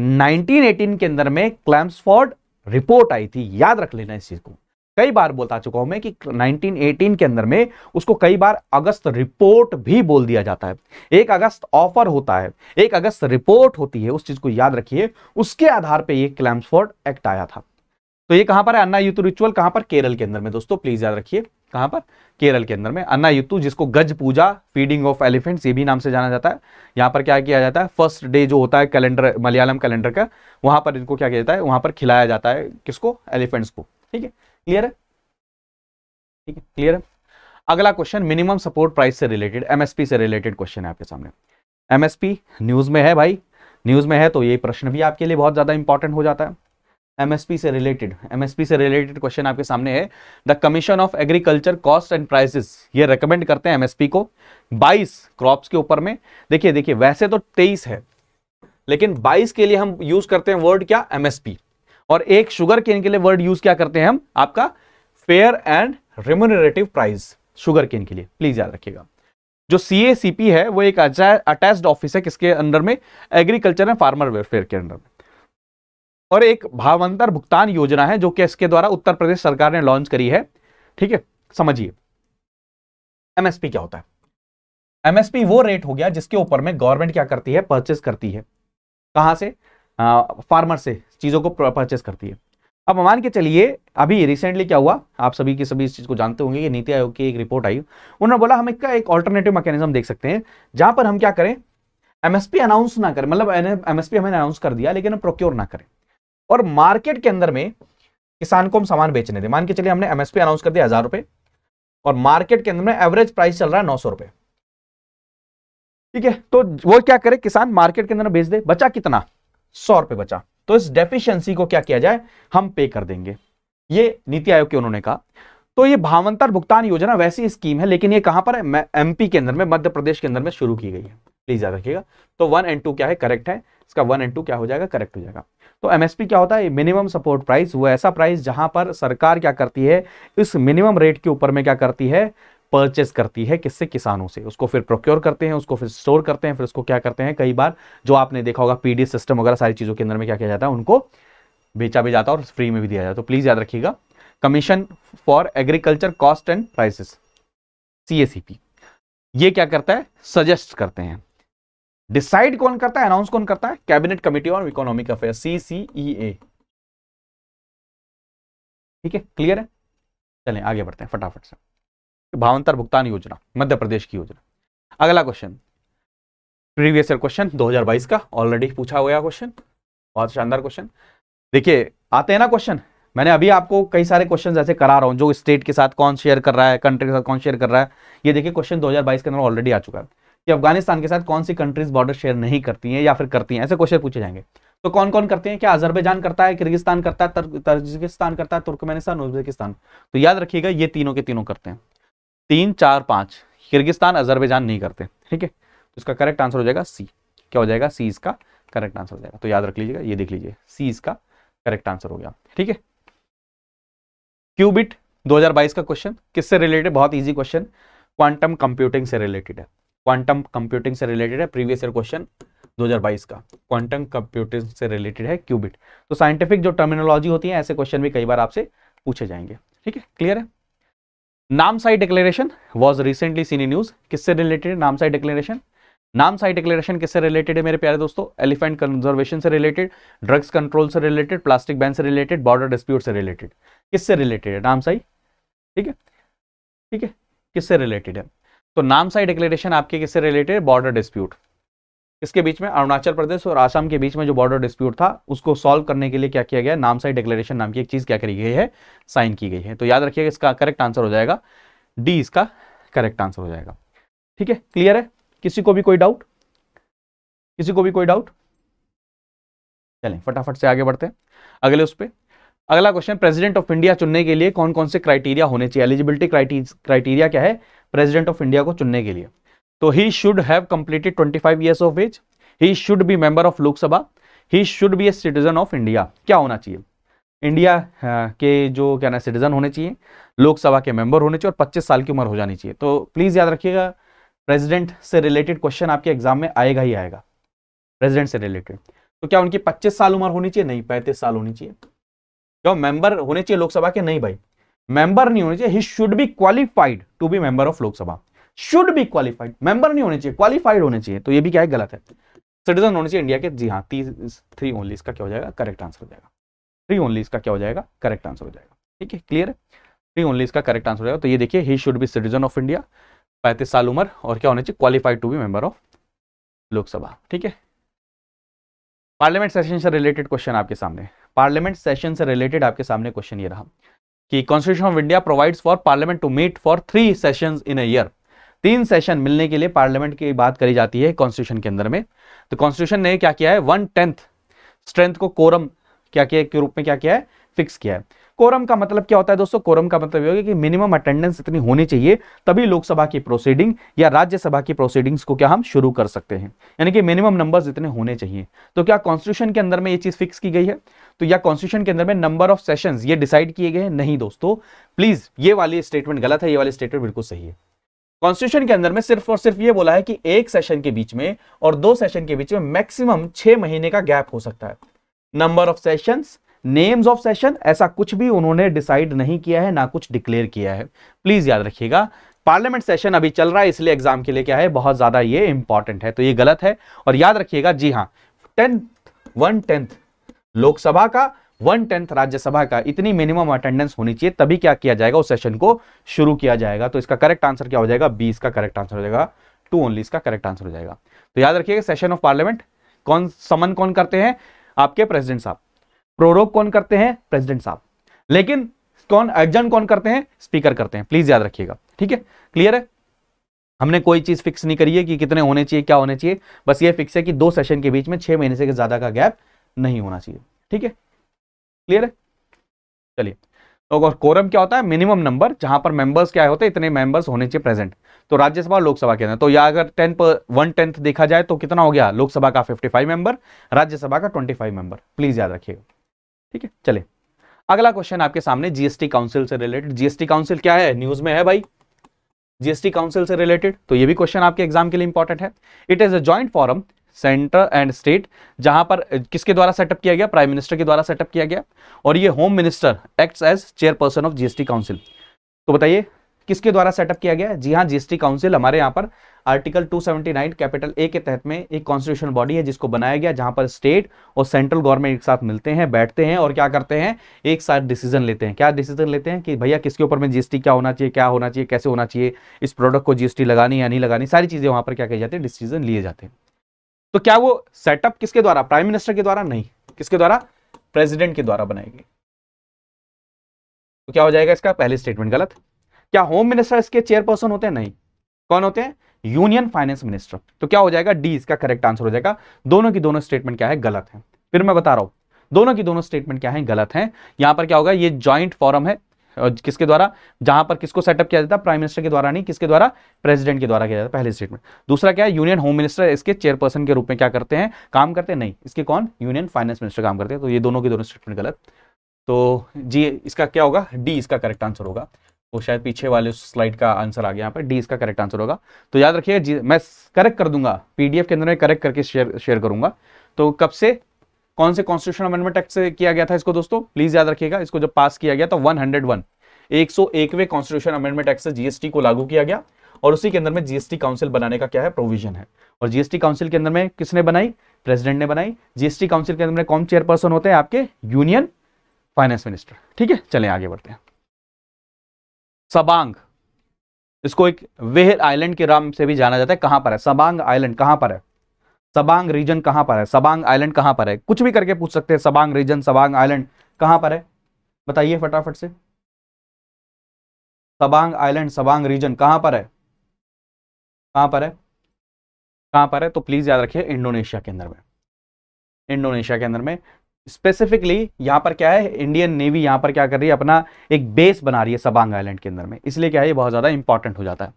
1918 के अंदर में क्लैम्सफोर्ड रिपोर्ट आई थी याद रख लेना इस चीज को कई बार बोलता चुका हूं मैं कि 1918 के अंदर में उसको कई बार अगस्त रिपोर्ट भी बोल दिया जाता है एक अगस्त ऑफर होता है एक अगस्त रिपोर्ट होती है उस चीज को याद रखिए उसके आधार पे ये क्लैम्सफोर्ड एक्ट आया था तो ये कहां पर है अन्ना यूथ रिचुअल कहां पर केरल के अंदर में दोस्तों प्लीज याद रखिए कहां पर केरल के अंदर में अन्ना युतु जिसको गज पूजा फीडिंग ऑफ एलिफेंट ये भी नाम से जाना जाता है यहां पर क्या किया जाता है फर्स्ट डे जो होता है कैलेंडर मलयालम कैलेंडर का वहां पर इनको क्या किया जाता है वहां पर खिलाया जाता है किसको एलिफेंट्स को ठीक है क्लियर है ठीक है क्लियर है अगला क्वेश्चन मिनिमम सपोर्ट प्राइस से रिलेटेड एमएसपी से रिलेटेड क्वेश्चन है आपके सामने एमएसपी न्यूज़ में है भाई न्यूज़ में है तो ये प्रश्न भी आपके लिए बहुत ज़्यादा इंपॉर्टेंट हो जाता है एमएसपी से रिलेटेड एमएसपी से रिलेटेड क्वेश्चन आपके सामने है the commission of agriculture cost and prices ये रेकमेंड करते हैं एमएसपी को 22 क्रॉप्स के ऊपर में देखिए देखिए वैसे तो 23 है लेकिन 22 के लिए हम यूज करते हैं वर्ड क्या एमएसपी और एक शुगर केन के लिए वर्ड यूज क्या करते हैं हम आपका fair and remunerative price sugar cane के लिए प्लीज याद रखिएगा जो सी है वो एक अटैच्ड ऑफिस है किसके अंडर में एग्रीकल्चर एंड फार्मर वेलफेयर के अंडर में और एक भावांतर भुगतान योजना है जो कि इसके द्वारा उत्तर प्रदेश सरकार ने लॉन्च करी है ठीक है समझिए एमएसपी क्या होता है एमएसपी वो रेट हो गया जिसके ऊपर में गवर्नमेंट क्या करती है परचेस करती है कहां से आ, फार्मर से चीज़ों को परचेस करती है अब मान के चलिए अभी रिसेंटली क्या हुआ आप सभी के सभी इस चीज़ को जानते होंगे कि नीति आयोग की एक रिपोर्ट आई उन्होंने बोला हम इसका एक ऑल्टरनेटिव मैकेनिज्म देख सकते हैं जहां पर हम क्या करें एमएसपी अनाउंस ना करें मतलब एमएसपी हमें अनाउंस कर दिया लेकिन हम प्रोक्योर ना करें और मार्केट के अंदर में किसान को हम सामान बेचने दें मान के चलिए हमने एमएसपी अनाउंस कर दिया हजार रुपए और मार्केट के अंदर में एवरेज प्राइस चल रहा है नौ सौ रुपए ठीक है तो वो क्या करे किसान मार्केट के अंदर बेच दे बचा कितना सौ रुपए बचा तो इस डेफिशिएंसी को क्या किया जाए हम पे कर देंगे ये नीति आयोग के उन्होंने कहा तो ये भावंतर भुगतान योजना वैसी स्कीम है लेकिन ये कहां पर है एमपी के अंदर में मध्य प्रदेश के अंदर में शुरू की गई है प्लीज याद रखिएगा तो वन एंड टू क्या है करेक्ट है इसका वन एंड टू क्या हो जाएगा करेक्ट हो जाएगा तो एमएसपी क्या होता है मिनिमम सपोर्ट प्राइस वो ऐसा प्राइस जहां पर सरकार क्या करती है इस मिनिमम रेट के ऊपर में क्या करती है परचेस करती है किससे किसानों से उसको फिर प्रोक्योर करते हैं उसको फिर स्टोर करते हैं फिर उसको क्या करते हैं कई बार जो आपने देखा होगा पीडी सिस्टम वगैरह सारी चीज़ों के अंदर में क्या किया जाता है उनको बेचा भी जाता है और फ्री में भी दिया जाता है तो प्लीज़ याद रखिएगा commission for agriculture cost and prices सी ये क्या करता है सजेस्ट करते हैं डिसाइड कौन करता है अनाउंस कौन करता है cabinet committee on economic affair CCEA ठीक है क्लियर है चले आगे बढ़ते हैं फटाफट से भावंतर भुगतान योजना मध्य प्रदेश की योजना अगला क्वेश्चन प्रीवियस ईयर क्वेश्चन 2022 का ऑलरेडी पूछा हुआ क्वेश्चन बहुत शानदार क्वेश्चन देखिए आते हैं ना क्वेश्चन मैंने अभी आपको कई सारे क्वेश्चन ऐसे करा रहा हूँ जो स्टेट के साथ कौन शेयर कर रहा है कंट्री के साथ कौन शेयर कर रहा है ये देखिए क्वेश्चन 2022 के अंदर ऑलरेडी आ चुका है कि अफगानिस्तान के साथ कौन सी कंट्रीज बॉर्डर शेयर नहीं करती हैं या फिर करती हैं ऐसे क्वेश्चन पूछे जाएंगे तो कौन कौन करते हैं क्या अजरबैजान करता है किर्गिस्तान करता है तर्जिकिस्तान करता है तुर्कमेनिस्तान उज्बेकिस्तान तो याद रखिएगा ये तीनों के तीनों करते हैं तीन चार पाँच किर्गिस्तान अजरबैजान नहीं करते ठीक है तो इसका करेक्ट आंसर हो जाएगा सी क्या हो जाएगा सी इसका करेक्ट आंसर हो जाएगा तो याद रख लीजिएगा ये देख लीजिए सी इसका करेक्ट आंसर हो गया ठीक है क्यूबिट 2022 का क्वेश्चन किससे रिलेटेड बहुत इजी क्वेश्चन क्वांटम कंप्यूटिंग से रिलेटेड है क्वांटम कंप्यूटिंग से रिलेटेड है प्रीवियस ईयर क्वेश्चन 2022 का क्वांटम कंप्यूटिंग से रिलेटेड है क्यूबिट तो साइंटिफिक जो टर्मिनोलॉजी होती है ऐसे क्वेश्चन भी कई बार आपसे पूछे जाएंगे ठीक है क्लियर है Namsai declaration was recently seen in news किससे रिलेटेड नाम नामसाई डिक्लेरेशन नामसाई डिक्लेरेशन किससे रिलेटेड है मेरे प्यारे दोस्तों एलिफेंट कंजर्वेशन से रिलेटेड ड्रग्स कंट्रोल से रिलेटेड प्लास्टिक बैन से रिलेटेड बॉर्डर डिस्प्यूट से रिलेटेड किससे रिलेटेड है नाम साई ठीक है ठीक है किससे रिलेटेड है तो नामसाई डिक्लेरेशन आपके किससे रिलेटेड बॉर्डर डिस्प्यूट इसके बीच में अरुणाचल प्रदेश और आसाम के बीच में जो बॉर्डर डिस्प्यूट था उसको सॉल्व करने के लिए क्या किया गया नामसाई डिक्लेरेशन नाम की एक चीज़ क्या करी गई है साइन की गई है तो याद रखिएगा इसका करेक्ट आंसर हो जाएगा डी इसका करेक्ट आंसर हो जाएगा ठीक है क्लियर है किसी को भी कोई डाउट किसी को भी कोई डाउट चलें फटाफट से आगे बढ़ते हैं अगले उस पर अगला क्वेश्चन प्रेसिडेंट ऑफ इंडिया चुनने के लिए कौन कौन से क्राइटेरिया होने चाहिए एलिजिबिलिटी क्राइटेरिया क्या है प्रेसिडेंट ऑफ इंडिया को चुनने के लिए तो he should have completed 25 years of age he should be member of Lok Sabha he should be a citizen of India क्या होना चाहिए इंडिया हाँ, के जो क्या ना सिटीजन होने चाहिए लोकसभा के मेंबर होने चाहिए और पच्चीस साल की उम्र हो जानी चाहिए तो प्लीज़ याद रखिएगा प्रेसिडेंट से रिलेटेड क्वेश्चन आपके एग्जाम में आएगा ही आएगा प्रेसिडेंट से रिलेटेड तो क्या उनकी 25 साल उम्र होनी चाहिए नहीं 35 साल होनी चाहिए जो मेंबर होने चाहिए लोकसभा के नहीं भाई मेंबर नहीं होने चाहिए he should be qualified to be member of Lok Sabha should be qualified member नहीं होने चाहिए क्वालिफाइड होने चाहिए तो ये भी क्या है गलत है सिटीजन होने चाहिए इंडिया के जी हाँ थ्री ओनली इसका क्या हो जाएगा करेक्ट आंसर हो जाएगा थ्री ओनली इसका क्या हो जाएगा करेक्ट आंसर हो जाएगा ठीक है क्लियर है थ्री ओनली इसका करेक्ट आंसर हो जाएगा तो ये देखिए he should be citizen of India पैंतीस साल उम्र और क्या होना चाहिए qualified to be member of Lok Sabha ठीक है पार्लियामेंट सेशन से रिलेटेड क्वेश्चन आपके सामने पार्लियामेंट सेशन से रिलेटेड आपके सामने क्वेश्चन ये रहा कि constitution of India provides for parliament to meet for three sessions in a year तीन सेशन मिलने के लिए पार्लियामेंट की बात करी जाती है कॉन्स्टिट्यूशन के अंदर में तो कॉन्स्टिट्यूशन ने क्या किया है वन टेंथ स्ट्रेंथ को कोरम क्या किया के रूप में क्या किया है फिक्स किया है कोरम का मतलब क्या होता है दोस्तों कोरम का मतलब कि मिनिमम अटेंडेंस इतनी होनी चाहिए तभी लोकसभा की प्रोसीडिंग या राज्यसभा की प्रोसीडिंग्स को क्या हम शुरू कर सकते हैं यानी कि मिनिमम नंबर्स इतने होने चाहिए तो क्या कॉन्स्टिट्यूशन के अंदर में ये चीज़ फिक्स की गई है तो या कॉन्स्टिट्यूशन के अंदर में नंबर ऑफ सेशन ये डिसाइड किए गए हैं नहीं दोस्तों प्लीज ये वाली स्टेटमेंट गलत है ये वाली स्टेटमेंट बिल्कुल सही है के अंदर में सिर्फ और सिर्फ ये बोला है कि एक सेशन के बीच में और दो सेशन के बीच में मैक्सिमम छह महीने का गैप हो सकता है number of sessions names of session ऐसा कुछ भी उन्होंने डिसाइड नहीं किया है ना कुछ डिक्लेयर किया है प्लीज याद रखिएगा पार्लियामेंट सेशन अभी चल रहा है इसलिए एग्जाम के लिए क्या है बहुत ज्यादा ये इंपॉर्टेंट है तो ये गलत है और याद रखिएगा जी हाँ टेंथ वन टेंथ लोकसभा का वन टेंथ राज्यसभा का इतनी मिनिमम अटेंडेंस होनी चाहिए तभी क्या किया जाएगा उस सेशन को शुरू किया जाएगा तो इसका करेक्ट आंसर क्या हो जाएगा बी इसका करेक्ट आंसर हो जाएगा टू ओनली इसका करेक्ट आंसर हो जाएगा तो याद रखिएगा सेशन ऑफ पार्लियामेंट कौन समन कौन करते हैं आपके प्रेसिडेंट साहब प्रोरोग कौन करते हैं प्रेसिडेंट साहब लेकिन कौन एडजन कौन करते हैं स्पीकर करते हैं प्लीज याद रखिएगा ठीक है क्लियर है हमने कोई चीज फिक्स नहीं करी है कि कितने होने चाहिए क्या होने चाहिए बस ये फिक्स है कि दो सेशन के बीच में छह महीने से ज्यादा का गैप नहीं होना चाहिए ठीक है क्लियर है चलिए तो कोरम क्या होता है मिनिमम नंबर जहां पर मेंबर्स क्या होते हैं इतने मेंबर्स होने चाहिए प्रेजेंट तो राज्यसभा लोकसभा के अंदर तो या अगर टेन पर वन टेंथ देखा जाए तो कितना हो गया लोकसभा का फाइव मेंबर राज्यसभा का फाइव मेंबर प्लीज याद रखिएगा ठीक है चले अगला क्वेश्चन आपके सामने जीएसटी काउंसिल से रिलेटेड जीएसटी काउंसिल क्या है न्यूज में है भाई जीएसटी काउंसिल से रिलेटेड तो ये भी क्वेश्चन आपके एग्जाम के लिए इंपॉर्टेंट है it is a joint forum centre and state जहां पर किसके द्वारा सेटअप किया गया प्राइम मिनिस्टर के द्वारा सेटअप किया गया और ये home minister acts as chairperson of GST council तो बताइए किसके द्वारा सेटअप किया गया जी हाँ जीएसटी काउंसिल हमारे यहाँ पर आर्टिकल 279 कैपिटल ए के तहत में एक कॉन्स्टिट्यूशन बॉडी है जिसको बनाया गया जहां पर स्टेट और सेंट्रल गवर्नमेंट एक साथ मिलते हैं बैठते हैं और क्या करते हैं एक साथ डिसीजन लेते हैं क्या डिसीजन लेते हैं कि भैया किसके ऊपर में जीएसटी क्या होना चाहिए क्या होना चाहिए कैसे होना चाहिए इस प्रोडक्ट को जीएसटी लगानी या नहीं लगानी सारी चीजें वहां पर क्या कही जाती है डिसीजन लिए जाते हैं तो क्या वो सेटअप किसके द्वारा प्राइम मिनिस्टर के द्वारा नहीं किसके द्वारा प्रेसिडेंट के द्वारा बनाएगी तो क्या हो जाएगा इसका पहले स्टेटमेंट गलत क्या होम मिनिस्टर इसके चेयरपर्सन होते हैं नहीं कौन होते हैं यूनियन फाइनेंस मिनिस्टर तो क्या हो जाएगा डी इसका करेक्ट आंसर हो जाएगा दोनों की दोनों स्टेटमेंट क्या है गलत है फिर मैं बता रहा हूं दोनों की दोनों स्टेटमेंट क्या है गलत है यहां पर क्या होगा ये ज्वाइंट फॉरम है किसके द्वारा जहां पर किसको सेटअप किया जाता है प्राइम मिनिस्टर के द्वारा नहीं किसके द्वारा प्रेसिडेंट के द्वारा किया जाता है पहले स्टेटमेंट दूसरा क्या है यूनियन होम मिनिस्टर इसके चेयरपर्सन के रूप में क्या करते हैं काम करते हैं नहीं इसके कौन यूनियन फाइनेंस मिनिस्टर काम करते हैं तो ये दोनों की दोनों स्टेटमेंट गलत तो जी इसका क्या होगा डी इसका करेक्ट आंसर होगा वो शायद पीछे वाले स्लाइड का आंसर आ गया यहाँ पर डी इसका करेक्ट आंसर होगा तो याद रखिए मैं करेक्ट कर दूंगा पीडीएफ के अंदर मैं करेक्ट करके शेयर शेयर करूंगा तो कब से कौन से कॉन्स्टिट्यूशन अमेंडमेंट एक्ट से किया गया था इसको दोस्तों प्लीज याद रखिएगा इसको जब पास किया गया तो वन सौ एकवे कॉन्स्टिट्यूशन अमेंडमेंट एक्ट से जीएसटी को लागू किया गया और उसी के अंदर में जीएसटी काउंसिल बनाने का क्या है प्रोविजन है और जीएसटी काउंसिल के अंदर में किसने बनाई प्रेसिडेंट ने बनाई जीएसटी काउंसिल के अंदर में कौन चेयरपर्सन होते हैं आपके यूनियन फाइनेंस मिनिस्टर ठीक है चले आगे बढ़ते हैं सबांग इसको एक वेहर आइलैंड के नाम से भी जाना जाता है कहां पर है सबांग आइलैंड कहां पर है सबांग रीजन कहां पर है सबांग आइलैंड कहां पर है कुछ भी करके पूछ सकते हैं सबांग रीजन सबांग आइलैंड कहां पर है बताइए फटाफट से सबांग आइलैंड सबांग रीजन कहां पर है कहां पर है कहां पर है तो प्लीज याद रखिए इंडोनेशिया के अंदर में इंडोनेशिया के अंदर में स्पेसिफिकली यहाँ पर क्या है इंडियन नेवी यहाँ पर क्या कर रही है अपना एक बेस बना रही है सबांग आइलैंड के अंदर में इसलिए क्या है ये बहुत ज़्यादा इंपॉर्टेंट हो जाता है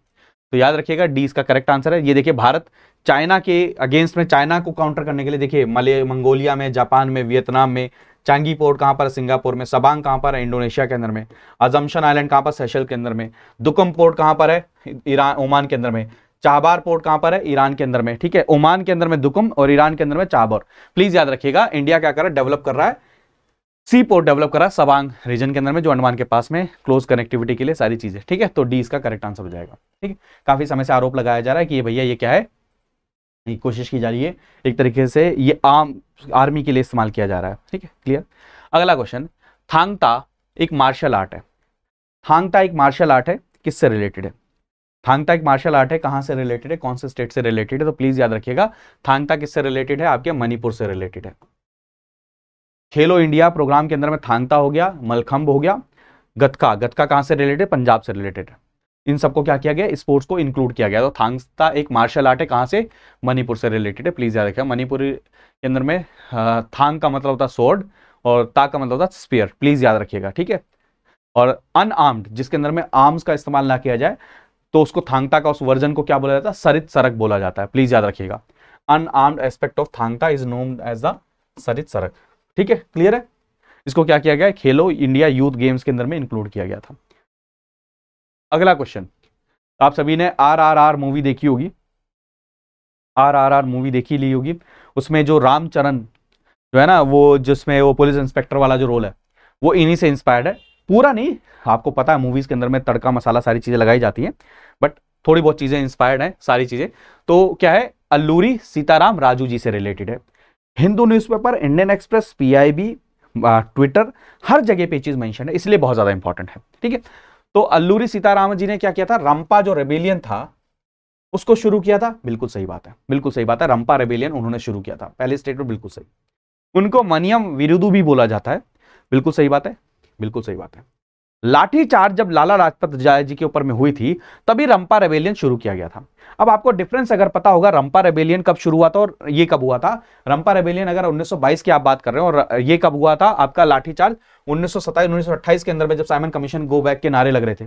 तो याद रखिएगा डी इसका करेक्ट आंसर है ये देखिए भारत चाइना के अगेंस्ट में चाइना को काउंटर करने के लिए देखिए मले मंगोलिया में जापान में वियतनाम में चांगी पोर्ट कहाँ पर सिंगापुर में सबांग कहाँ पर है इंडोनेशिया के अंदर में अजमशन आइलैंड कहाँ पर सेशल के अंदर में दुकम पोर्ट कहाँ पर है ईरान ओमान के अंदर में चाबार पोर्ट कहां पर है ईरान के अंदर में ठीक है ओमान के अंदर में दुकुम और ईरान के अंदर में चाबोर प्लीज याद रखिएगा इंडिया क्या कर रहा है डेवलप कर रहा है सी पोर्ट डेवलप कर रहा है सवांग रीजन के अंदर में जो अंडमान के पास में क्लोज कनेक्टिविटी के लिए सारी चीजें ठीक है तो डी इसका करेक्ट आंसर हो जाएगा ठीक है काफी समय से आरोप लगाया जा रहा है कि ये भैया ये क्या है कोशिश की जा रही है एक तरीके से ये आम आर्मी के लिए इस्तेमाल किया जा रहा है ठीक है क्लियर अगला क्वेश्चन थांगता एक मार्शल आर्ट है थांगता एक मार्शल आर्ट है किससे रिलेटेड है थांगता एक मार्शल आर्ट है कहाँ से रिलेटेड है कौन से स्टेट से रिलेटेड है तो प्लीज याद रखिएगा थांगता किससे रिलेटेड है आपके मणिपुर से रिलेटेड है खेलो इंडिया प्रोग्राम के अंदर में थांगता हो गया मलखम्ब हो गया गतका गतका कहाँ से रिलेटेड पंजाब से रिलेटेड है इन सबको क्या किया गया स्पोर्ट्स को इंक्लूड किया गया तो थांगता एक मार्शल आर्ट है कहाँ से मणिपुर से रिलेटेड है प्लीज याद रखिएगा मणिपुर के अंदर में थांग का मतलब होता है सोर्ड और ता का मतलब होता है प्लीज याद रखिएगा ठीक है और अनआर्म्ड जिसके अंदर में आर्म्स का इस्तेमाल ना किया जाए तो उसको थांगता का उस वर्जन को क्या बोला जाता है सरित सरक बोला जाता है प्लीज याद रखिएगा unarmed aspect of Thangta is named as the Sarit Sarak ठीक है क्लियर है इसको क्या किया गया खेलो इंडिया यूथ गेम्स के अंदर में इंक्लूड किया गया था अगला क्वेश्चन आप सभी ने आर आर आर मूवी देखी होगी आर आर आर मूवी देखी ली होगी उसमें जो रामचरण जो है ना वो जिसमें वो पुलिस इंस्पेक्टर वाला जो रोल है वो इन्हीं से इंस्पायर्ड है पूरा नहीं आपको पता है मूवीज़ के अंदर में तड़का मसाला सारी चीज़ें लगाई जाती हैं बट थोड़ी बहुत चीज़ें इंस्पायर्ड हैं सारी चीज़ें तो क्या है अल्लूरी सीताराम राजू जी से रिलेटेड है Hindu newspaper Indian Express PIB Twitter हर जगह पे चीज़ मेंशन है इसलिए बहुत ज़्यादा इंपॉर्टेंट है ठीक है तो अल्लूरी सीताराम जी ने क्या किया था रंपा जो रेबेलियन था उसको शुरू किया था बिल्कुल सही बात है बिल्कुल सही बात है रंपा रेबेलियन उन्होंने शुरू किया था पहले स्टेटमेंट बिल्कुल सही उनको मनियम विरुदू भी बोला जाता है बिल्कुल सही बात है बिल्कुल सही बात है लाठी चार्ज जब लाला लाजपत राय जी के ऊपर में हुई थी तभी रंपा रेबेलियन शुरू किया गया था अब आपको डिफरेंस अगर पता होगा रंपा रेबेलियन कब शुरू हुआ था और ये कब हुआ था रंपा रेबेलियन अगर 1922 की आप बात कर रहे हो और ये कब हुआ था आपका लाठी चार्ज उन्नीस सौ के अंदर में जब साइमन कमीशन गो बैक के नारे लग रहे थे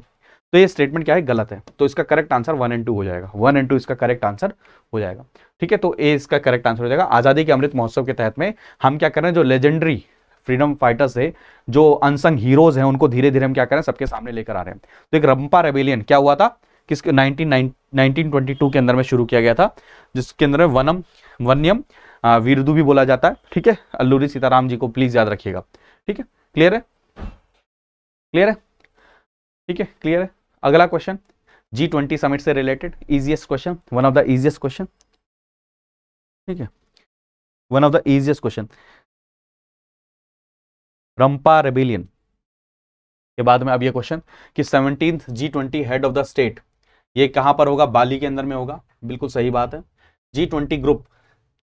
तो ये स्टेटमेंट क्या है गलत है तो इसका correct answer one and two हो जाएगा वन एंड टू इसका करेक्ट आंसर हो जाएगा ठीक है तो ए इसका करेक्ट आंसर हो जाएगा आज़ादी के अमृत महोत्सव के तहत में हम क्या कर रहे हैं जो लेजेंडरी फ्रीडम फाइटर्स है जो अनसंग हीरोज हैं उनको धीरे धीरे हम क्या करें सबके सामने लेकर आ रहे हैं तो एक रंपा रेबेलियन क्या हुआ था किसके 19, 1922 के अंदर में शुरू किया गया था जिसके अंदर में वनम वन्यम वीरदू भी बोला जाता है ठीक है अल्लूरी सीताराम जी को प्लीज याद रखिएगा ठीक है क्लियर है क्लियर है ठीक है क्लियर है अगला क्वेश्चन जी ट्वेंटी समिट से related easiest question one of the easiest question ठीक है one of the easiest question Rampa rebellion के बाद में अब ये क्वेश्चन कि seventeen G twenty head of the state ये कहां पर होगा बाली के अंदर में होगा बिल्कुल सही बात है जी ट्वेंटी ग्रुप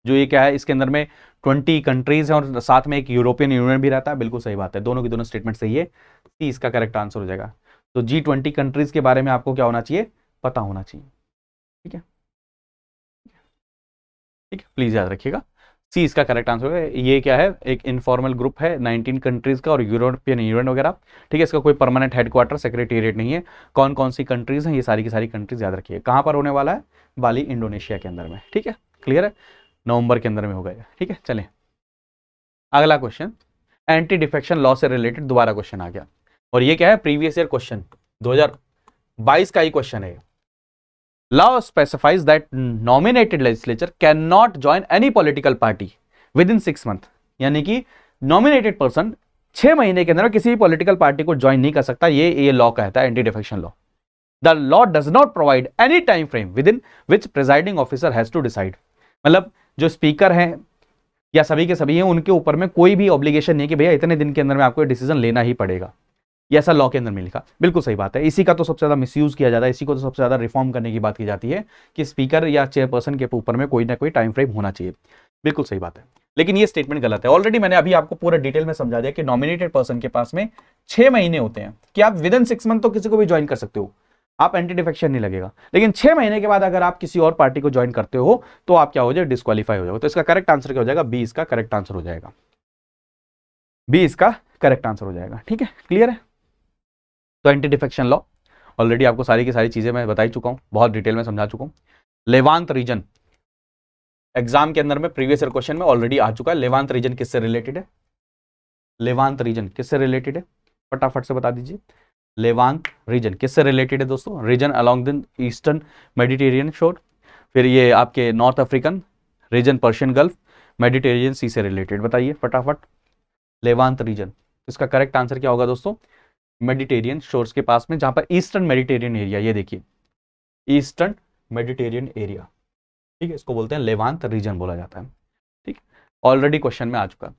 जो ये क्या है इसके अंदर में ट्वेंटी कंट्रीज हैं और साथ में एक यूरोपियन यूनियन भी रहता है बिल्कुल सही बात है दोनों की दोनों स्टेटमेंट सही है सी इसका करेक्ट आंसर हो जाएगा तो जी ट्वेंटी कंट्रीज के बारे में आपको क्या होना चाहिए पता होना चाहिए ठीक है ठीक है प्लीज़ याद रखिएगा सी इसका करेक्ट आंसर है ये क्या है एक इनफॉर्मल ग्रुप है 19 कंट्रीज का और यूरोपियन यूनियन वगैरह ठीक है इसका कोई परमानेंट हेडक्वार्टर सेक्रेटेरिएट नहीं है कौन कौन सी कंट्रीज हैं ये सारी की सारी कंट्रीज याद रखिए कहाँ पर होने वाला है बाली इंडोनेशिया के अंदर में ठीक है क्लियर है नवंबर के अंदर में होगा ठीक है चले अगला क्वेश्चन एंटी डिफेक्शन लॉ से रिलेटेड दोबारा क्वेश्चन आ गया और ये क्या है प्रीवियस ईयर क्वेश्चन दो का ही क्वेश्चन है that nominated legislature can not join any political party within six month यानी कि नॉमिनेटेड पर्सन छह महीने के अंदर किसी भी पॉलिटिकल पार्टी को ज्वाइन नहीं कर सकता ये ये लॉ कहता है anti defection law the law does not provide any time frame within which presiding officer has to decide मतलब जो स्पीकर हैं या सभी के सभी हैं उनके ऊपर में कोई भी ऑब्लिगेशन नहीं है कि भैया इतने दिन के अंदर में आपको डिसीजन लेना ही पड़ेगा ये ऐसा लॉ के अंदर में लिखा बिल्कुल सही बात है इसी का तो सबसे ज़्यादा मिसयूज़ किया जाता है इसी को तो सबसे ज़्यादा रिफॉर्म करने की बात की जाती है कि स्पीकर या चेयरपर्सन के ऊपर में कोई ना कोई टाइम फ्रेम होना चाहिए बिल्कुल सही बात है लेकिन ये स्टेटमेंट गलत है ऑलरेडी मैंने अभी आपको पूरा डिटेल में समझा दिया कि नॉमिनेटेड पर्सन के पास में छह महीने होते हैं कि आप विद इन सिक्स मंथ तो किसी को भी ज्वाइन कर सकते हो आप एंटी डिफेक्शन नहीं लगेगा लेकिन छह महीने के बाद अगर आप किसी और पार्टी को ज्वाइन करते हो तो आप क्या हो जाए डिस्कालीफाई हो जाओगे तो इसका करेक्ट आंसर क्या हो जाएगा बी इसका करेक्ट आंसर हो जाएगा बी इसका करेक्ट आंसर हो जाएगा ठीक है क्लियर है तो एंटी डिफेक्शन लॉ ऑलरेडी आपको सारी की सारी चीज़ें मैं बताई चुका हूँ बहुत डिटेल में समझा चुका हूँ लेवांत रीजन एग्जाम के अंदर में प्रीवियस ईयर क्वेश्चन में ऑलरेडी आ चुका है लेवांत रीजन किससे रिलेटेड है लेवांत रीजन किससे रिलेटेड है फटाफट से बता दीजिए लेवांत रीजन किससे रिलेटेड है दोस्तों रीजन अलॉन्ग दिन ईस्टर्न मेडिटेरियन शोर फिर ये आपके north African region Persian gulf Mediterranean sea से रिलेटेड बताइए फटाफट लेवांत रीजन इसका करेक्ट आंसर क्या होगा दोस्तों मेडिटेरियन शोर्स के पास में जहां पर ईस्टर्न मेडिटेरियन एरिया ये देखिए ईस्टर्न मेडिटेरियन एरिया ठीक है इसको बोलते हैं लेवांत रीजन बोला जाता है ठीक ऑलरेडी क्वेश्चन में आ चुका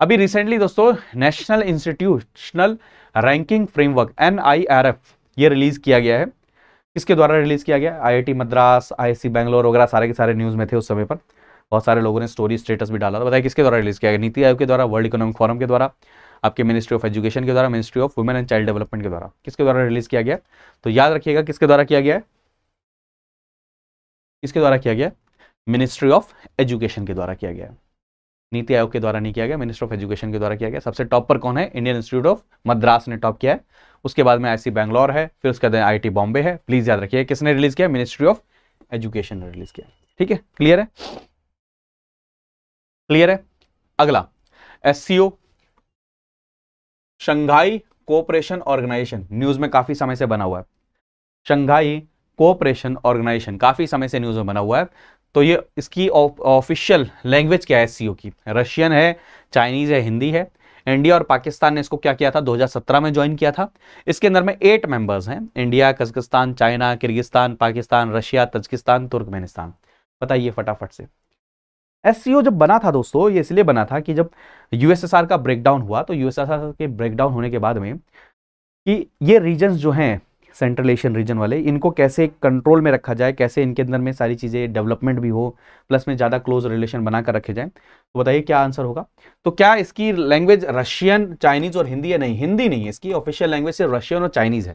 अभी रिसेंटली दोस्तों national institutional ranking framework N ये रिलीज किया गया है किसके द्वारा रिलीज किया गया आई मद्रास सी बैंगलोर वगैरह सारे के सारे न्यूज़ में थे उस समय पर बहुत सारे लोगों ने स्टोरी स्टेटस भी डाला था बताया किसके द्वारा रिलीज किया गया नीति आयोग के द्वारा वर्ल्ड इकोनॉमिक फोरम के द्वारा आपके मिनिस्ट्री ऑफ एजुकेशन के द्वारा ministry of women and child development के द्वारा किसके द्वारा रिलीज किया गया तो याद रखिएगा किसके द्वारा किया गया किसके द्वारा किया गया मिनिस्ट्री ऑफ एजुकेशन के द्वारा किया गया नीति आयोग के द्वारा नहीं किया गया मिनिस्ट्री ऑफ एजुकेशन के द्वारा किया गया सबसे टॉप पर कौन है इंडियन इंस्टीट्यूट ऑफ मद्रास ने टॉप किया है उसके बाद में आईसी बैंगलोर है फिर उसके बाद आई बॉम्बे है प्लीज याद रखिए किसने रिलीज किया मिनिस्ट्री ऑफ एजुकेशन ने रिलीज किया ठीक है क्लियर है क्लियर है अगला S Shanghai cooperation organisation news में काफ़ी समय से बना हुआ है शंघाई कोऑपरेशन ऑर्गेनाइजेशन काफ़ी समय से न्यूज़ में बना हुआ है तो ये इसकी ऑफिशियल लैंग्वेज क्या है सीओ की रशियन है चाइनीज़ है हिंदी है इंडिया और पाकिस्तान ने इसको क्या किया था 2017 में ज्वाइन किया था इसके अंदर में एट मेंबर्स हैं India Kazakhstan China Kyrgyzstan Pakistan Russia Tajikistan Turkmenistan बताइए फटाफट से एस जब बना था दोस्तों ये इसलिए बना था कि जब यूएसएसआर का ब्रेकडाउन हुआ तो यूएसएसआर के ब्रेकडाउन होने के बाद में कि ये रीजन जो हैं सेंट्रल एशियन रीजन वाले इनको कैसे कंट्रोल में रखा जाए कैसे इनके अंदर में सारी चीज़ें डेवलपमेंट भी हो प्लस में ज़्यादा क्लोज रिलेशन बनाकर रखे जाए तो बताइए क्या आंसर होगा तो क्या इसकी लैंग्वेज रशियन चाइनीज और हिंदी है नहीं हिंदी नहीं है इसकी ऑफिशियल लैंग्वेज सिर्फ रशियन और चाइनीज है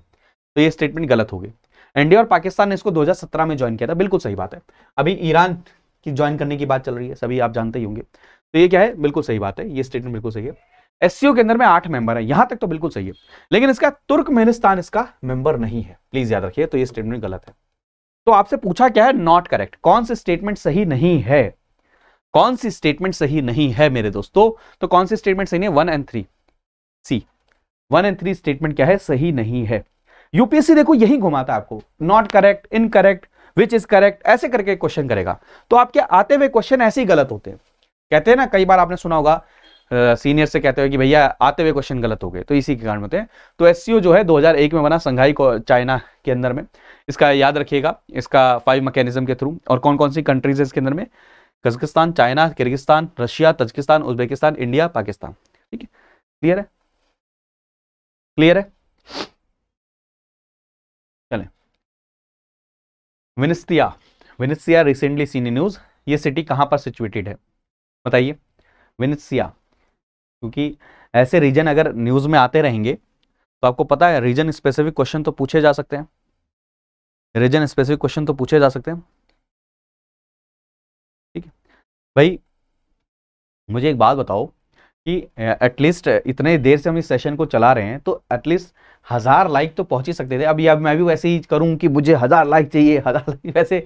तो ये स्टेटमेंट गलत होगी इंडिया और पाकिस्तान ने इसको 2017 में ज्वाइन किया था बिल्कुल सही बात है अभी ईरान कि ज्वाइन करने की बात चल रही है सभी आप जानते ही होंगे तो ये क्या है बिल्कुल सही बात है ये स्टेटमेंट बिल्कुल सही है एस के अंदर में आठ मेंबर है यहां तक तो बिल्कुल सही है लेकिन इसका तुर्कमेनिस्तान इसका मेंबर नहीं है प्लीज याद रखिए तो ये स्टेटमेंट गलत है तो आपसे पूछा क्या है नॉट करेक्ट कौन सी स्टेटमेंट सही नहीं है कौन सी स्टेटमेंट सही नहीं है मेरे दोस्तों तो कौन सी स्टेटमेंट सही नहीं है one and three C one and three statement क्या है सही नहीं है यूपीएससी देखो यही घुमाता आपको not correct incorrect which is correct ऐसे करके क्वेश्चन करेगा तो आपके आते हुए क्वेश्चन ऐसे ही गलत होते हैं कहते हैं ना कई बार आपने सुना होगा सीनियर से कहते हो कि भैया आते हुए क्वेश्चन गलत हो गए तो इसी के कारण होते हैं तो एस जो है 2001 में बना संघाई चाइना के अंदर में इसका याद रखिएगा इसका फाइव मैकेनिज्म के थ्रू और कौन कौन सी कंट्रीज है इसके अंदर में कजकिस्तान China Kyrgyzstan Russia तजकिस्तान Uzbekistan India Pakistan ठीक है क्लियर है क्लियर है विनिस्तिया विनिस्तिया रिसेंटली सीन इन न्यूज़ ये सिटी कहाँ पर सिचुएटेड है बताइए विनिस्तिया क्योंकि ऐसे रीजन अगर न्यूज़ में आते रहेंगे तो आपको पता है रीजन स्पेसिफिक क्वेश्चन तो पूछे जा सकते हैं रीजन स्पेसिफिक क्वेश्चन तो पूछे जा सकते हैं ठीक है भाई मुझे एक बात बताओ कि एटलीस्ट इतने देर से हम इस सेशन को चला रहे हैं तो एटलीस्ट हज़ार लाइक तो पहुंच ही सकते थे अब मैं भी वैसे ही करूं कि मुझे हज़ार लाइक चाहिए हज़ार लाइक वैसे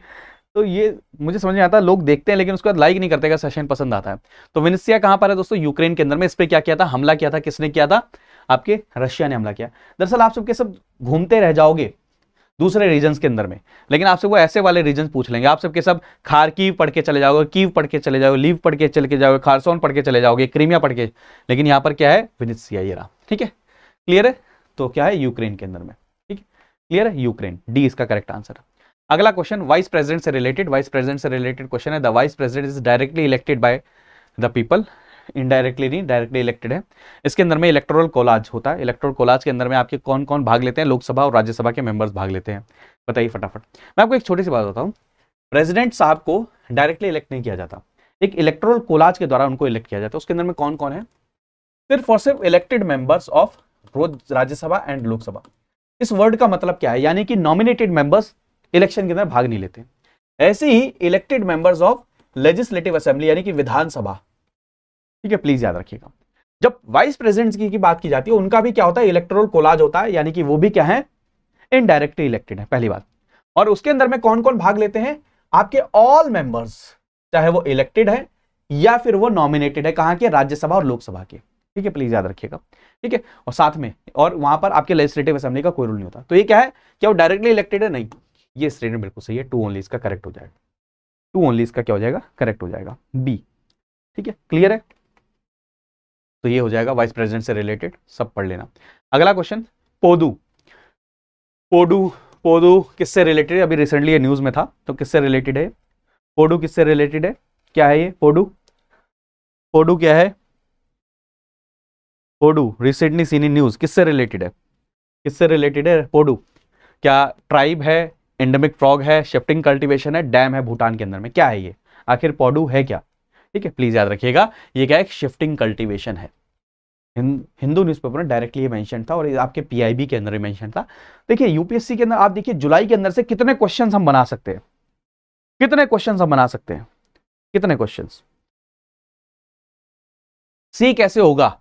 तो ये मुझे समझ में आता है लोग देखते हैं लेकिन उसके बाद लाइक नहीं करते का सेशन पसंद आता है तो विनिसिया कहाँ पर है दोस्तों यूक्रेन के अंदर में इस पर क्या किया था हमला किया था किसने किया था आपके रशिया ने हमला किया दरअसल आप सबके सब घूमते रह जाओगे दूसरे रीजन के अंदर में लेकिन आपसे वो ऐसे वाले रीजन पूछ लेंगे आप सबके सब खारकीव पढ़ के चले जाओगे कीव पढ़ के चले जाओगे लीव पढ़ के चले के जाओगे खारसोन पढ़ के चले जाओगे क्रीमिया पढ़ के लेकिन यहाँ पर क्या है विनिसिया ये रहा ठीक है क्लियर है तो क्या है यूक्रेन के अंदर में ठीक है क्लियर है यूक्रेन डी इसका करेक्ट आंसर अगला क्वेश्चन वाइस प्रेसिडेंट से रिलेटेड वाइस प्रेसिडेंट से रिलेटेड क्वेश्चन है the vice president is directly elected by the people indirectly नहीं डायरेक्टली इलेक्टेड है इसके अंदर में इलेक्ट्रोल कोलाज होता है इलेक्ट्रोल कोलाज के अंदर में आपके कौन कौन भाग लेते हैं लोकसभा और राज्यसभा के मेंबर्स भाग लेते हैं बताइए फटाफट मैं आपको एक छोटी सी बात बताऊँ प्रेजिडेंट साहब को डायरेक्टली इलेक्ट नहीं किया जाता एक इलेक्ट्रोल कोलाज के द्वारा उनको इलेक्ट किया जाता है उसके अंदर में कौन कौन है सिर्फ और सिर्फ elected members of Rajya Sabha and Lok Sabha इस वर्ड का मतलब क्या है यानी कि नॉमिनेटेड मेंबर्स इलेक्शन के अंदर भाग नहीं लेते ऐसे ही elected members of legislative assembly यानी कि विधानसभा ठीक है प्लीज याद रखिएगा जब वाइस प्रेसिडेंट्स की, की बात की जाती है उनका भी क्या होता है इलेक्ट्रोल कोलाज होता है यानी कि वो भी क्या है इनडायरेक्टली इलेक्टेड है पहली बात और उसके अंदर में कौन कौन भाग लेते हैं आपके ऑल मेंबर्स चाहे वो इलेक्टेड है या फिर वो नॉमिनेटेड है कहां के राज्यसभा और लोकसभा के ठीक है प्लीज याद रखिएगा ठीक है और साथ में और वहां पर आपके लेजिस्लेटिव असेंबली का कोई रूल नहीं होता तो ये क्या है क्या वो डायरेक्टली इलेक्टेड है नहीं ये स्टेटमेंट बिल्कुल सही है टू ओनली इसका करेक्ट हो जाएगा टू ओनली इसका क्या हो जाएगा करेक्ट हो जाएगा बी ठीक है क्लियर है तो ये हो जाएगा वाइस प्रेसिडेंट से रिलेटेड सब पढ़ लेना अगला क्वेश्चन पोदू पोडू पोदू किससे रिलेटेड अभी रिसेंटली ये न्यूज़ में था तो किससे रिलेटेड है पोडू किससे रिलेटेड है क्या है ये पोडू पोडू क्या है पोडू रिसेंटली सीनी न्यूज़ किससे रिलेटेड है किससे रिलेटेड है पोडू क्या ट्राइब है एंडेमिक फ्रॉग है शिफ्टिंग कल्टीवेशन है डैम है भूटान के अंदर में क्या है ये आखिर पोडू है क्या ठीक है प्लीज़ याद रखिएगा ये क्या एक शिफ्टिंग कल्टिवेशन है हिंदू न्यूज़पेपर में डायरेक्टली ये मेंशन था और आपके पीआईबी के अंदर भी मेंशन था देखिए यूपीएससी के अंदर आप देखिए जुलाई के अंदर से कितने क्वेश्चंस हम बना सकते हैं कितने क्वेश्चंस हम बना सकते हैं कितने क्वेश्चंस सी कैसे होगा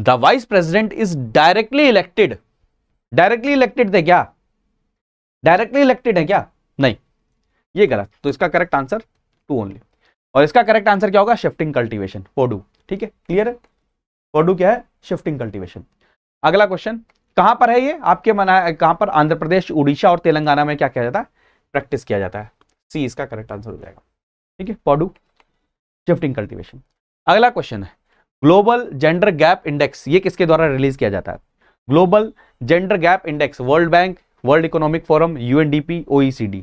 the vice president is directly elected directly elected थे क्या डायरेक्टली इलेक्टेड है क्या नहीं ये गलत तो इसका करेक्ट आंसर टू ओनली और इसका करेक्ट आंसर क्या होगा शिफ्टिंग कल्टिवेशन पोडू ठीक है क्लियर है पोडू क्या है शिफ्टिंग कल्टिवेशन अगला क्वेश्चन कहां पर है ये आपके मना कहां पर आंध्र प्रदेश उड़ीसा और तेलंगाना में क्या किया जाता है प्रैक्टिस किया जाता है सी इसका करेक्ट आंसर हो जाएगा ठीक है पॉडू शिफ्टिंग कल्टिवेशन अगला क्वेश्चन है ग्लोबल जेंडर गैप इंडेक्स ये किसके द्वारा रिलीज किया जाता है global gender gap index world bank world economic forum UNDP OECD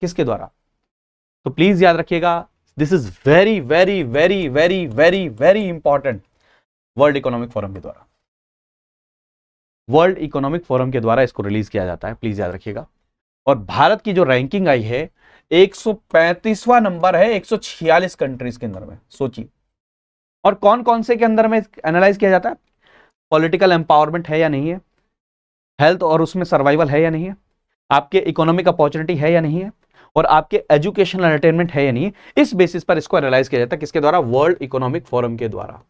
किसके द्वारा तो प्लीज याद रखिएगा this is very very very very very very important world economic forum के द्वारा वर्ल्ड इकोनॉमिक फोरम के द्वारा इसको रिलीज किया जाता है प्लीज याद रखिएगा और भारत की जो रैंकिंग आई है 135वां नंबर है 146 कंट्रीज के अंदर में सोचिए और कौन कौन से के अंदर में एनालाइज किया जाता है पॉलिटिकल एम्पावरमेंट है या नहीं है हेल्थ और उसमें सर्वाइवल है या नहीं है आपके इकोनॉमिक अपॉर्चुनिटी है या नहीं है और आपके एजुकेशनल एंटरटेनमेंट है या नहीं इस बेसिस पर इसको एनालाइज किया जाता है किसके द्वारा वर्ल्ड इकोनॉमिक फोरम के द्वारा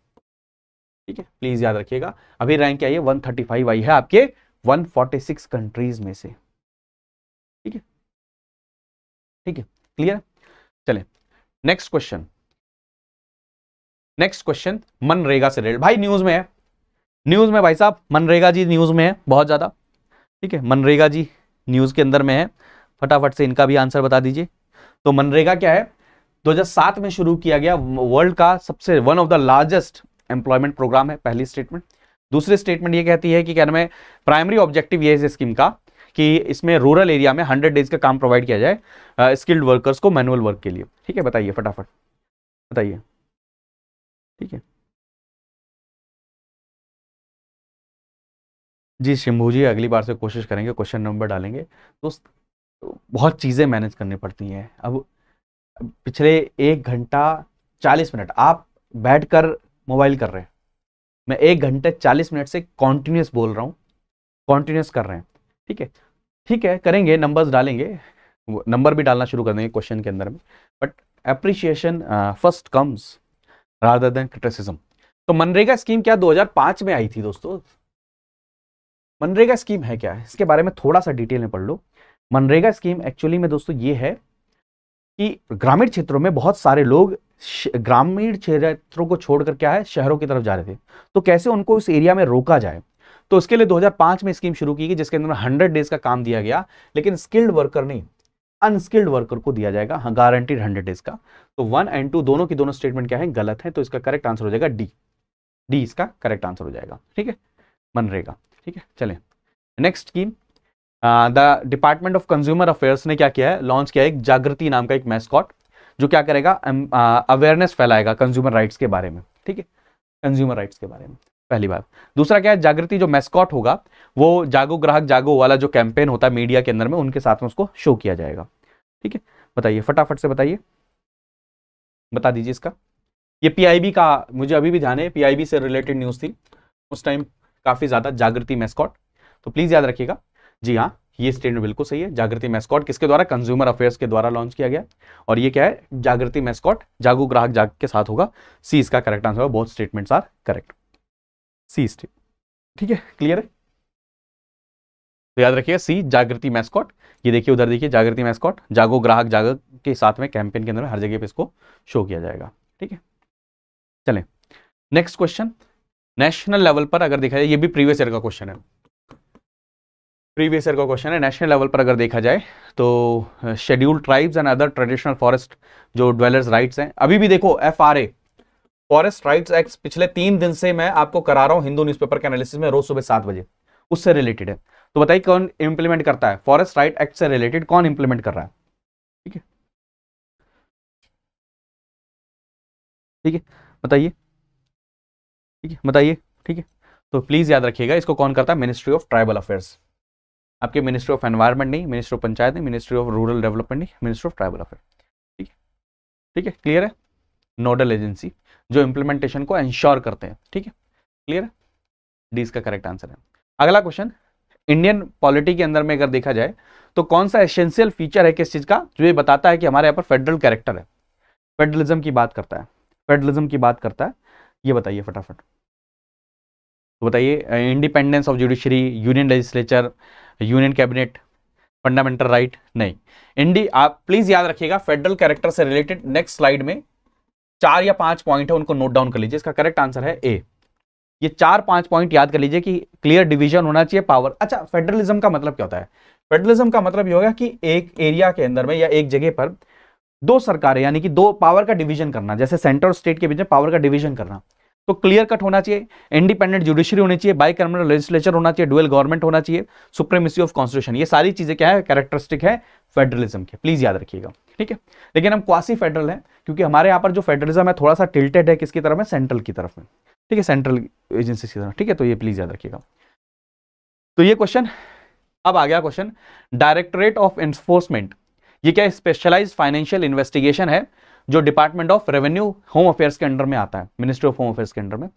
ठीक है प्लीज याद रखिएगा अभी रैंक आई है फाइव आई है आपके सिक्स कंट्रीज में से ठीक है ठीक है क्लियर चले next question next question MNREGA से रिलेटेड भाई न्यूज में है न्यूज में भाई साहब मनरेगा जी न्यूज में है बहुत ज्यादा ठीक है मनरेगा जी न्यूज के अंदर में है फटाफट से इनका भी आंसर बता दीजिए तो मनरेगा क्या है 2007 में शुरू किया गया वर्ल्ड का सबसे one of the largest employment program है पहली स्टेटमेंट दूसरी स्टेटमेंट ये कहती है कि क्या नाम प्राइमरी ऑब्जेक्टिव ये है स्कीम का कि इसमें रूरल एरिया में हंड्रेड डेज का काम प्रोवाइड किया जाए स्किल्ड वर्कर्स को मैनुअल वर्क के लिए ठीक है बताइए फटाफट बताइए ठीक है जी शंभू जी अगली बार से कोशिश करेंगे क्वेश्चन नंबर डालेंगे दोस्त बहुत चीज़ें मैनेज करनी पड़ती हैं अब पिछले एक घंटा चालीस मिनट आप बैठ कर मोबाइल कर रहे हैं मैं एक घंटे चालीस मिनट से कॉन्टीन्यूस बोल रहा हूँ कॉन्टीन्यूस कर रहे हैं ठीक है ठीक है करेंगे नंबर्स डालेंगे नंबर भी डालना शुरू कर देंगे क्वेश्चन के अंदर में but appreciation first comes rather than criticism तो मनरेगा स्कीम क्या 2005 में आई थी दोस्तों मनरेगा स्कीम है क्या इसके बारे में थोड़ा सा डिटेल में पढ़ लो मनरेगा स्कीम एक्चुअली में दोस्तों ये है कि ग्रामीण क्षेत्रों में बहुत सारे लोग ग्रामीण क्षेत्रों को छोड़कर क्या है शहरों की तरफ जा रहे थे तो कैसे उनको उस एरिया में रोका जाए तो उसके लिए 2005 में स्कीम शुरू की गई जिसके अंदर हंड्रेड डेज का काम दिया गया लेकिन स्किल्ड वर्कर नहीं अनस्किल्ड वर्कर को दिया जाएगा हाँ, गारंटीड हंड्रेड डेज का तो वन एंड टू दोनों की दोनों स्टेटमेंट क्या है गलत है तो इसका करेक्ट आंसर हो जाएगा डी डी इसका करेक्ट आंसर हो जाएगा ठीक है मनरेगा ठीक है चले next scheme the department of consumer affairs ने क्या किया है लॉन्च किया है एक जागृति नाम का एक मैस्कॉट जो क्या करेगा अवेयरनेस uh, फैलाएगा कंज्यूमर राइट्स के बारे में ठीक है कंज्यूमर राइट्स के बारे में पहली बात दूसरा क्या है जागृति जो मैस्कॉट होगा वो जागो ग्राहक जागो वाला जो कैंपेन होता है मीडिया के अंदर में उनके साथ में उसको शो किया जाएगा ठीक है बताइए फटाफट से बताइए बता दीजिए इसका ये पीआईबी का मुझे अभी भी ध्यान है पीआईबी से रिलेटेड न्यूज़ थी उस टाइम काफ़ी ज़्यादा जागृति मैस्कॉट तो प्लीज़ याद रखिएगा जी हाँ ये स्टेटमेंट बिल्कुल सही है जागृति मैस्कॉट किसके द्वारा कंज्यूमर अफेयर्स के द्वारा लॉन्च किया गया और ये क्या है जागृति मैस्कॉट जागो ग्राहक जाग के साथ होगा सी इसका करेक्ट आंसर होगा बहुत statements are correct C state ठीक है क्लियर है तो याद रखिएगा सी जागृति मैस्कॉट ये देखिए उधर देखिए जागृति मैस्कॉट जागो ग्राहक जाग के साथ में कैंपेन के अंदर हर जगह पर इसको शो किया जाएगा ठीक है चले नेक्स्ट क्वेश्चन नेशनल लेवल पर अगर देखा जाए ये भी प्रीवियस ईयर का क्वेश्चन है प्रीवियस ईयर का क्वेश्चन है नेशनल लेवल पर अगर देखा जाए तो scheduled tribes and other traditional forest जो ड्वेलर्स राइट्स हैं अभी भी देखो F R A forest rights act पिछले तीन दिन से मैं आपको करा रहा हूँ हिंदू न्यूज़पेपर के एनालिसिस में रोज सुबह सात बजे उससे रिलेटेड है तो बताइए कौन इंप्लीमेंट करता है फॉरेस्ट राइट एक्ट से रिलेटेड कौन इंप्लीमेंट कर रहा है ठीक है ठीक है बताइए ठीक है बताइए ठीक है तो प्लीज़ याद रखिएगा इसको कौन करता है मिनिस्ट्री ऑफ ट्राइबल अफेयर्स आपके मिनिस्ट्री ऑफ एनवायरमेंट नहीं मिनिस्ट्री ऑफ पंचायत नहीं मिनिस्ट्री ऑफ रूरल डेवलपमेंट नहीं मिनिस्ट्री ऑफ ट्राइबल अफेयर ठीक है ठीक है क्लियर है नोडल एजेंसी जो इंप्लीमेंटेशन को इंश्योर करते हैं ठीक है क्लियर है डी इसका करेक्ट आंसर है अगला क्वेश्चन इंडियन पॉलिटी के अंदर में अगर देखा जाए तो कौन सा एसेंशियल फीचर है किस चीज़ का जो ये बताता है कि हमारे यहाँ पर फेडरल कैरेक्टर है फेडरलिज्म की बात करता है फेडरलिज्म की बात करता है ये बताइए फटाफट तो बताइए independence of judiciary union legislature union cabinet fundamental right नहीं इंडी आप प्लीज याद रखिएगा फेडरल कैरेक्टर से रिलेटेड नेक्स्ट स्लाइड में चार या पांच पॉइंट है उनको नोट डाउन कर लीजिए इसका करेक्ट आंसर है ए ये चार पांच पॉइंट याद कर लीजिए कि क्लियर डिवीजन होना चाहिए पावर अच्छा फेडरलिज्म का मतलब क्या होता है फेडरलिज्म का मतलब ये होगा कि एक एरिया के अंदर में या एक जगह पर दो सरकारें यानी कि दो पावर का डिवीजन करना जैसे सेंटर और स्टेट के बीच में पावर का डिवीजन करना तो क्लियर कट होना चाहिए इंडिपेंडेंट जुडिशरी होनी चाहिए बाई कर्मल लेजिस्लेचर होना चाहिए डुअल गवर्नमेंट होना चाहिए सुप्रीमेसी ऑफ कॉन्स्टिट्यूशन ये सारी चीज़ें क्या है कैरेक्टरिस्टिक है फेडरलिज्म के प्लीज़ याद रखिएगा ठीक है लेकिन हम क्वासी फेडरल हैं क्योंकि हमारे यहाँ पर जो फेडरलिज्म है थोड़ा सा टिल्टेड है किसकी तरफ है सेंट्रल की तरफ में ठीक है सेंट्रल एजेंसी की तरफ ठीक है तो ये प्लीज़ याद रखिएगा तो ये क्वेश्चन अब आ गया क्वेश्चन डायरेक्टरेट ऑफ एनफोर्समेंट ये क्या स्पेशलाइज फाइनेंशियल इन्वेस्टिगेशन है जो department of revenue home affairs के अंडर में आता है मिनिस्ट्री ऑफ होम अफेयर्स के अंडर में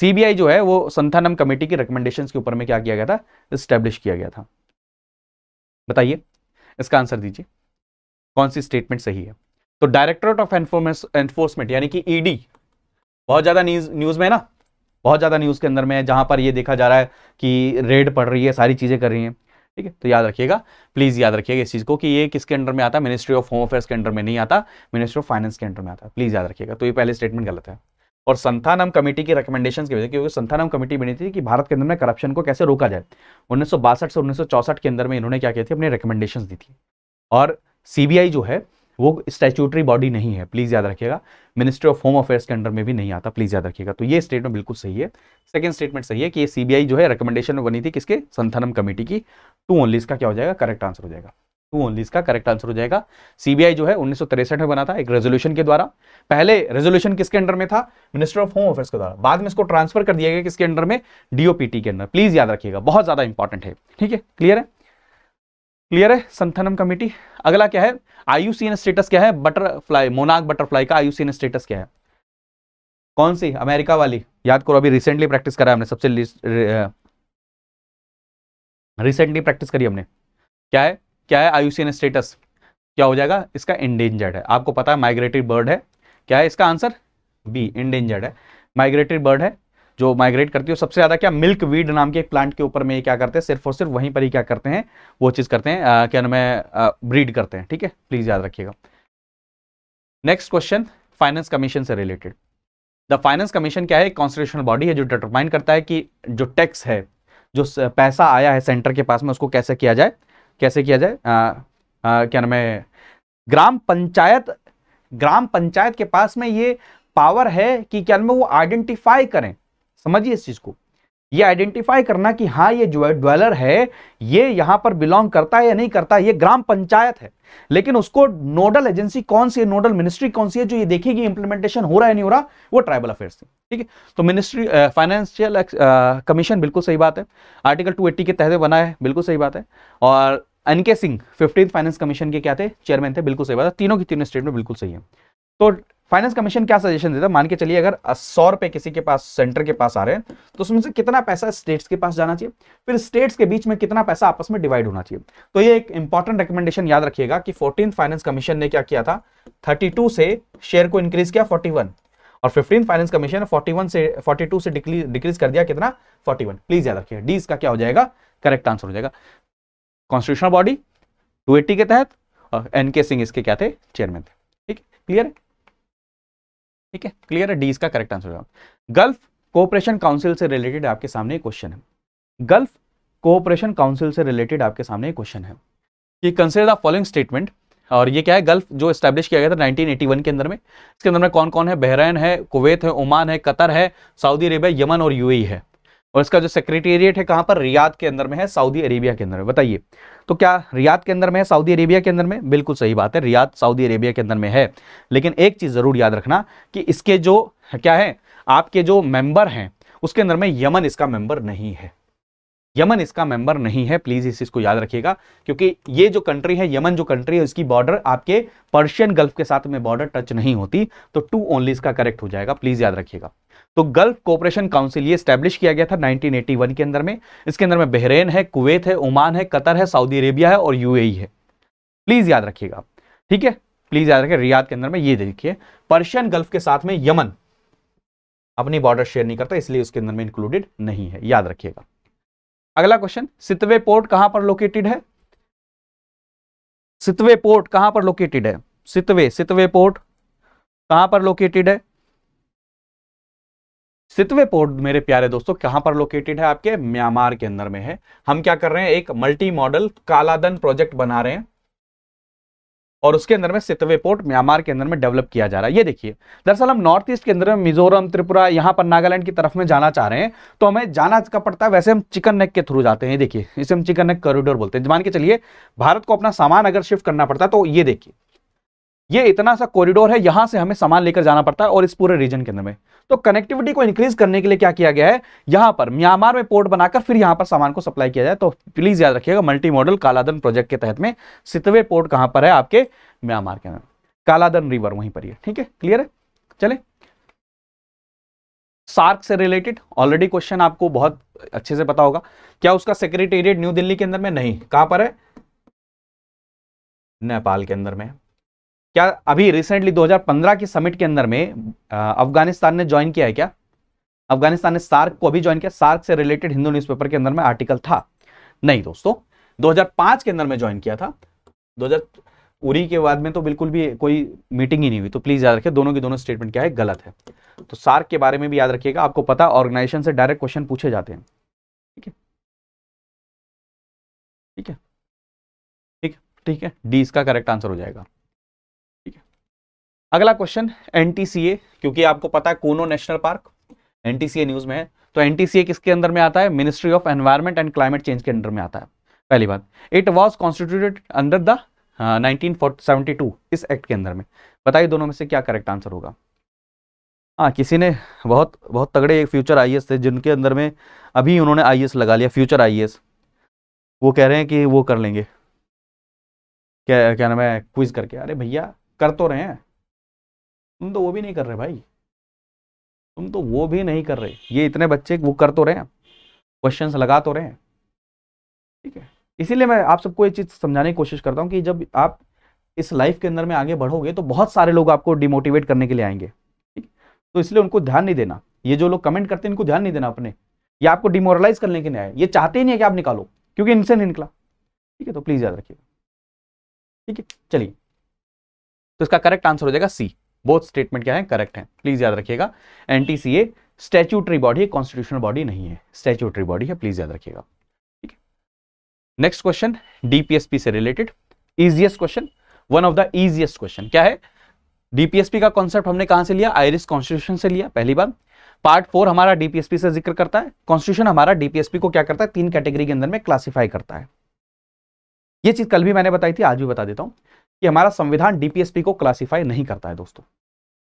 सीबीआई जो है वो संथानम कमेटी की रिकमेंडेशन के ऊपर में क्या किया गया था स्टैब्लिश किया गया था बताइए इसका आंसर दीजिए कौन सी स्टेटमेंट सही है तो डायरेक्टोरेट ऑफ एनफोर्समेंट यानी कि ईडी e बहुत ज़्यादा न्यूज न्यूज़ में ना बहुत ज़्यादा न्यूज़ के अंदर में है जहां पर ये देखा जा रहा है कि रेड पड़ रही है सारी चीज़ें कर रही हैं ठीक है तो याद रखिएगा प्लीज़ याद रखिएगा इस चीज़ को कि ये किसके अंडर में आता है मिनिस्ट्री ऑफ होम अफेयर्स के अंडर में नहीं आता मिनिस्ट्री ऑफ फाइनेंस के अंडर में आता है प्लीज़ याद रखिएगा तो ये पहले स्टेटमेंट गलत है और संथानम कमेटी की रिकमेंडेशन की वजह क्योंकि संथानम कमेटी बनी थी कि भारत के अंदर में करप्शन को कैसे रोका जाए उन्नीस से उन्नीस के अंदर में इन्होंने क्या किया थी अपनी रिकमेंडेशन दी थी और सीबीआई जो है वो स्टैचूटरी बॉडी नहीं है प्लीज़ याद रखिएगा मिनिस्ट्री ऑफ होम अफेयर्स के अंडर में भी नहीं आता प्लीज़ याद रखिएगा तो ये स्टेटमेंट बिल्कुल सही है सेकंड स्टेटमेंट सही है कि ये सीबीआई जो है रिकमेंडेशन बनी थी किसके संथनम कमेटी की टू ओनली इसका क्या हो जाएगा करेक्ट आंसर हो जाएगा टू ओनली इसका करेक्ट आंसर हो जाएगा सीबीआई जो है उन्नीस में बना था एक रेजोल्यूशन के द्वारा पहले रेजोल्यूशन किसके अंडर में था मिनिस्टर ऑफ होम अफेयर्स के द्वारा बाद में इसको ट्रांसफर कर दिया गया किसके अंडर में डीओपीटी के अंदर प्लीज याद रखिएगा बहुत ज्यादा इंपॉर्टेंट है ठीक है क्लियर है क्लियर है संथनम कमेटी अगला क्या है आयुसीएन स्टेटस क्या है बटरफ्लाई मोनाक बटरफ्लाई का आयुसीएन स्टेटस क्या है कौन सी अमेरिका वाली याद करो अभी रिसेंटली प्रैक्टिस करा हमने सबसे रिसेंटली प्रैक्टिस करी हमने क्या है क्या है आयुसीएन स्टेटस क्या हो जाएगा इसका इंडेंजर्ड है आपको पता है माइग्रेटरी बर्ड है क्या है इसका आंसर बी इंडेंजर्ड है माइग्रेटरी बर्ड है जो माइग्रेट करती है सबसे ज़्यादा क्या मिल्क वीड नाम के एक प्लांट के ऊपर में ये क्या करते हैं सिर्फ और सिर्फ वहीं पर ही क्या करते हैं वो चीज़ करते हैं आ, क्या नाम है ब्रीड करते हैं ठीक है प्लीज़ याद रखिएगा नेक्स्ट क्वेश्चन फाइनेंस कमीशन से रिलेटेड द फाइनेंस कमीशन क्या है कॉन्स्टिट्यूशनल बॉडी है जो डिटरमाइन करता है कि जो टैक्स है जो पैसा आया है सेंटर के पास में उसको कैसे किया जाए कैसे किया जाए आ, आ, क्या नाम है ग्राम पंचायत ग्राम पंचायत के पास में ये पावर है कि क्या नाम है वो आइडेंटिफाई करें समझिए इस चीज़ को ये आइडेंटिफाई करना कि हाँ ये जो ड्वेलर है ये यहां पर बिलोंग करता है या नहीं करता ये ग्राम पंचायत है लेकिन उसको नोडल एजेंसी कौन सी है नोडल मिनिस्ट्री कौन सी है जो ये देखेगी इंप्लीमेंटेशन हो रहा है नहीं हो रहा वो ट्राइबल अफेयर्स से ठीक है तो मिनिस्ट्री फाइनेंशियल कमीशन बिल्कुल सही बात है आर्टिकल टू के तहत बना है बिल्कुल सही बात है और N Singh fifteen finance commission के क्या थे चेयरमैन थे बिल्कुल सही बात है तीनों की तीनों स्टेटमेंट बिल्कुल सही है तो फाइनेंस कमीशन क्या सजेशन देता है मान के चलिए अगर सौ रुपए किसी के पास सेंटर के पास आ रहे हैं तो उसमें से कितना पैसा स्टेट्स के पास जाना चाहिए फिर स्टेट्स के बीच में कितना पैसा आपस में डिवाइड होना चाहिए तो ये एक इंपॉर्टेंट रिकमेंडेशन याद रखिएगा कि फोर्टीन फाइनेंस कमीशन ने क्या किया था थर्टी से शेयर को इंक्रीज किया फोर्टी और फिफ्टीन फाइनेंस कमीशन ने 41 से फोर्टी से डिक्रीज कर दिया कितना फोर्टी प्लीज याद रखिए डी इसका क्या हो जाएगा करेक्ट आंसर हो जाएगा कॉन्स्टिट्यूशनल बॉडी टू के तहत और सिंह इसके क्या थे चेयरमैन थे ठीक क्लियर है ठीक है क्लियर है डी इसका करेक्ट आंसर होगा गल्फ कोऑपरेशन काउंसिल से रिलेटेड आपके सामने क्वेश्चन है गल्फ कोऑपरेशन काउंसिल से रिलेटेड आपके सामने क्वेश्चन है ये कंसिडर द फॉलोइंग स्टेटमेंट और ये क्या है गल्फ जो स्टैब्लिश किया गया था 1981 के अंदर में इसके अंदर में कौन कौन है बहरैन है कुवैत है ओमान है कतर है सऊदी अरेबिया यमन और यूएई है और इसका जो सेक्रेटेरिएट है कहाँ पर रियाद के अंदर में है सऊदी अरेबिया के अंदर में बताइए तो क्या रियाद के अंदर में है सऊदी अरेबिया के अंदर में बिल्कुल सही बात है रियाद सऊदी अरेबिया के अंदर में है लेकिन एक चीज़ ज़रूर याद रखना कि इसके जो क्या है आपके जो मेंबर हैं उसके अंदर में यमन इसका मेंबर नहीं है यमन इसका मेंबर नहीं है प्लीज़ इस चीज़ को याद रखिएगा क्योंकि ये जो कंट्री है यमन जो कंट्री है इसकी बॉर्डर आपके पर्शियन गल्फ के साथ में बॉर्डर टच नहीं होती तो टू ओनली इसका करेक्ट हो जाएगा प्लीज़ याद रखिएगा तो गल्फ कोऑपरेशन काउंसिल ये स्टैब्लिश किया गया था 1981 के अंदर में इसके अंदर में बहरेन है कुवैत है ओमान है कतर है सऊदी अरेबिया है और यूएई है प्लीज़ याद रखिएगा ठीक है प्लीज़ याद रखिए रियाद के अंदर में ये देखिए पर्शियन गल्फ के साथ में यमन अपनी बॉर्डर शेयर नहीं करता इसलिए उसके अंदर में इंक्लूडेड नहीं है याद रखिएगा अगला क्वेश्चन सितवे पोर्ट कहां पर लोकेटेड है सितवे पोर्ट कहां पर लोकेटेड है सितवे सितवे पोर्ट कहां पर लोकेटेड है सितवे पोर्ट मेरे प्यारे दोस्तों कहां पर लोकेटेड है आपके म्यांमार के अंदर में है हम क्या कर रहे हैं एक मल्टी मॉडल कालादन प्रोजेक्ट बना रहे हैं और उसके अंदर में सितवे पोर्ट म्यांमार के अंदर में डेवलप किया जा रहा है ये देखिए दरअसल हम नॉर्थ ईस्ट के अंदर में मिजोरम त्रिपुरा यहां पर नागालैंड की तरफ में जाना चाह रहे हैं तो हमें जाना कब पड़ता है वैसे हम चिकन नेक के थ्रू जाते हैं देखिए इसे हम चिकन नेक कॉरिडोर बोलते हैं मान के चलिए भारत को अपना सामान अगर शिफ्ट करना पड़ता है तो ये देखिए ये इतना सा कॉरिडोर है यहां से हमें सामान लेकर जाना पड़ता है और इस पूरे रीजन के अंदर में तो कनेक्टिविटी को इंक्रीज करने के लिए क्या किया गया है यहां पर म्यांमार में पोर्ट बनाकर फिर यहां पर सामान को सप्लाई किया जाए तो प्लीज याद रखिएगा मल्टी मॉडल कालादन प्रोजेक्ट के तहत में सितवे पोर्ट कहां पर है आपके म्यांमार के अंदर कालादन रिवर वहीं पर ठीक है क्लियर है चले सार्क से रिलेटेड ऑलरेडी क्वेश्चन आपको बहुत अच्छे से पता होगा क्या उसका सेक्रेटेरिएट न्यू दिल्ली के अंदर में नहीं कहां पर है नेपाल के अंदर में क्या अभी रिसेंटली 2015 के समिट के अंदर में अफगानिस्तान ने ज्वाइन किया है क्या अफगानिस्तान ने सार्क को भी ज्वाइन किया सार्क से रिलेटेड हिंदू न्यूज़पेपर के अंदर में आर्टिकल था नहीं दोस्तों 2005 के अंदर में ज्वाइन किया था दो उरी के बाद में तो बिल्कुल भी कोई मीटिंग ही नहीं हुई तो प्लीज याद रखिए दोनों की दोनों स्टेटमेंट क्या है गलत है तो सार्क के बारे में भी याद रखिएगा आपको पता ऑर्गेनाइजेशन से डायरेक्ट क्वेश्चन पूछे जाते हैं ठीक है ठीक है ठीक ठीक है डी इसका करेक्ट आंसर हो जाएगा अगला क्वेश्चन एनटीसीए क्योंकि आपको पता है कोनो नेशनल पार्क एनटीसीए न्यूज में है तो एनटीसीए किसके अंदर में आता है ministry of environment and climate change के अंदर में आता है पहली बात it was constituted under the nineteen इस एक्ट के अंदर में बताइए दोनों में से क्या करेक्ट आंसर होगा हाँ किसी ने बहुत बहुत तगड़े फ्यूचर आई थे जिनके अंदर में अभी उन्होंने आई लगा लिया फ्यूचर आई वो कह रहे हैं कि वो कर लेंगे क्या क्या नाम है क्विज करके अरे भैया कर तो रहे हैं तुम तो वो भी नहीं कर रहे भाई तुम तो वो भी नहीं कर रहे ये इतने बच्चे वो कर तो रहे हैं क्वेश्चन लगा तो रहे हैं ठीक है इसीलिए मैं आप सबको ये चीज़ समझाने की कोशिश करता हूँ कि जब आप इस लाइफ के अंदर में आगे बढ़ोगे तो बहुत सारे लोग आपको डिमोटिवेट करने के लिए आएंगे ठीक तो इसलिए उनको ध्यान नहीं देना ये जो लोग कमेंट करते हैं इनको ध्यान नहीं देना अपने ये आपको डिमोरलाइज करने के लिए आए ये चाहते ही नहीं है कि आप निकालो क्योंकि इनसे नहीं निकला ठीक है तो प्लीज़ याद रखिए ठीक है चलिए तो इसका करेक्ट आंसर हो जाएगा सी बोथ स्टेटमेंट क्या है करेक्ट है प्लीज याद रखिएगा एनटीसीए स्टैच्यूटरी बॉडी है कॉन्स्टिट्यूशनल बॉडी नहीं है स्टैच्यूटरी बॉडी है प्लीज याद रखिएगा ठीक है नेक्स्ट क्वेश्चन डीपीएसपी से related easiest question one of the easiest question क्या है डीपीएसपी का कॉन्सेप्ट हमने कहां से लिया आयरिस कॉन्स्टिट्यूशन से लिया पहली बार पार्ट फोर हमारा डीपीएसपी से जिक्र करता है कॉन्स्टिट्यूशन हमारा डीपीएसपी को क्या करता है तीन कैटेगरी के अंदर में क्लासिफाई करता है ये चीज कल भी मैंने बताई थी आज भी बता देता हूं कि हमारा संविधान डीपीएसपी को क्लासीफाई नहीं करता है दोस्तों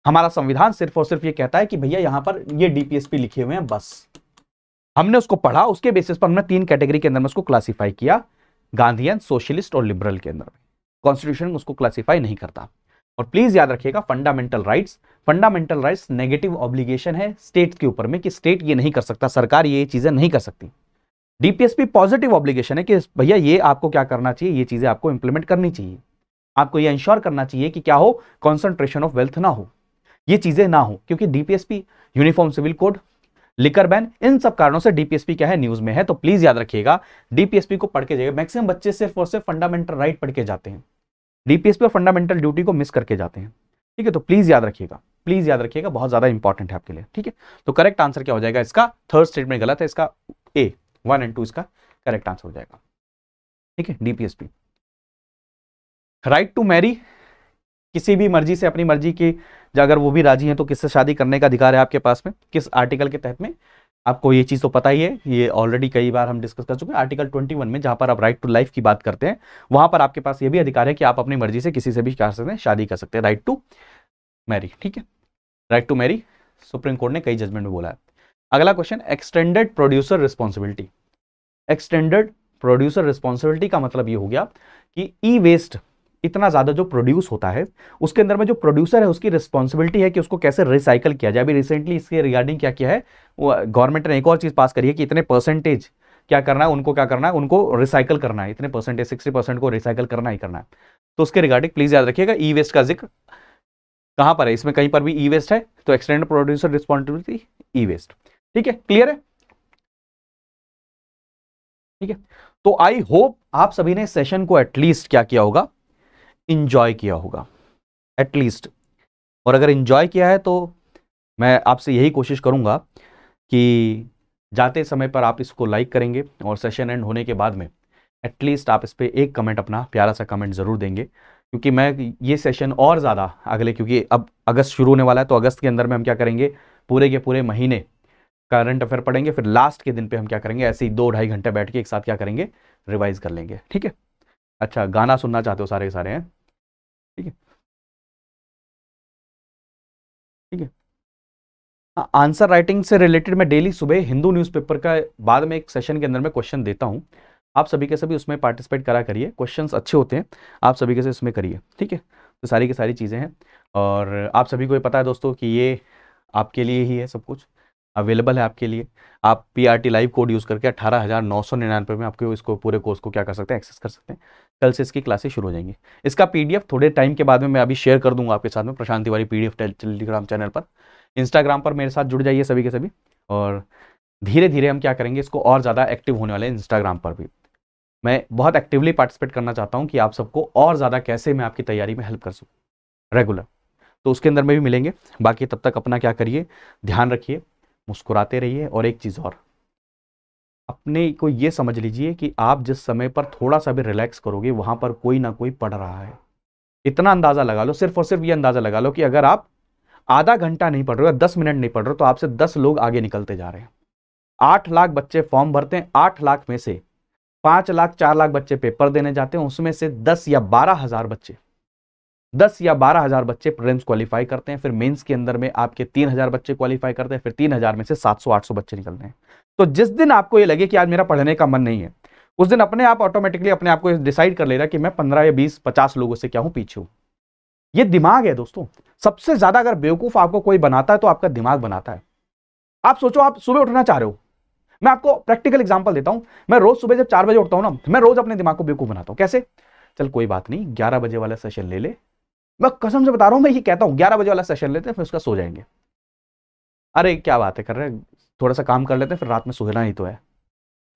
हमारा संविधान सिर्फ और सिर्फ ये कहता है कि भैया यहां पर ये डीपीएसपी लिखे हुए हैं बस हमने उसको पढ़ा उसके बेसिस पर हमने तीन कैटेगरी के अंदर में उसको क्लासीफाई किया गांधीयन सोशलिस्ट और लिबरल के अंदर में कॉन्स्टिट्यूशन उसको क्लासीफाई नहीं करता और प्लीज याद रखिएगा fundamental rights fundamental rights negative obligation है स्टेट के ऊपर में कि स्टेट ये नहीं कर सकता सरकार ये चीजें नहीं कर सकती डीपीएसपी पॉजिटिव ऑब्लिगेशन है कि भैया ये आपको क्या करना चाहिए ये चीजें आपको इंप्लीमेंट करनी चाहिए आपको यह इंश्योर करना चाहिए कि क्या हो कॉन्सेंट्रेशन ऑफ वेल्थ ना हो ये चीजें ना हो क्योंकि DPSP uniform civil code liquor ban इन सब कारणों से डीपीएसपी क्या है न्यूज में है तो प्लीज याद रखिएगा डीपीएसपी को पढ़ के जाइए मैक्सिमम बच्चे सिर्फ और सिर्फ फंडामेंटल राइट पढ़ के जाते हैं डीपीएसपी और फंडामेंटल ड्यूटी को मिस करके जाते हैं ठीक है तो प्लीज याद रखिएगा प्लीज याद रखिएगा बहुत ज्यादा इंपॉर्टेंट है आपके लिए ठीक है तो करेक्ट आंसर क्या हो जाएगा इसका थर्ड स्टेटमेंट गलत है इसका ए वन एंड टू इसका करेक्ट आंसर हो जाएगा ठीक है डीपीएसपी राइट टू मैरी किसी भी मर्जी से अपनी मर्जी की अगर वो भी राजी हैं तो किससे शादी करने का अधिकार है आपके पास में किस आर्टिकल के तहत में आपको ये चीज़ तो पता ही है ये ऑलरेडी कई बार हम डिस्कस कर चुके हैं आर्टिकल 21 में जहाँ पर आप राइट टू लाइफ की बात करते हैं वहाँ पर आपके पास ये भी अधिकार है कि आप अपनी मर्जी से किसी से भी कर सकते हैं शादी कर सकते हैं राइट टू मैरी ठीक है right to marry supreme court ने कई जजमेंट में बोला है अगला question extended producer responsibility extended producer responsibility का मतलब ये हो गया कि ई वेस्ट इतना ज़्यादा जो प्रोड्यूस होता है उसके अंदर में जो प्रोड्यूसर है उसकी रिस्पॉन्सिबिलिटी है कि उसको कैसे रिसाइकल किया जाए अभी रिसेंटली इसके रिगार्डिंग क्या किया है गवर्नमेंट ने एक और चीज़ पास करी है कि इतने परसेंटेज क्या करना है उनको क्या करना है उनको रिसाइकल करना है इतने परसेंटेज सिक्सटी परसेंट को रिसाइकल करना ही करना है तो उसके रिगार्डिंग प्लीज़ याद रखिएगा ई वेस्ट का जिक्र कहां पर है इसमें कहीं पर भी ई वेस्ट है तो extend producer responsibility E waste ठीक है क्लियर है ठीक है तो आई होप आप सभी ने सेशन को एटलीस्ट क्या किया होगा इन्जॉय किया होगा एटलीस्ट और अगर इन्जॉय किया है तो मैं आपसे यही कोशिश करूँगा कि जाते समय पर आप इसको लाइक करेंगे और सेशन एंड होने के बाद में एटलीस्ट आप इस पर एक कमेंट अपना प्यारा सा कमेंट ज़रूर देंगे क्योंकि मैं ये सेशन और ज़्यादा अगले क्योंकि अब अगस्त शुरू होने वाला है तो अगस्त के अंदर में हम क्या करेंगे पूरे के पूरे महीने करंट अफेयर पढ़ेंगे फिर लास्ट के दिन पे हम क्या करेंगे ऐसे ही दो ढाई घंटे बैठ के एक साथ क्या करेंगे रिवाइज कर लेंगे ठीक है अच्छा गाना सुनना चाहते हो सारे के सारे हैं ठीक है ठीक है हाँ, आंसर राइटिंग से रिलेटेड मैं डेली सुबह हिंदू न्यूज़पेपर का बाद में एक सेशन के अंदर में क्वेश्चन देता हूँ आप सभी के सभी उसमें पार्टिसिपेट करा करिए क्वेश्चंस अच्छे होते हैं आप सभी के से उसमें करिए ठीक है तो सारी की सारी चीज़ें हैं और आप सभी को ये पता है दोस्तों कि ये आपके लिए ही है सब कुछ अवेलेबल है आपके लिए आप P R T live code use करके अठारह हज़ार नौ सौ निन्यानवे में आपके इसको पूरे कोर्स को क्या कर सकते हैं एक्सेस कर सकते हैं कल से इसकी क्लासेस शुरू हो जाएंगी इसका पीडीएफ थोड़े टाइम के बाद में मैं अभी शेयर कर दूंगा आपके साथ में Prashant Tiwari P D Telegram channel पर इंस्टाग्राम पर मेरे साथ जुड़ जाइए सभी के सभी और धीरे धीरे हम क्या करेंगे इसको और ज़्यादा एक्टिव होने वाले इंस्टाग्राम पर भी मैं बहुत एक्टिवली पार्टिसिपेट करना चाहता हूँ कि आप सबको और ज़्यादा कैसे मैं आपकी तैयारी में हेल्प कर सकूँ रेगुलर तो उसके अंदर में भी मिलेंगे बाकी तब तक अपना क्या करिए ध्यान रखिए मुस्कुराते रहिए और एक चीज़ और अपने को ये समझ लीजिए कि आप जिस समय पर थोड़ा सा भी रिलैक्स करोगे वहाँ पर कोई ना कोई पढ़ रहा है इतना अंदाज़ा लगा लो सिर्फ और सिर्फ ये अंदाज़ा लगा लो कि अगर आप आधा घंटा नहीं पढ़ रहे हो या दस मिनट नहीं पढ़ रहे हो तो आपसे दस लोग आगे निकलते जा रहे हैं आठ लाख बच्चे फॉर्म भरते हैं आठ लाख में से पाँच लाख चार लाख बच्चे पेपर देने जाते हैं उसमें से दस या बारह हज़ार बच्चे दस या बारह हजार बच्चे प्रिलिम्स क्वालिफाई करते हैं फिर मेंस के अंदर में आपके तीन हजार बच्चे क्वालिफाई करते हैं फिर तीन हजार में से सात सौ आठ सौ बच्चे निकलते हैं तो जिस दिन आपको ये लगे कि आज मेरा पढ़ने का मन नहीं है उस दिन अपने आप ऑटोमेटिकली अपने आप को डिसाइड कर लेगा कि मैं पंद्रह या बीस पचास लोगों से क्या हूँ पीछे हूँ ये दिमाग है दोस्तों सबसे ज्यादा अगर बेवकूफ आपको कोई बनाता है तो आपका दिमाग बनाता है आप सोचो आप सुबह उठना चाह रहे हो मैं आपको प्रैक्टिकल एग्जाम्पल देता हूँ मैं रोज सुबह जब चार बजे उठता हूँ ना मैं रोज अपने दिमाग को बेवकूफ बनाता हूँ कैसे चल कोई बात नहीं ग्यारह बजे वाला सेशन ले ले मैं कसम से बता रहा हूँ मैं ये कहता हूँ ग्यारह बजे वाला सेशन लेते हैं फिर उसका सो जाएंगे अरे क्या बात है कर रहे हैं थोड़ा सा काम कर लेते हैं फिर रात में सोहेना ही तो है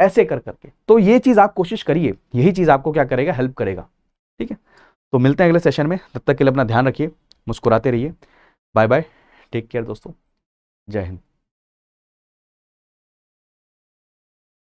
ऐसे कर करके तो ये चीज़ आप कोशिश करिए यही चीज़ आपको क्या करेगा हेल्प करेगा ठीक है तो मिलते हैं अगले सेशन में तब तक के लिए अपना ध्यान रखिए मुस्कुराते रहिए बाय बाय टेक केयर दोस्तों जय हिंद